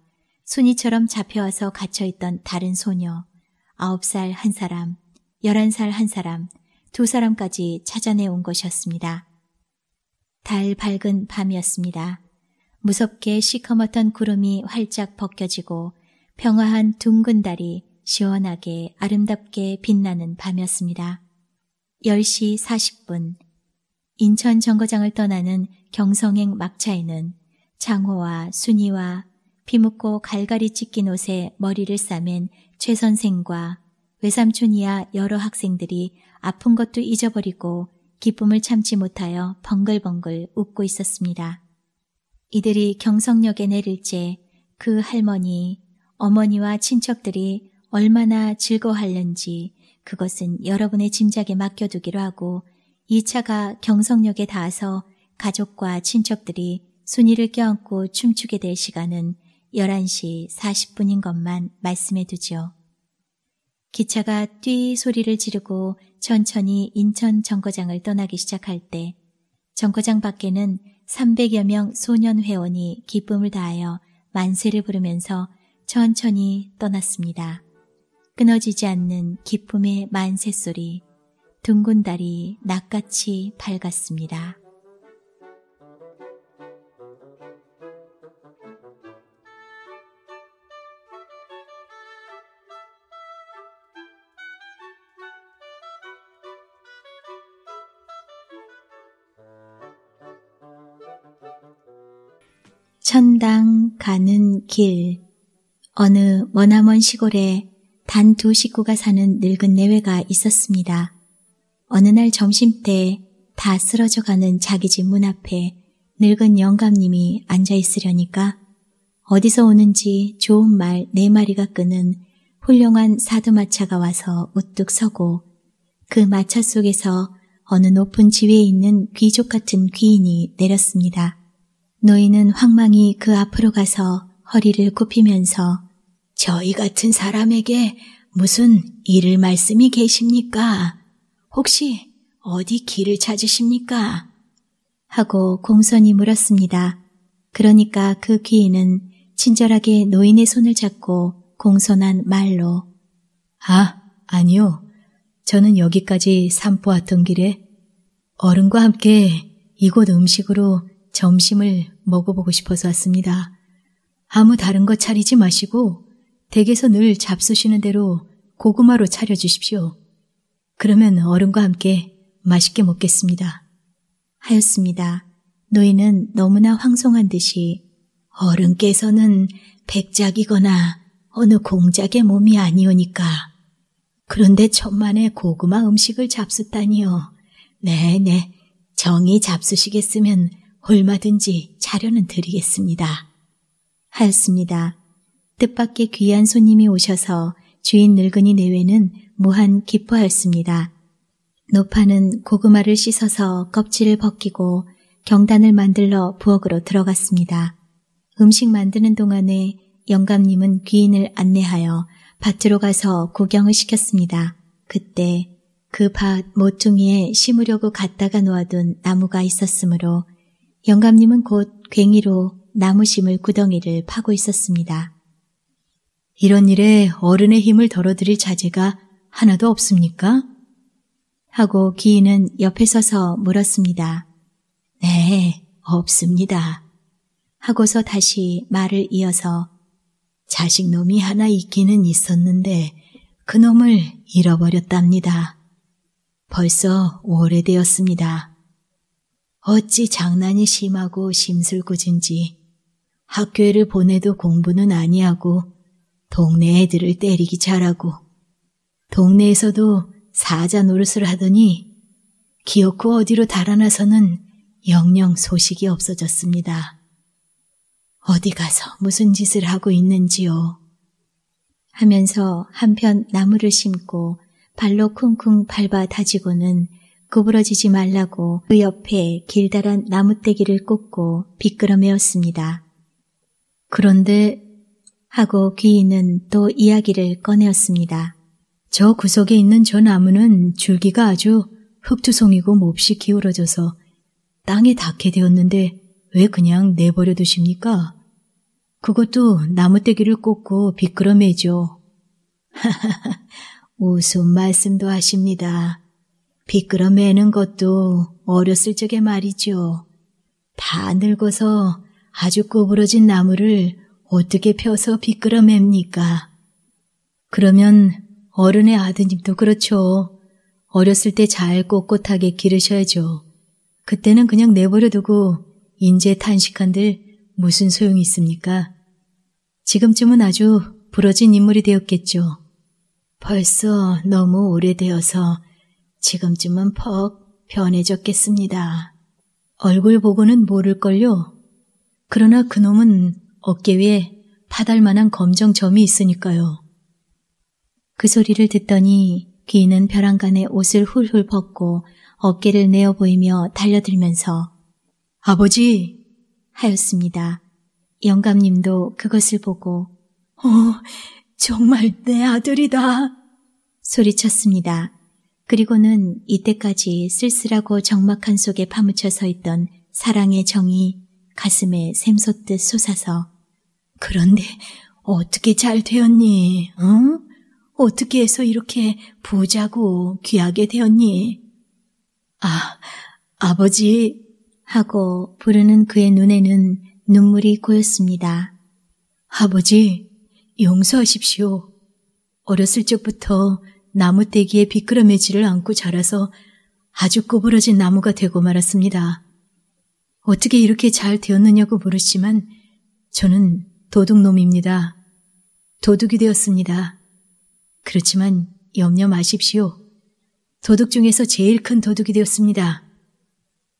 순이처럼 잡혀와서 갇혀있던 다른 소녀, 9살 한 사람, 11살 한 사람, 두 사람까지 찾아내온 것이었습니다. 달 밝은 밤이었습니다. 무섭게 시커멓던 구름이 활짝 벗겨지고 평화한 둥근 달이 시원하게 아름답게 빛나는 밤이었습니다. 10시 40분 인천 정거장을 떠나는 경성행 막차에는 장호와 순이와 피묻고 갈갈이 찢긴 옷에 머리를 싸맨 최 선생과 외삼촌 이야 여러 학생들이 아픈 것도 잊어버리고 기쁨을 참지 못하여 벙글벙글 웃고 있었습니다. 이들이 경성역에 내릴 때 그 할머니, 어머니와 친척들이 얼마나 즐거워하는지 그것은 여러분의 짐작에 맡겨두기로 하고 이 차가 경성역에 닿아서 가족과 친척들이 순위를 껴안고 춤추게 될 시간은 11시 40분인 것만 말씀해 두지요. 기차가 뛰 소리를 지르고 천천히 인천 정거장을 떠나기 시작할 때 정거장 밖에는 300여 명 소년 회원이 기쁨을 다하여 만세를 부르면서 천천히 떠났습니다. 끊어지지 않는 기쁨의 만세 소리, 둥근 달이 낯같이 밝았습니다. 신당 가는 길 어느 머나먼 시골에 단 두 식구가 사는 늙은 내외가 있었습니다. 어느 날 점심때 다 쓰러져 가는 자기 집 문 앞에 늙은 영감님이 앉아 있으려니까 어디서 오는지 좋은 말 네 마리가 끄는 훌륭한 사두마차가 와서 우뚝 서고 그 마차 속에서 어느 높은 지위에 있는 귀족 같은 귀인이 내렸습니다. 노인은 황망히 그 앞으로 가서 허리를 굽히면서 저희 같은 사람에게 무슨 일을 말씀이 계십니까? 혹시 어디 길을 찾으십니까? 하고 공손히 물었습니다. 그러니까 그 귀인은 친절하게 노인의 손을 잡고 공손한 말로 아, 아니요. 저는 여기까지 산포 왔던 길에 어른과 함께 이곳 음식으로 점심을 먹어보고 싶어서 왔습니다. 아무 다른 거 차리지 마시고 댁에서 늘 잡수시는 대로 고구마로 차려주십시오. 그러면 어른과 함께 맛있게 먹겠습니다. 하였습니다. 노인은 너무나 황송한 듯이 어른께서는 백작이거나 어느 공작의 몸이 아니오니까 그런데 천만의 고구마 음식을 잡수다니요 네네, 네, 정이 잡수시겠으면 얼마든지 자료는 드리겠습니다. 하였습니다. 뜻밖의 귀한 손님이 오셔서 주인 늙은이 내외는 무한 기뻐하였습니다. 노파는 고구마를 씻어서 껍질을 벗기고 경단을 만들러 부엌으로 들어갔습니다. 음식 만드는 동안에 영감님은 귀인을 안내하여 밭으로 가서 구경을 시켰습니다. 그때 그 밭 모퉁이에 심으려고 갖다가 놓아둔 나무가 있었으므로 영감님은 곧 괭이로 나무 심을 구덩이를 파고 있었습니다. 이런 일에 어른의 힘을 덜어드릴 자제가 하나도 없습니까? 하고 기인은 옆에 서서 물었습니다. 네, 없습니다. 하고서 다시 말을 이어서 자식 놈이 하나 있기는 있었는데 그놈을 잃어버렸답니다. 벌써 오래되었습니다. 어찌 장난이 심하고 심술궂은지 학교를 에 보내도 공부는 아니하고 동네 애들을 때리기 잘하고 동네에서도 사자 노릇을 하더니 기어코 어디로 달아나서는 영영 소식이 없어졌습니다. 어디 가서 무슨 짓을 하고 있는지요. 하면서 한편 나무를 심고 발로 쿵쿵 밟아 다지고는 구부러지지 말라고 그 옆에 길다란 나무떼기를 꽂고 비끄러매었습니다. 그런데 하고 귀인은 또 이야기를 꺼내었습니다. 저 구석에 있는 저 나무는 줄기가 아주 흙투성이고 몹시 기울어져서 땅에 닿게 되었는데 왜 그냥 내버려 두십니까? 그것도 나무떼기를 꽂고 비끄러매죠. 하하하, 웃음 말씀도 하십니다. 비끄러 매는 것도 어렸을 적에 말이죠. 다 늙어서 아주 꼬부러진 나무를 어떻게 펴서 비끄러 맵니까? 그러면 어른의 아드님도 그렇죠. 어렸을 때 잘 꼿꼿하게 기르셔야죠. 그때는 그냥 내버려두고 인제 탄식한들 무슨 소용이 있습니까? 지금쯤은 아주 부러진 인물이 되었겠죠. 벌써 너무 오래되어서 지금쯤은 퍽 변해졌겠습니다. 얼굴 보고는 모를걸요. 그러나 그놈은 어깨 위에 파달만한 검정 점이 있으니까요. 그 소리를 듣더니 귀는 벼랑간에 옷을 훌훌 벗고 어깨를 내어 보이며 달려들면서 아버지! 하였습니다. 영감님도 그것을 보고 어, 정말 내 아들이다! 소리쳤습니다. 그리고는 이때까지 쓸쓸하고 적막한 속에 파묻혀 서 있던 사랑의 정이 가슴에 샘솟듯 솟아서 그런데 어떻게 잘 되었니? 응? 어? 어떻게 해서 이렇게 보자고 귀하게 되었니? 아, 아버지 하고 부르는 그의 눈에는 눈물이 고였습니다. 아버지, 용서하십시오. 어렸을 적부터 나무떼기에 비끄러매지를 않고 자라서 아주 꼬부러진 나무가 되고 말았습니다. 어떻게 이렇게 잘 되었느냐고 물었지만 저는 도둑놈입니다. 도둑이 되었습니다. 그렇지만 염려 마십시오. 도둑 중에서 제일 큰 도둑이 되었습니다.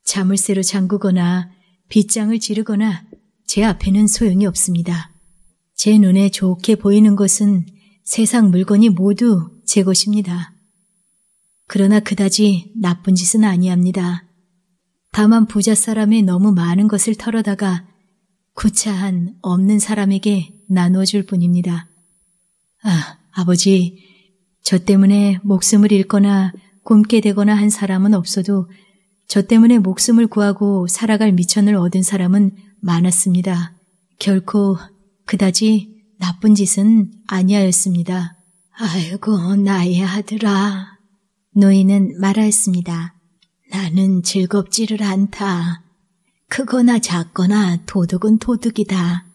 자물쇠로 잠그거나 빗장을 지르거나 제 앞에는 소용이 없습니다. 제 눈에 좋게 보이는 것은 세상 물건이 모두 제 것입니다. 그러나 그다지 나쁜 짓은 아니합니다. 다만 부자 사람의 너무 많은 것을 털어다가 구차한 없는 사람에게 나눠줄 뿐입니다. 아, 아버지, 저 때문에 목숨을 잃거나 굶게 되거나 한 사람은 없어도 저 때문에 목숨을 구하고 살아갈 미천을 얻은 사람은 많았습니다. 결코 그다지 나쁜 짓은 아니하였습니다. 아이고, 나의 아들아. 노인은 말하였습니다. 나는 즐겁지를 않다. 크거나 작거나 도둑은 도둑이다.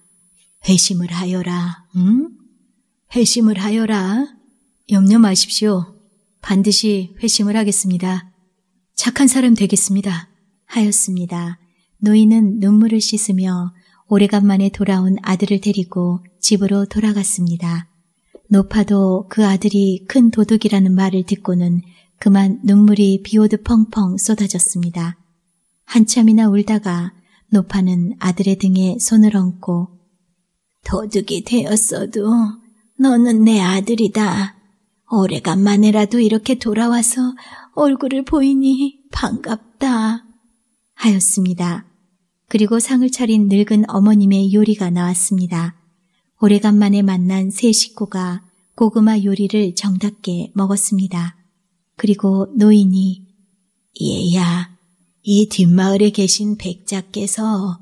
회심을 하여라, 응? 회심을 하여라. 염려 마십시오. 반드시 회심을 하겠습니다. 착한 사람 되겠습니다. 하였습니다. 노인은 눈물을 씻으며 오래간만에 돌아온 아들을 데리고 집으로 돌아갔습니다. 높아도 그 아들이 큰 도둑이라는 말을 듣고는 그만 눈물이 비오듯 펑펑 쏟아졌습니다. 한참이나 울다가 노파는 아들의 등에 손을 얹고 도둑이 되었어도 너는 내 아들이다. 오래간만에라도 이렇게 돌아와서 얼굴을 보이니 반갑다. 하였습니다. 그리고 상을 차린 늙은 어머님의 요리가 나왔습니다. 오래간만에 만난 새 식구가 고구마 요리를 정답게 먹었습니다. 그리고 노인이 얘야, 이 뒷마을에 계신 백자께서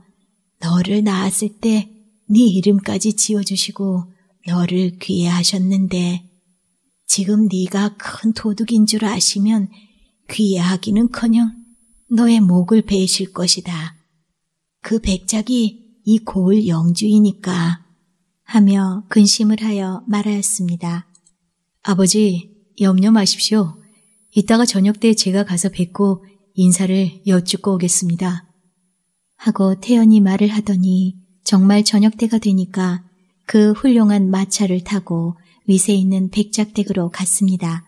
너를 낳았을 때 네 이름까지 지어주시고 너를 귀해하셨는데 지금 네가 큰 도둑인 줄 아시면 귀해하기는커녕 너의 목을 베실 것이다. 그 백작이 이 고을 영주이니까 하며 근심을 하여 말하였습니다. 아버지, 염려 마십시오. 이따가 저녁 때 제가 가서 뵙고 인사를 여쭙고 오겠습니다. 하고 태연이 말을 하더니 정말 저녁 때가 되니까 그 훌륭한 마차를 타고 위세 있는 백작댁으로 갔습니다.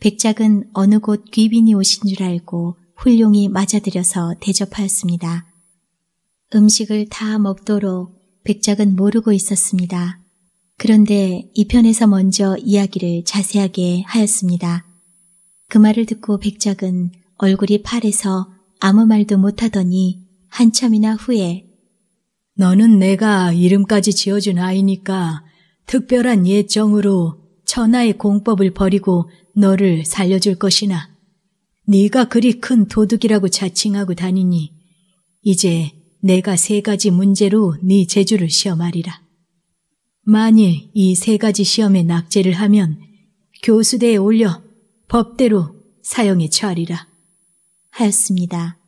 백작은 어느 곳 귀빈이 오신 줄 알고 훌륭히 맞아들여서 대접하였습니다. 음식을 다 먹도록 백작은 모르고 있었습니다. 그런데 이 편에서 먼저 이야기를 자세하게 하였습니다. 그 말을 듣고 백작은 얼굴이 파래서 아무 말도 못하더니 한참이나 후에 너는 내가 이름까지 지어준 아이니까 특별한 예정으로 천하의 공법을 버리고 너를 살려줄 것이나 네가 그리 큰 도둑이라고 자칭하고 다니니 이제 내가 세 가지 문제로 네 재주를 시험하리라. 만일 이 세 가지 시험에 낙제를 하면 교수대에 올려 법대로 사형에 처하리라. 하였습니다.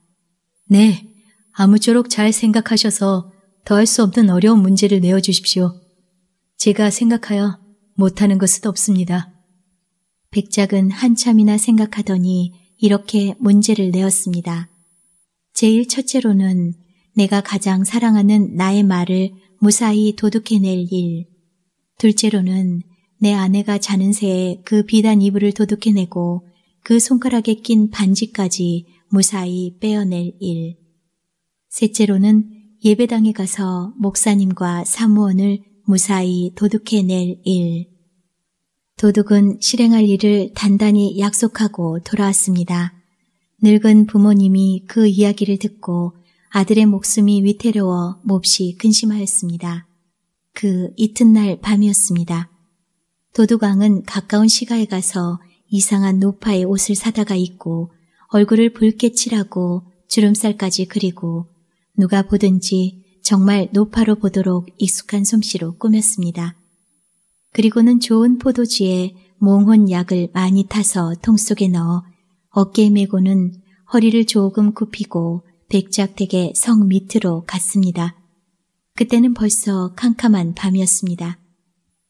네, 아무쪼록 잘 생각하셔서 더할 수 없는 어려운 문제를 내어주십시오. 제가 생각하여 못하는 것은 없습니다. 백작은 한참이나 생각하더니 이렇게 문제를 내었습니다. 제일 첫째로는 내가 가장 사랑하는 나의 말을 무사히 도둑해낼 일. 둘째로는 내 아내가 자는 새에 그 비단 이불을 도둑해내고 그 손가락에 낀 반지까지 무사히 빼어낼 일. 셋째로는 예배당에 가서 목사님과 사무원을 무사히 도둑해낼 일. 도둑은 실행할 일을 단단히 약속하고 돌아왔습니다. 늙은 부모님이 그 이야기를 듣고 아들의 목숨이 위태로워 몹시 근심하였습니다. 그 이튿날 밤이었습니다. 도두광은 가까운 시가에 가서 이상한 노파의 옷을 사다가 입고 얼굴을 붉게 칠하고 주름살까지 그리고 누가 보든지 정말 노파로 보도록 익숙한 솜씨로 꾸몄습니다. 그리고는 좋은 포도지에 몽혼 약을 많이 타서 통 속에 넣어 어깨에 메고는 허리를 조금 굽히고 백작택의 성 밑으로 갔습니다. 그때는 벌써 캄캄한 밤이었습니다.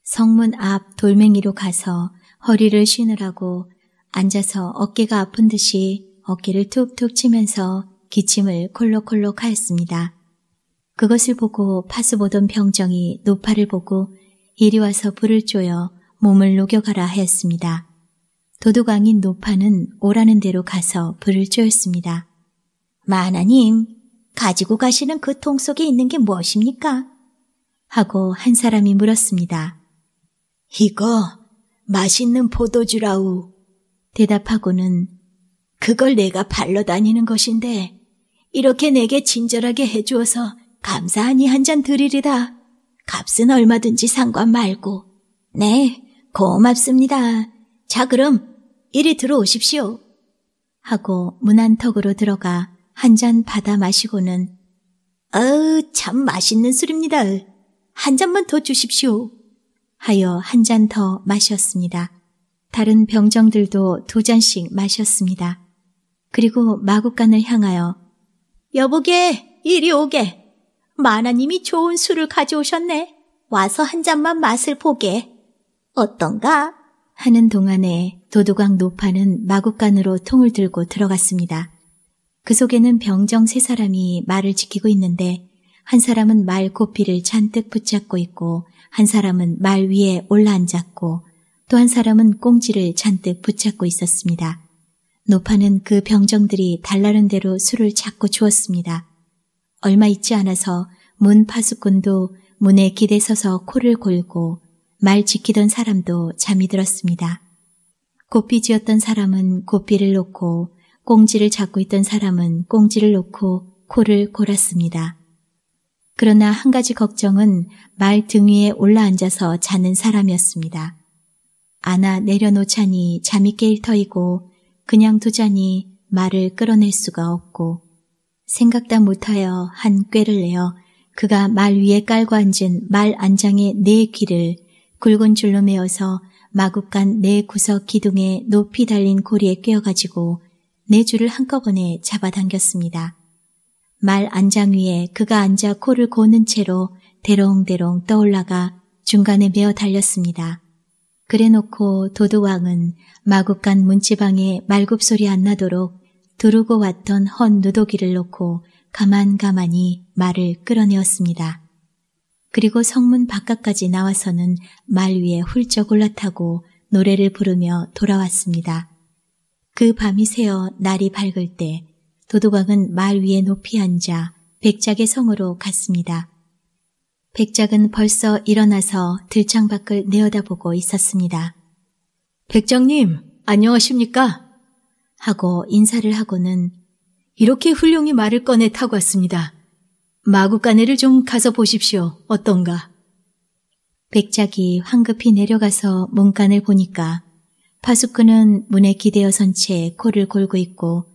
성문 앞 돌멩이로 가서 허리를 쉬느라고 앉아서 어깨가 아픈 듯이 어깨를 툭툭 치면서 기침을 콜록콜록 하였습니다. 그것을 보고 파수 보던 병정이 노파를 보고 이리 와서 불을 쪼여 몸을 녹여가라 하였습니다. 도도강인 노파는 오라는 대로 가서 불을 쪼였습니다. 마나님 가지고 가시는 그 통 속에 있는 게 무엇입니까? 하고 한 사람이 물었습니다. 이거 맛있는 포도주라우. 대답하고는 그걸 내가 발러 다니는 것인데 이렇게 내게 친절하게 해주어서 감사하니 한 잔 드리리다. 값은 얼마든지 상관 말고. 네, 고맙습니다. 자, 그럼 이리 들어오십시오. 하고 문 안턱으로 들어가 한잔 받아 마시고는 어우, 참 맛있는 술입니다. 한 잔만 더 주십시오. 하여 한 잔 더 마셨습니다. 다른 병정들도 두 잔씩 마셨습니다. 그리고 마구간을 향하여 여보게, 이리 오게. 마나님이 좋은 술을 가져오셨네. 와서 한 잔만 맛을 보게. 어떤가? 하는 동안에 도도강 노파는 마구간으로 통을 들고 들어갔습니다. 그 속에는 병정 세 사람이 말을 지키고 있는데 한 사람은 말고피를 잔뜩 붙잡고 있고 한 사람은 말 위에 올라앉았고 또 한 사람은 꽁지를 잔뜩 붙잡고 있었습니다. 노파는 그 병정들이 달라는 대로 술을 찾고 주었습니다. 얼마 있지 않아서 문 파수꾼도 문에 기대 서서 코를 골고 말 지키던 사람도 잠이 들었습니다. 고삐 지었던 사람은 고삐를 놓고 꽁지를 잡고 있던 사람은 꽁지를 놓고 코를 골았습니다. 그러나 한 가지 걱정은 말 등 위에 올라앉아서 자는 사람이었습니다. 아나 내려놓자니 잠이 깰 터이고 그냥 두자니 말을 끌어낼 수가 없고 생각다 못하여 한 꾀를 내어 그가 말 위에 깔고 앉은 말 안장의 네 귀를 굵은 줄로 메어서 마구간 네 구석 기둥에 높이 달린 고리에 꿰어가지고 네 줄을 한꺼번에 잡아당겼습니다. 말 안장 위에 그가 앉아 코를 고는 채로 대롱대롱 떠올라가 중간에 메어 달렸습니다. 그래놓고 도두왕은 마구간 문지방에 말굽소리 안 나도록 두르고 왔던 헌 누더기를 놓고 가만가만히 말을 끌어내었습니다. 그리고 성문 바깥까지 나와서는 말 위에 훌쩍 올라타고 노래를 부르며 돌아왔습니다. 그 밤이 새어 날이 밝을 때 도도광은 말 위에 높이 앉아 백작의 성으로 갔습니다. 백작은 벌써 일어나서 들창 밖을 내어다보고 있었습니다. 백작님, 안녕하십니까? 하고 인사를 하고는 이렇게 훌륭히 말을 꺼내 타고 왔습니다. 마구간에를 좀 가서 보십시오. 어떤가? 백작이 황급히 내려가서 문간을 보니까 파수꾼은 문에 기대어 선 채 코를 골고 있고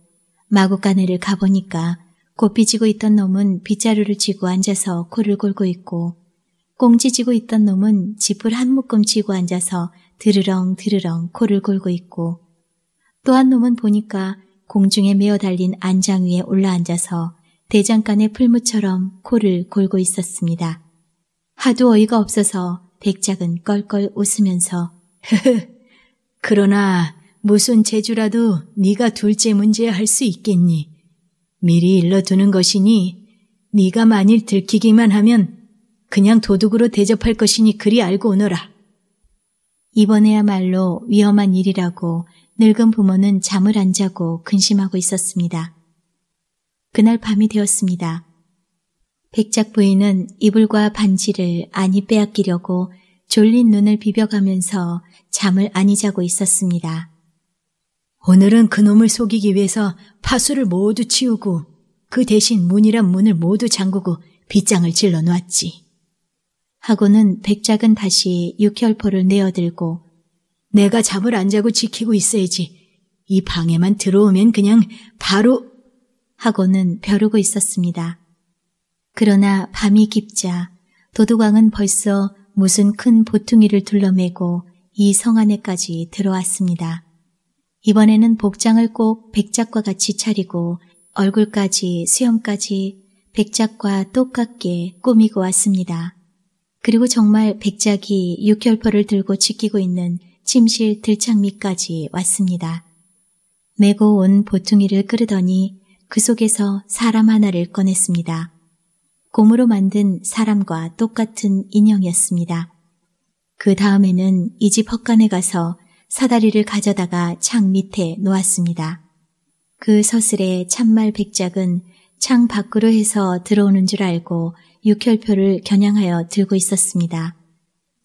마구간을 가보니까 고삐지고 있던 놈은 빗자루를 쥐고 앉아서 코를 골고 있고 꽁지지고 있던 놈은 지풀 한 묶음 쥐고 앉아서 드르렁 드르렁 코를 골고 있고 또한 놈은 보니까 공중에 메어 달린 안장 위에 올라앉아서 대장간의 풀무처럼 코를 골고 있었습니다. 하도 어이가 없어서 백작은 껄껄 웃으면서 흐흐 그러나 무슨 재주라도 네가 둘째 문제 할 수 있겠니? 미리 일러두는 것이니 네가 만일 들키기만 하면 그냥 도둑으로 대접할 것이니 그리 알고 오너라. 이번에야말로 위험한 일이라고 늙은 부모는 잠을 안 자고 근심하고 있었습니다. 그날 밤이 되었습니다. 백작 부인은 이불과 반지를 안이 빼앗기려고 졸린 눈을 비벼가면서 잠을 아니 자고 있었습니다. 오늘은 그놈을 속이기 위해서 파수를 모두 치우고 그 대신 문이란 문을 모두 잠그고 빗장을 질러 놓았지 하고는 백작은 다시 육혈포를 내어들고 내가 잠을 안 자고 지키고 있어야지. 이 방에만 들어오면 그냥 바로 하고는 벼르고 있었습니다. 그러나 밤이 깊자 도둑왕은 벌써 무슨 큰 보퉁이를 둘러매고 이성 안에까지 들어왔습니다. 이번에는 복장을 꼭 백작과 같이 차리고 얼굴까지 수염까지 백작과 똑같게 꾸미고 왔습니다. 그리고 정말 백작이 육혈포를 들고 지키고 있는 침실 들창미까지 왔습니다. 메고 온 보퉁이를 끌르더니그 속에서 사람 하나를 꺼냈습니다. 고무로 만든 사람과 똑같은 인형이었습니다. 그 다음에는 이 집 헛간에 가서 사다리를 가져다가 창 밑에 놓았습니다. 그 서슬에 참말 백작은 창 밖으로 해서 들어오는 줄 알고 육혈표를 겨냥하여 들고 있었습니다.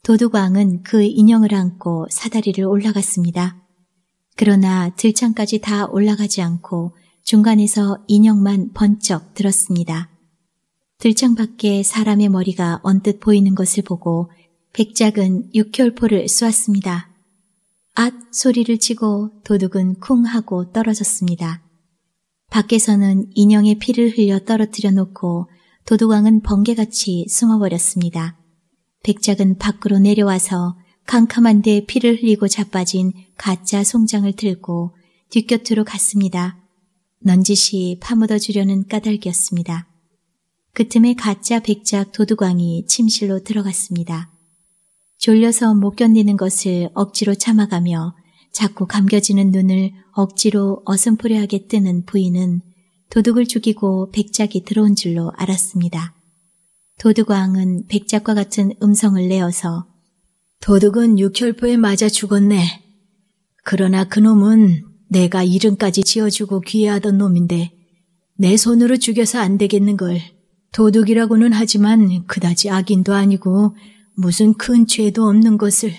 도둑왕은 그 인형을 안고 사다리를 올라갔습니다. 그러나 들창까지 다 올라가지 않고 중간에서 인형만 번쩍 들었습니다. 들창 밖에 사람의 머리가 언뜻 보이는 것을 보고 백작은 육혈포를 쏘았습니다. 앗 소리를 치고 도둑은 쿵 하고 떨어졌습니다. 밖에서는 인형의 피를 흘려 떨어뜨려 놓고 도둑왕은 번개같이 숨어버렸습니다. 백작은 밖으로 내려와서 캄캄한 데 피를 흘리고 자빠진 가짜 송장을 들고 뒷곁으로 갔습니다. 넌지시 파묻어 주려는 까닭이었습니다. 그 틈에 가짜 백작 도둑왕이 침실로 들어갔습니다. 졸려서 못 견디는 것을 억지로 참아가며 자꾸 감겨지는 눈을 억지로 어슴푸레하게 뜨는 부인은 도둑을 죽이고 백작이 들어온 줄로 알았습니다. 도둑왕은 백작과 같은 음성을 내어서 도둑은 육혈포에 맞아 죽었네. 그러나 그놈은 내가 이름까지 지어주고 귀해하던 놈인데 내 손으로 죽여서 안 되겠는걸. 도둑이라고는 하지만 그다지 악인도 아니고 무슨 큰 죄도 없는 것을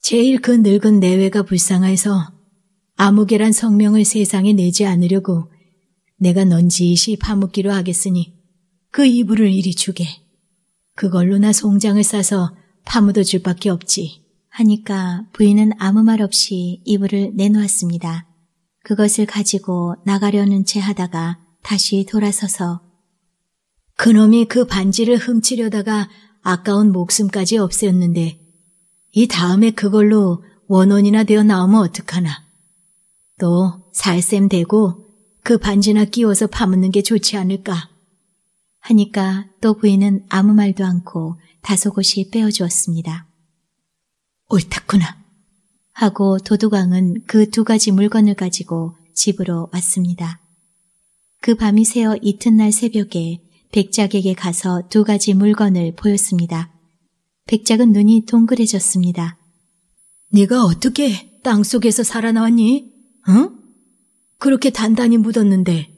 제일 그 늙은 내외가 불쌍해서 아무개란 성명을 세상에 내지 않으려고 내가 넌지시 파묻기로 하겠으니 그 이불을 이리 주게. 그걸로나 송장을 싸서 파묻어 줄 밖에 없지. 하니까 부인은 아무 말 없이 이불을 내놓았습니다. 그것을 가지고 나가려는 채 하다가 다시 돌아서서 그놈이 그 반지를 훔치려다가 아까운 목숨까지 없앴는데 이 다음에 그걸로 원혼이나 되어 나오면 어떡하나. 또 살샘 되고 그 반지나 끼워서 파묻는 게 좋지 않을까. 하니까 또 부인은 아무 말도 않고 다소곳이 빼어주었습니다. 옳다구나. 하고 도둑왕은그 두 가지 물건을 가지고 집으로 왔습니다. 그 밤이 새어 이튿날 새벽에 백작에게 가서 두 가지 물건을 보였습니다. 백작은 눈이 동그래졌습니다. 네가 어떻게 땅속에서 살아나왔니? 응? 그렇게 단단히 묻었는데.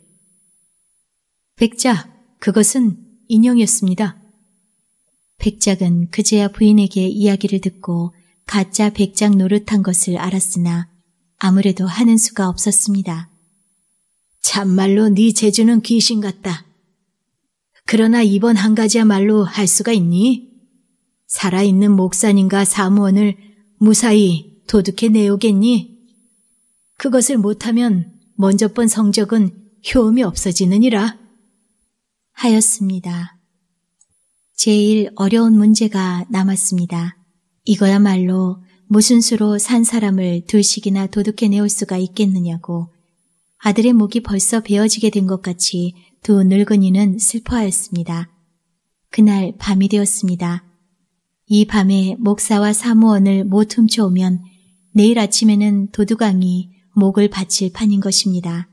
백작, 그것은 인형이었습니다. 백작은 그제야 부인에게 이야기를 듣고 가짜 백작 노릇한 것을 알았으나 아무래도 하는 수가 없었습니다. 참말로 네 재주는 귀신 같다. 그러나 이번 한 가지야말로 할 수가 있니? 살아있는 목사님과 사무원을 무사히 도둑해 내오겠니? 그것을 못하면 먼저 본 성적은 효험이 없어지느니라. 하였습니다. 제일 어려운 문제가 남았습니다. 이거야말로 무슨 수로 산 사람을 둘씩이나 도둑해 내올 수가 있겠느냐고 아들의 목이 벌써 베어지게 된 것 같이 두 늙은이는 슬퍼하였습니다. 그날 밤이 되었습니다. 이 밤에 목사와 사무원을 못 훔쳐오면 내일 아침에는 도둑왕이 목을 바칠 판인 것입니다.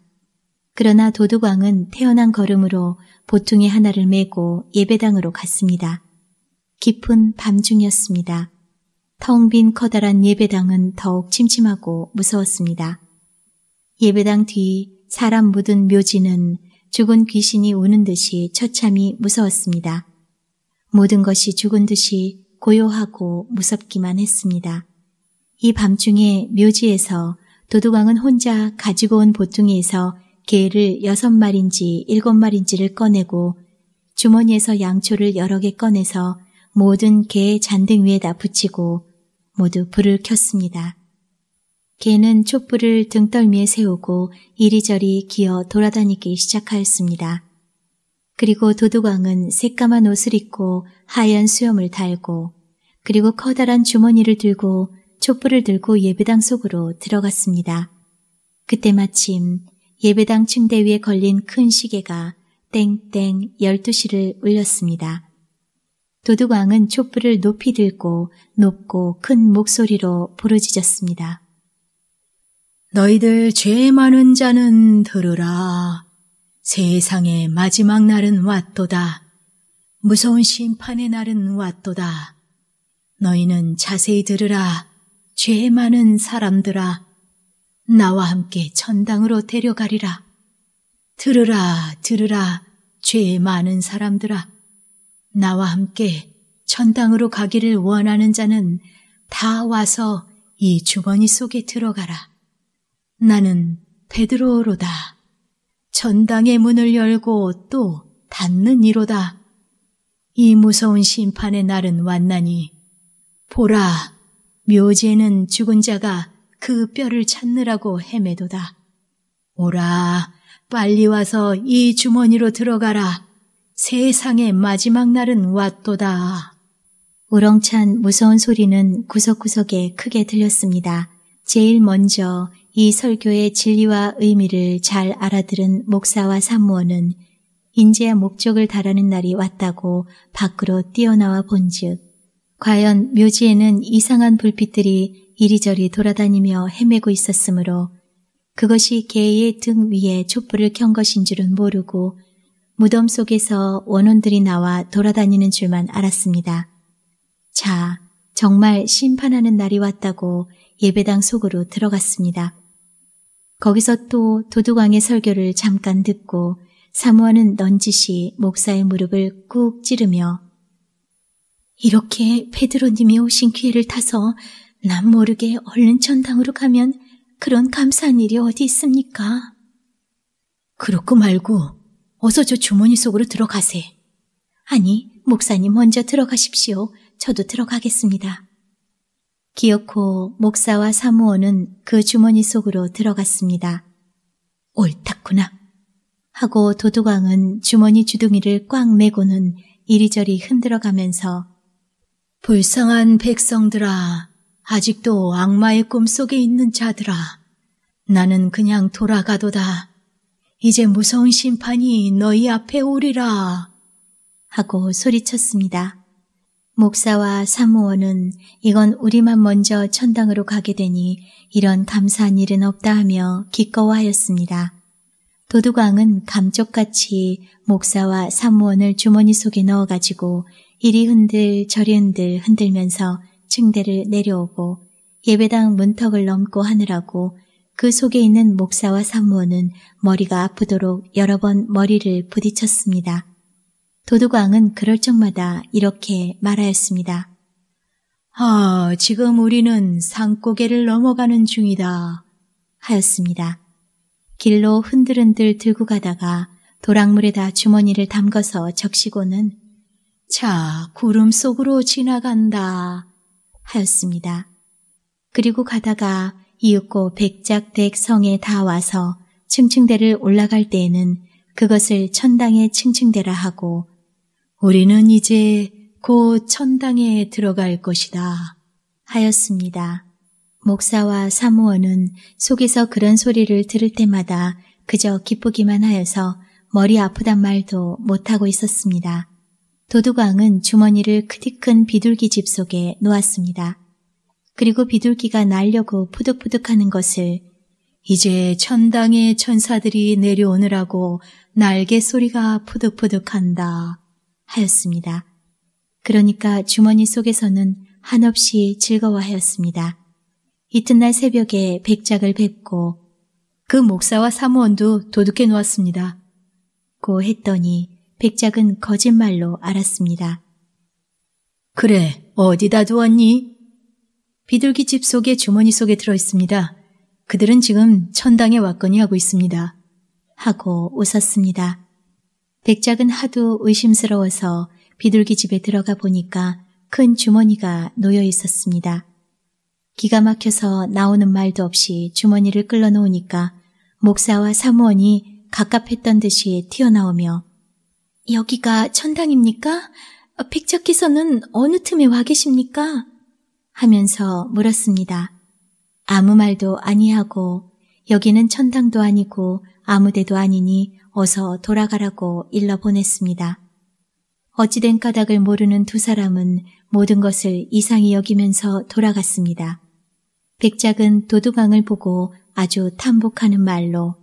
그러나 도둑왕은 태어난 걸음으로 보통의 하나를 메고 예배당으로 갔습니다. 깊은 밤중이었습니다. 텅 빈 커다란 예배당은 더욱 침침하고 무서웠습니다. 예배당 뒤 사람 묻은 묘지는 죽은 귀신이 우는 듯이 처참히 무서웠습니다. 모든 것이 죽은 듯이 고요하고 무섭기만 했습니다. 이 밤중에 묘지에서 도둑왕은 혼자 가지고 온 보퉁이에서 개를 여섯 마리인지 일곱 마리인지를 꺼내고 주머니에서 양초를 여러 개 꺼내서 모든 개의 잔등 위에다 붙이고 모두 불을 켰습니다. 개는 촛불을 등떨미에 세우고 이리저리 기어 돌아다니기 시작하였습니다. 그리고 도둑왕은 새까만 옷을 입고 하얀 수염을 달고 그리고 커다란 주머니를 들고 촛불을 들고 예배당 속으로 들어갔습니다. 그때 마침 예배당 침대 위에 걸린 큰 시계가 땡땡 12시를 울렸습니다. 도둑왕은 촛불을 높이 들고 높고 큰 목소리로 부르짖었습니다. 너희들 죄 많은 자는 들으라. 세상의 마지막 날은 왔도다. 무서운 심판의 날은 왔도다. 너희는 자세히 들으라. 죄 많은 사람들아. 나와 함께 천당으로 데려가리라. 들으라, 들으라. 죄 많은 사람들아. 나와 함께 천당으로 가기를 원하는 자는 다 와서 이 주머니 속에 들어가라. 나는 베드로로다. 전당의 문을 열고 또 닫는 이로다. 이 무서운 심판의 날은 왔나니 보라 묘지에는 죽은 자가 그 뼈를 찾느라고 헤매도다. 오라 빨리 와서 이 주머니로 들어가라. 세상의 마지막 날은 왔도다. 우렁찬 무서운 소리는 구석구석에 크게 들렸습니다. 제일 먼저 이 설교의 진리와 의미를 잘 알아들은 목사와 사무원은 인제 목적을 달하는 날이 왔다고 밖으로 뛰어나와 본즉 과연 묘지에는 이상한 불빛들이 이리저리 돌아다니며 헤매고 있었으므로 그것이 개의 등 위에 촛불을 켠 것인 줄은 모르고 무덤 속에서 원혼들이 나와 돌아다니는 줄만 알았습니다. 자, 정말 심판하는 날이 왔다고 예배당 속으로 들어갔습니다. 거기서 또도둑왕의 설교를 잠깐 듣고 사모하는 넌지시 목사의 무릎을 꾹 찌르며 이렇게 페드로님이 오신 기회를 타서 남 모르게 얼른 천당으로 가면 그런 감사한 일이 어디 있습니까? 그렇고 말고 어서 저 주머니 속으로 들어가세. 아니, 목사님 먼저 들어가십시오. 저도 들어가겠습니다. 기어코 목사와 사무원은 그 주머니 속으로 들어갔습니다. 옳다구나. 하고 도둑왕은 주머니 주둥이를 꽉 메고는 이리저리 흔들어가면서 불쌍한 백성들아, 아직도 악마의 꿈속에 있는 자들아, 나는 그냥 돌아가도다. 이제 무서운 심판이 너희 앞에 오리라. 하고 소리쳤습니다. 목사와 사무원은 이건 우리만 먼저 천당으로 가게 되니 이런 감사한 일은 없다 하며 기꺼워하였습니다. 도둑왕은 감쪽같이 목사와 사무원을 주머니 속에 넣어가지고 이리 흔들 저리 흔들 흔들면서 층대를 내려오고 예배당 문턱을 넘고 하느라고 그 속에 있는 목사와 사무원은 머리가 아프도록 여러 번 머리를 부딪혔습니다. 도둑왕은 그럴 적마다 이렇게 말하였습니다. 아, 지금 우리는 산고개를 넘어가는 중이다. 하였습니다. 길로 흔들흔들 들고 가다가 도락물에다 주머니를 담가서 적시고는 자, 구름 속으로 지나간다. 하였습니다. 그리고 가다가 이윽고 백작댁 성에 다 와서 층층대를 올라갈 때에는 그것을 천당의 층층대라 하고 우리는 이제 곧 천당에 들어갈 것이다. 하였습니다. 목사와 사무원은 속에서 그런 소리를 들을 때마다 그저 기쁘기만 하여서 머리 아프단 말도 못하고 있었습니다. 도둑왕은 주머니를 크디큰 비둘기 집 속에 놓았습니다. 그리고 비둘기가 날려고 푸득푸득하는 것을 이제 천당의 천사들이 내려오느라고 날개 소리가 푸득푸득한다 하였습니다. 그러니까 주머니 속에서는 한없이 즐거워하였습니다. 이튿날 새벽에 백작을 뵙고 그 목사와 사무원도 도둑해 놓았습니다. 고 했더니 백작은 거짓말로 알았습니다. 그래, 어디다 두었니? 비둘기 집 속에 주머니 속에 들어 있습니다. 그들은 지금 천당에 왔거니 하고 있습니다. 하고 웃었습니다. 백작은 하도 의심스러워서 비둘기 집에 들어가 보니까 큰 주머니가 놓여 있었습니다. 기가 막혀서 나오는 말도 없이 주머니를 끌어놓으니까 목사와 사무원이 갑갑했던 듯이 튀어나오며 여기가 천당입니까? 백작께서는 어느 틈에 와 계십니까? 하면서 물었습니다. 아무 말도 아니하고 여기는 천당도 아니고 아무데도 아니니 어서 돌아가라고 일러 보냈습니다. 어찌된 까닭을 모르는 두 사람은 모든 것을 이상히 여기면서 돌아갔습니다. 백작은 도두강을 보고 아주 탐복하는 말로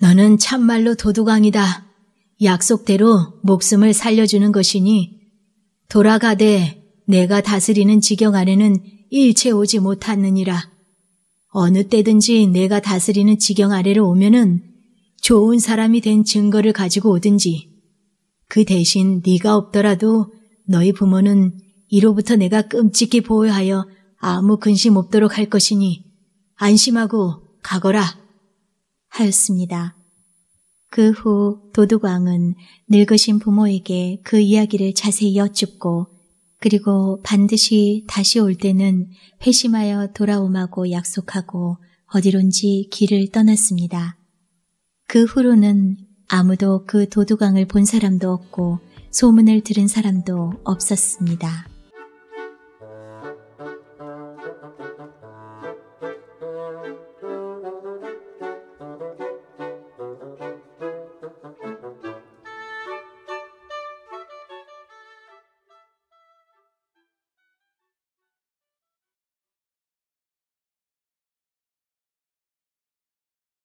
너는 참말로 도두강이다. 약속대로 목숨을 살려주는 것이니 돌아가되 내가 다스리는 지경 안에는 일체 오지 못하느니라. 어느 때든지 내가 다스리는 지경 아래로 오면은 좋은 사람이 된 증거를 가지고 오든지 그 대신 네가 없더라도 너희 부모는 이로부터 내가 끔찍히 보호하여 아무 근심 없도록 할 것이니 안심하고 가거라 하였습니다. 그 후 도둑왕은 늙으신 부모에게 그 이야기를 자세히 여쭙고 그리고 반드시 다시 올 때는 회심하여 돌아오마고 약속하고 어디론지 길을 떠났습니다. 그 후로는 아무도 그 도두강을 본 사람도 없고 소문을 들은 사람도 없었습니다.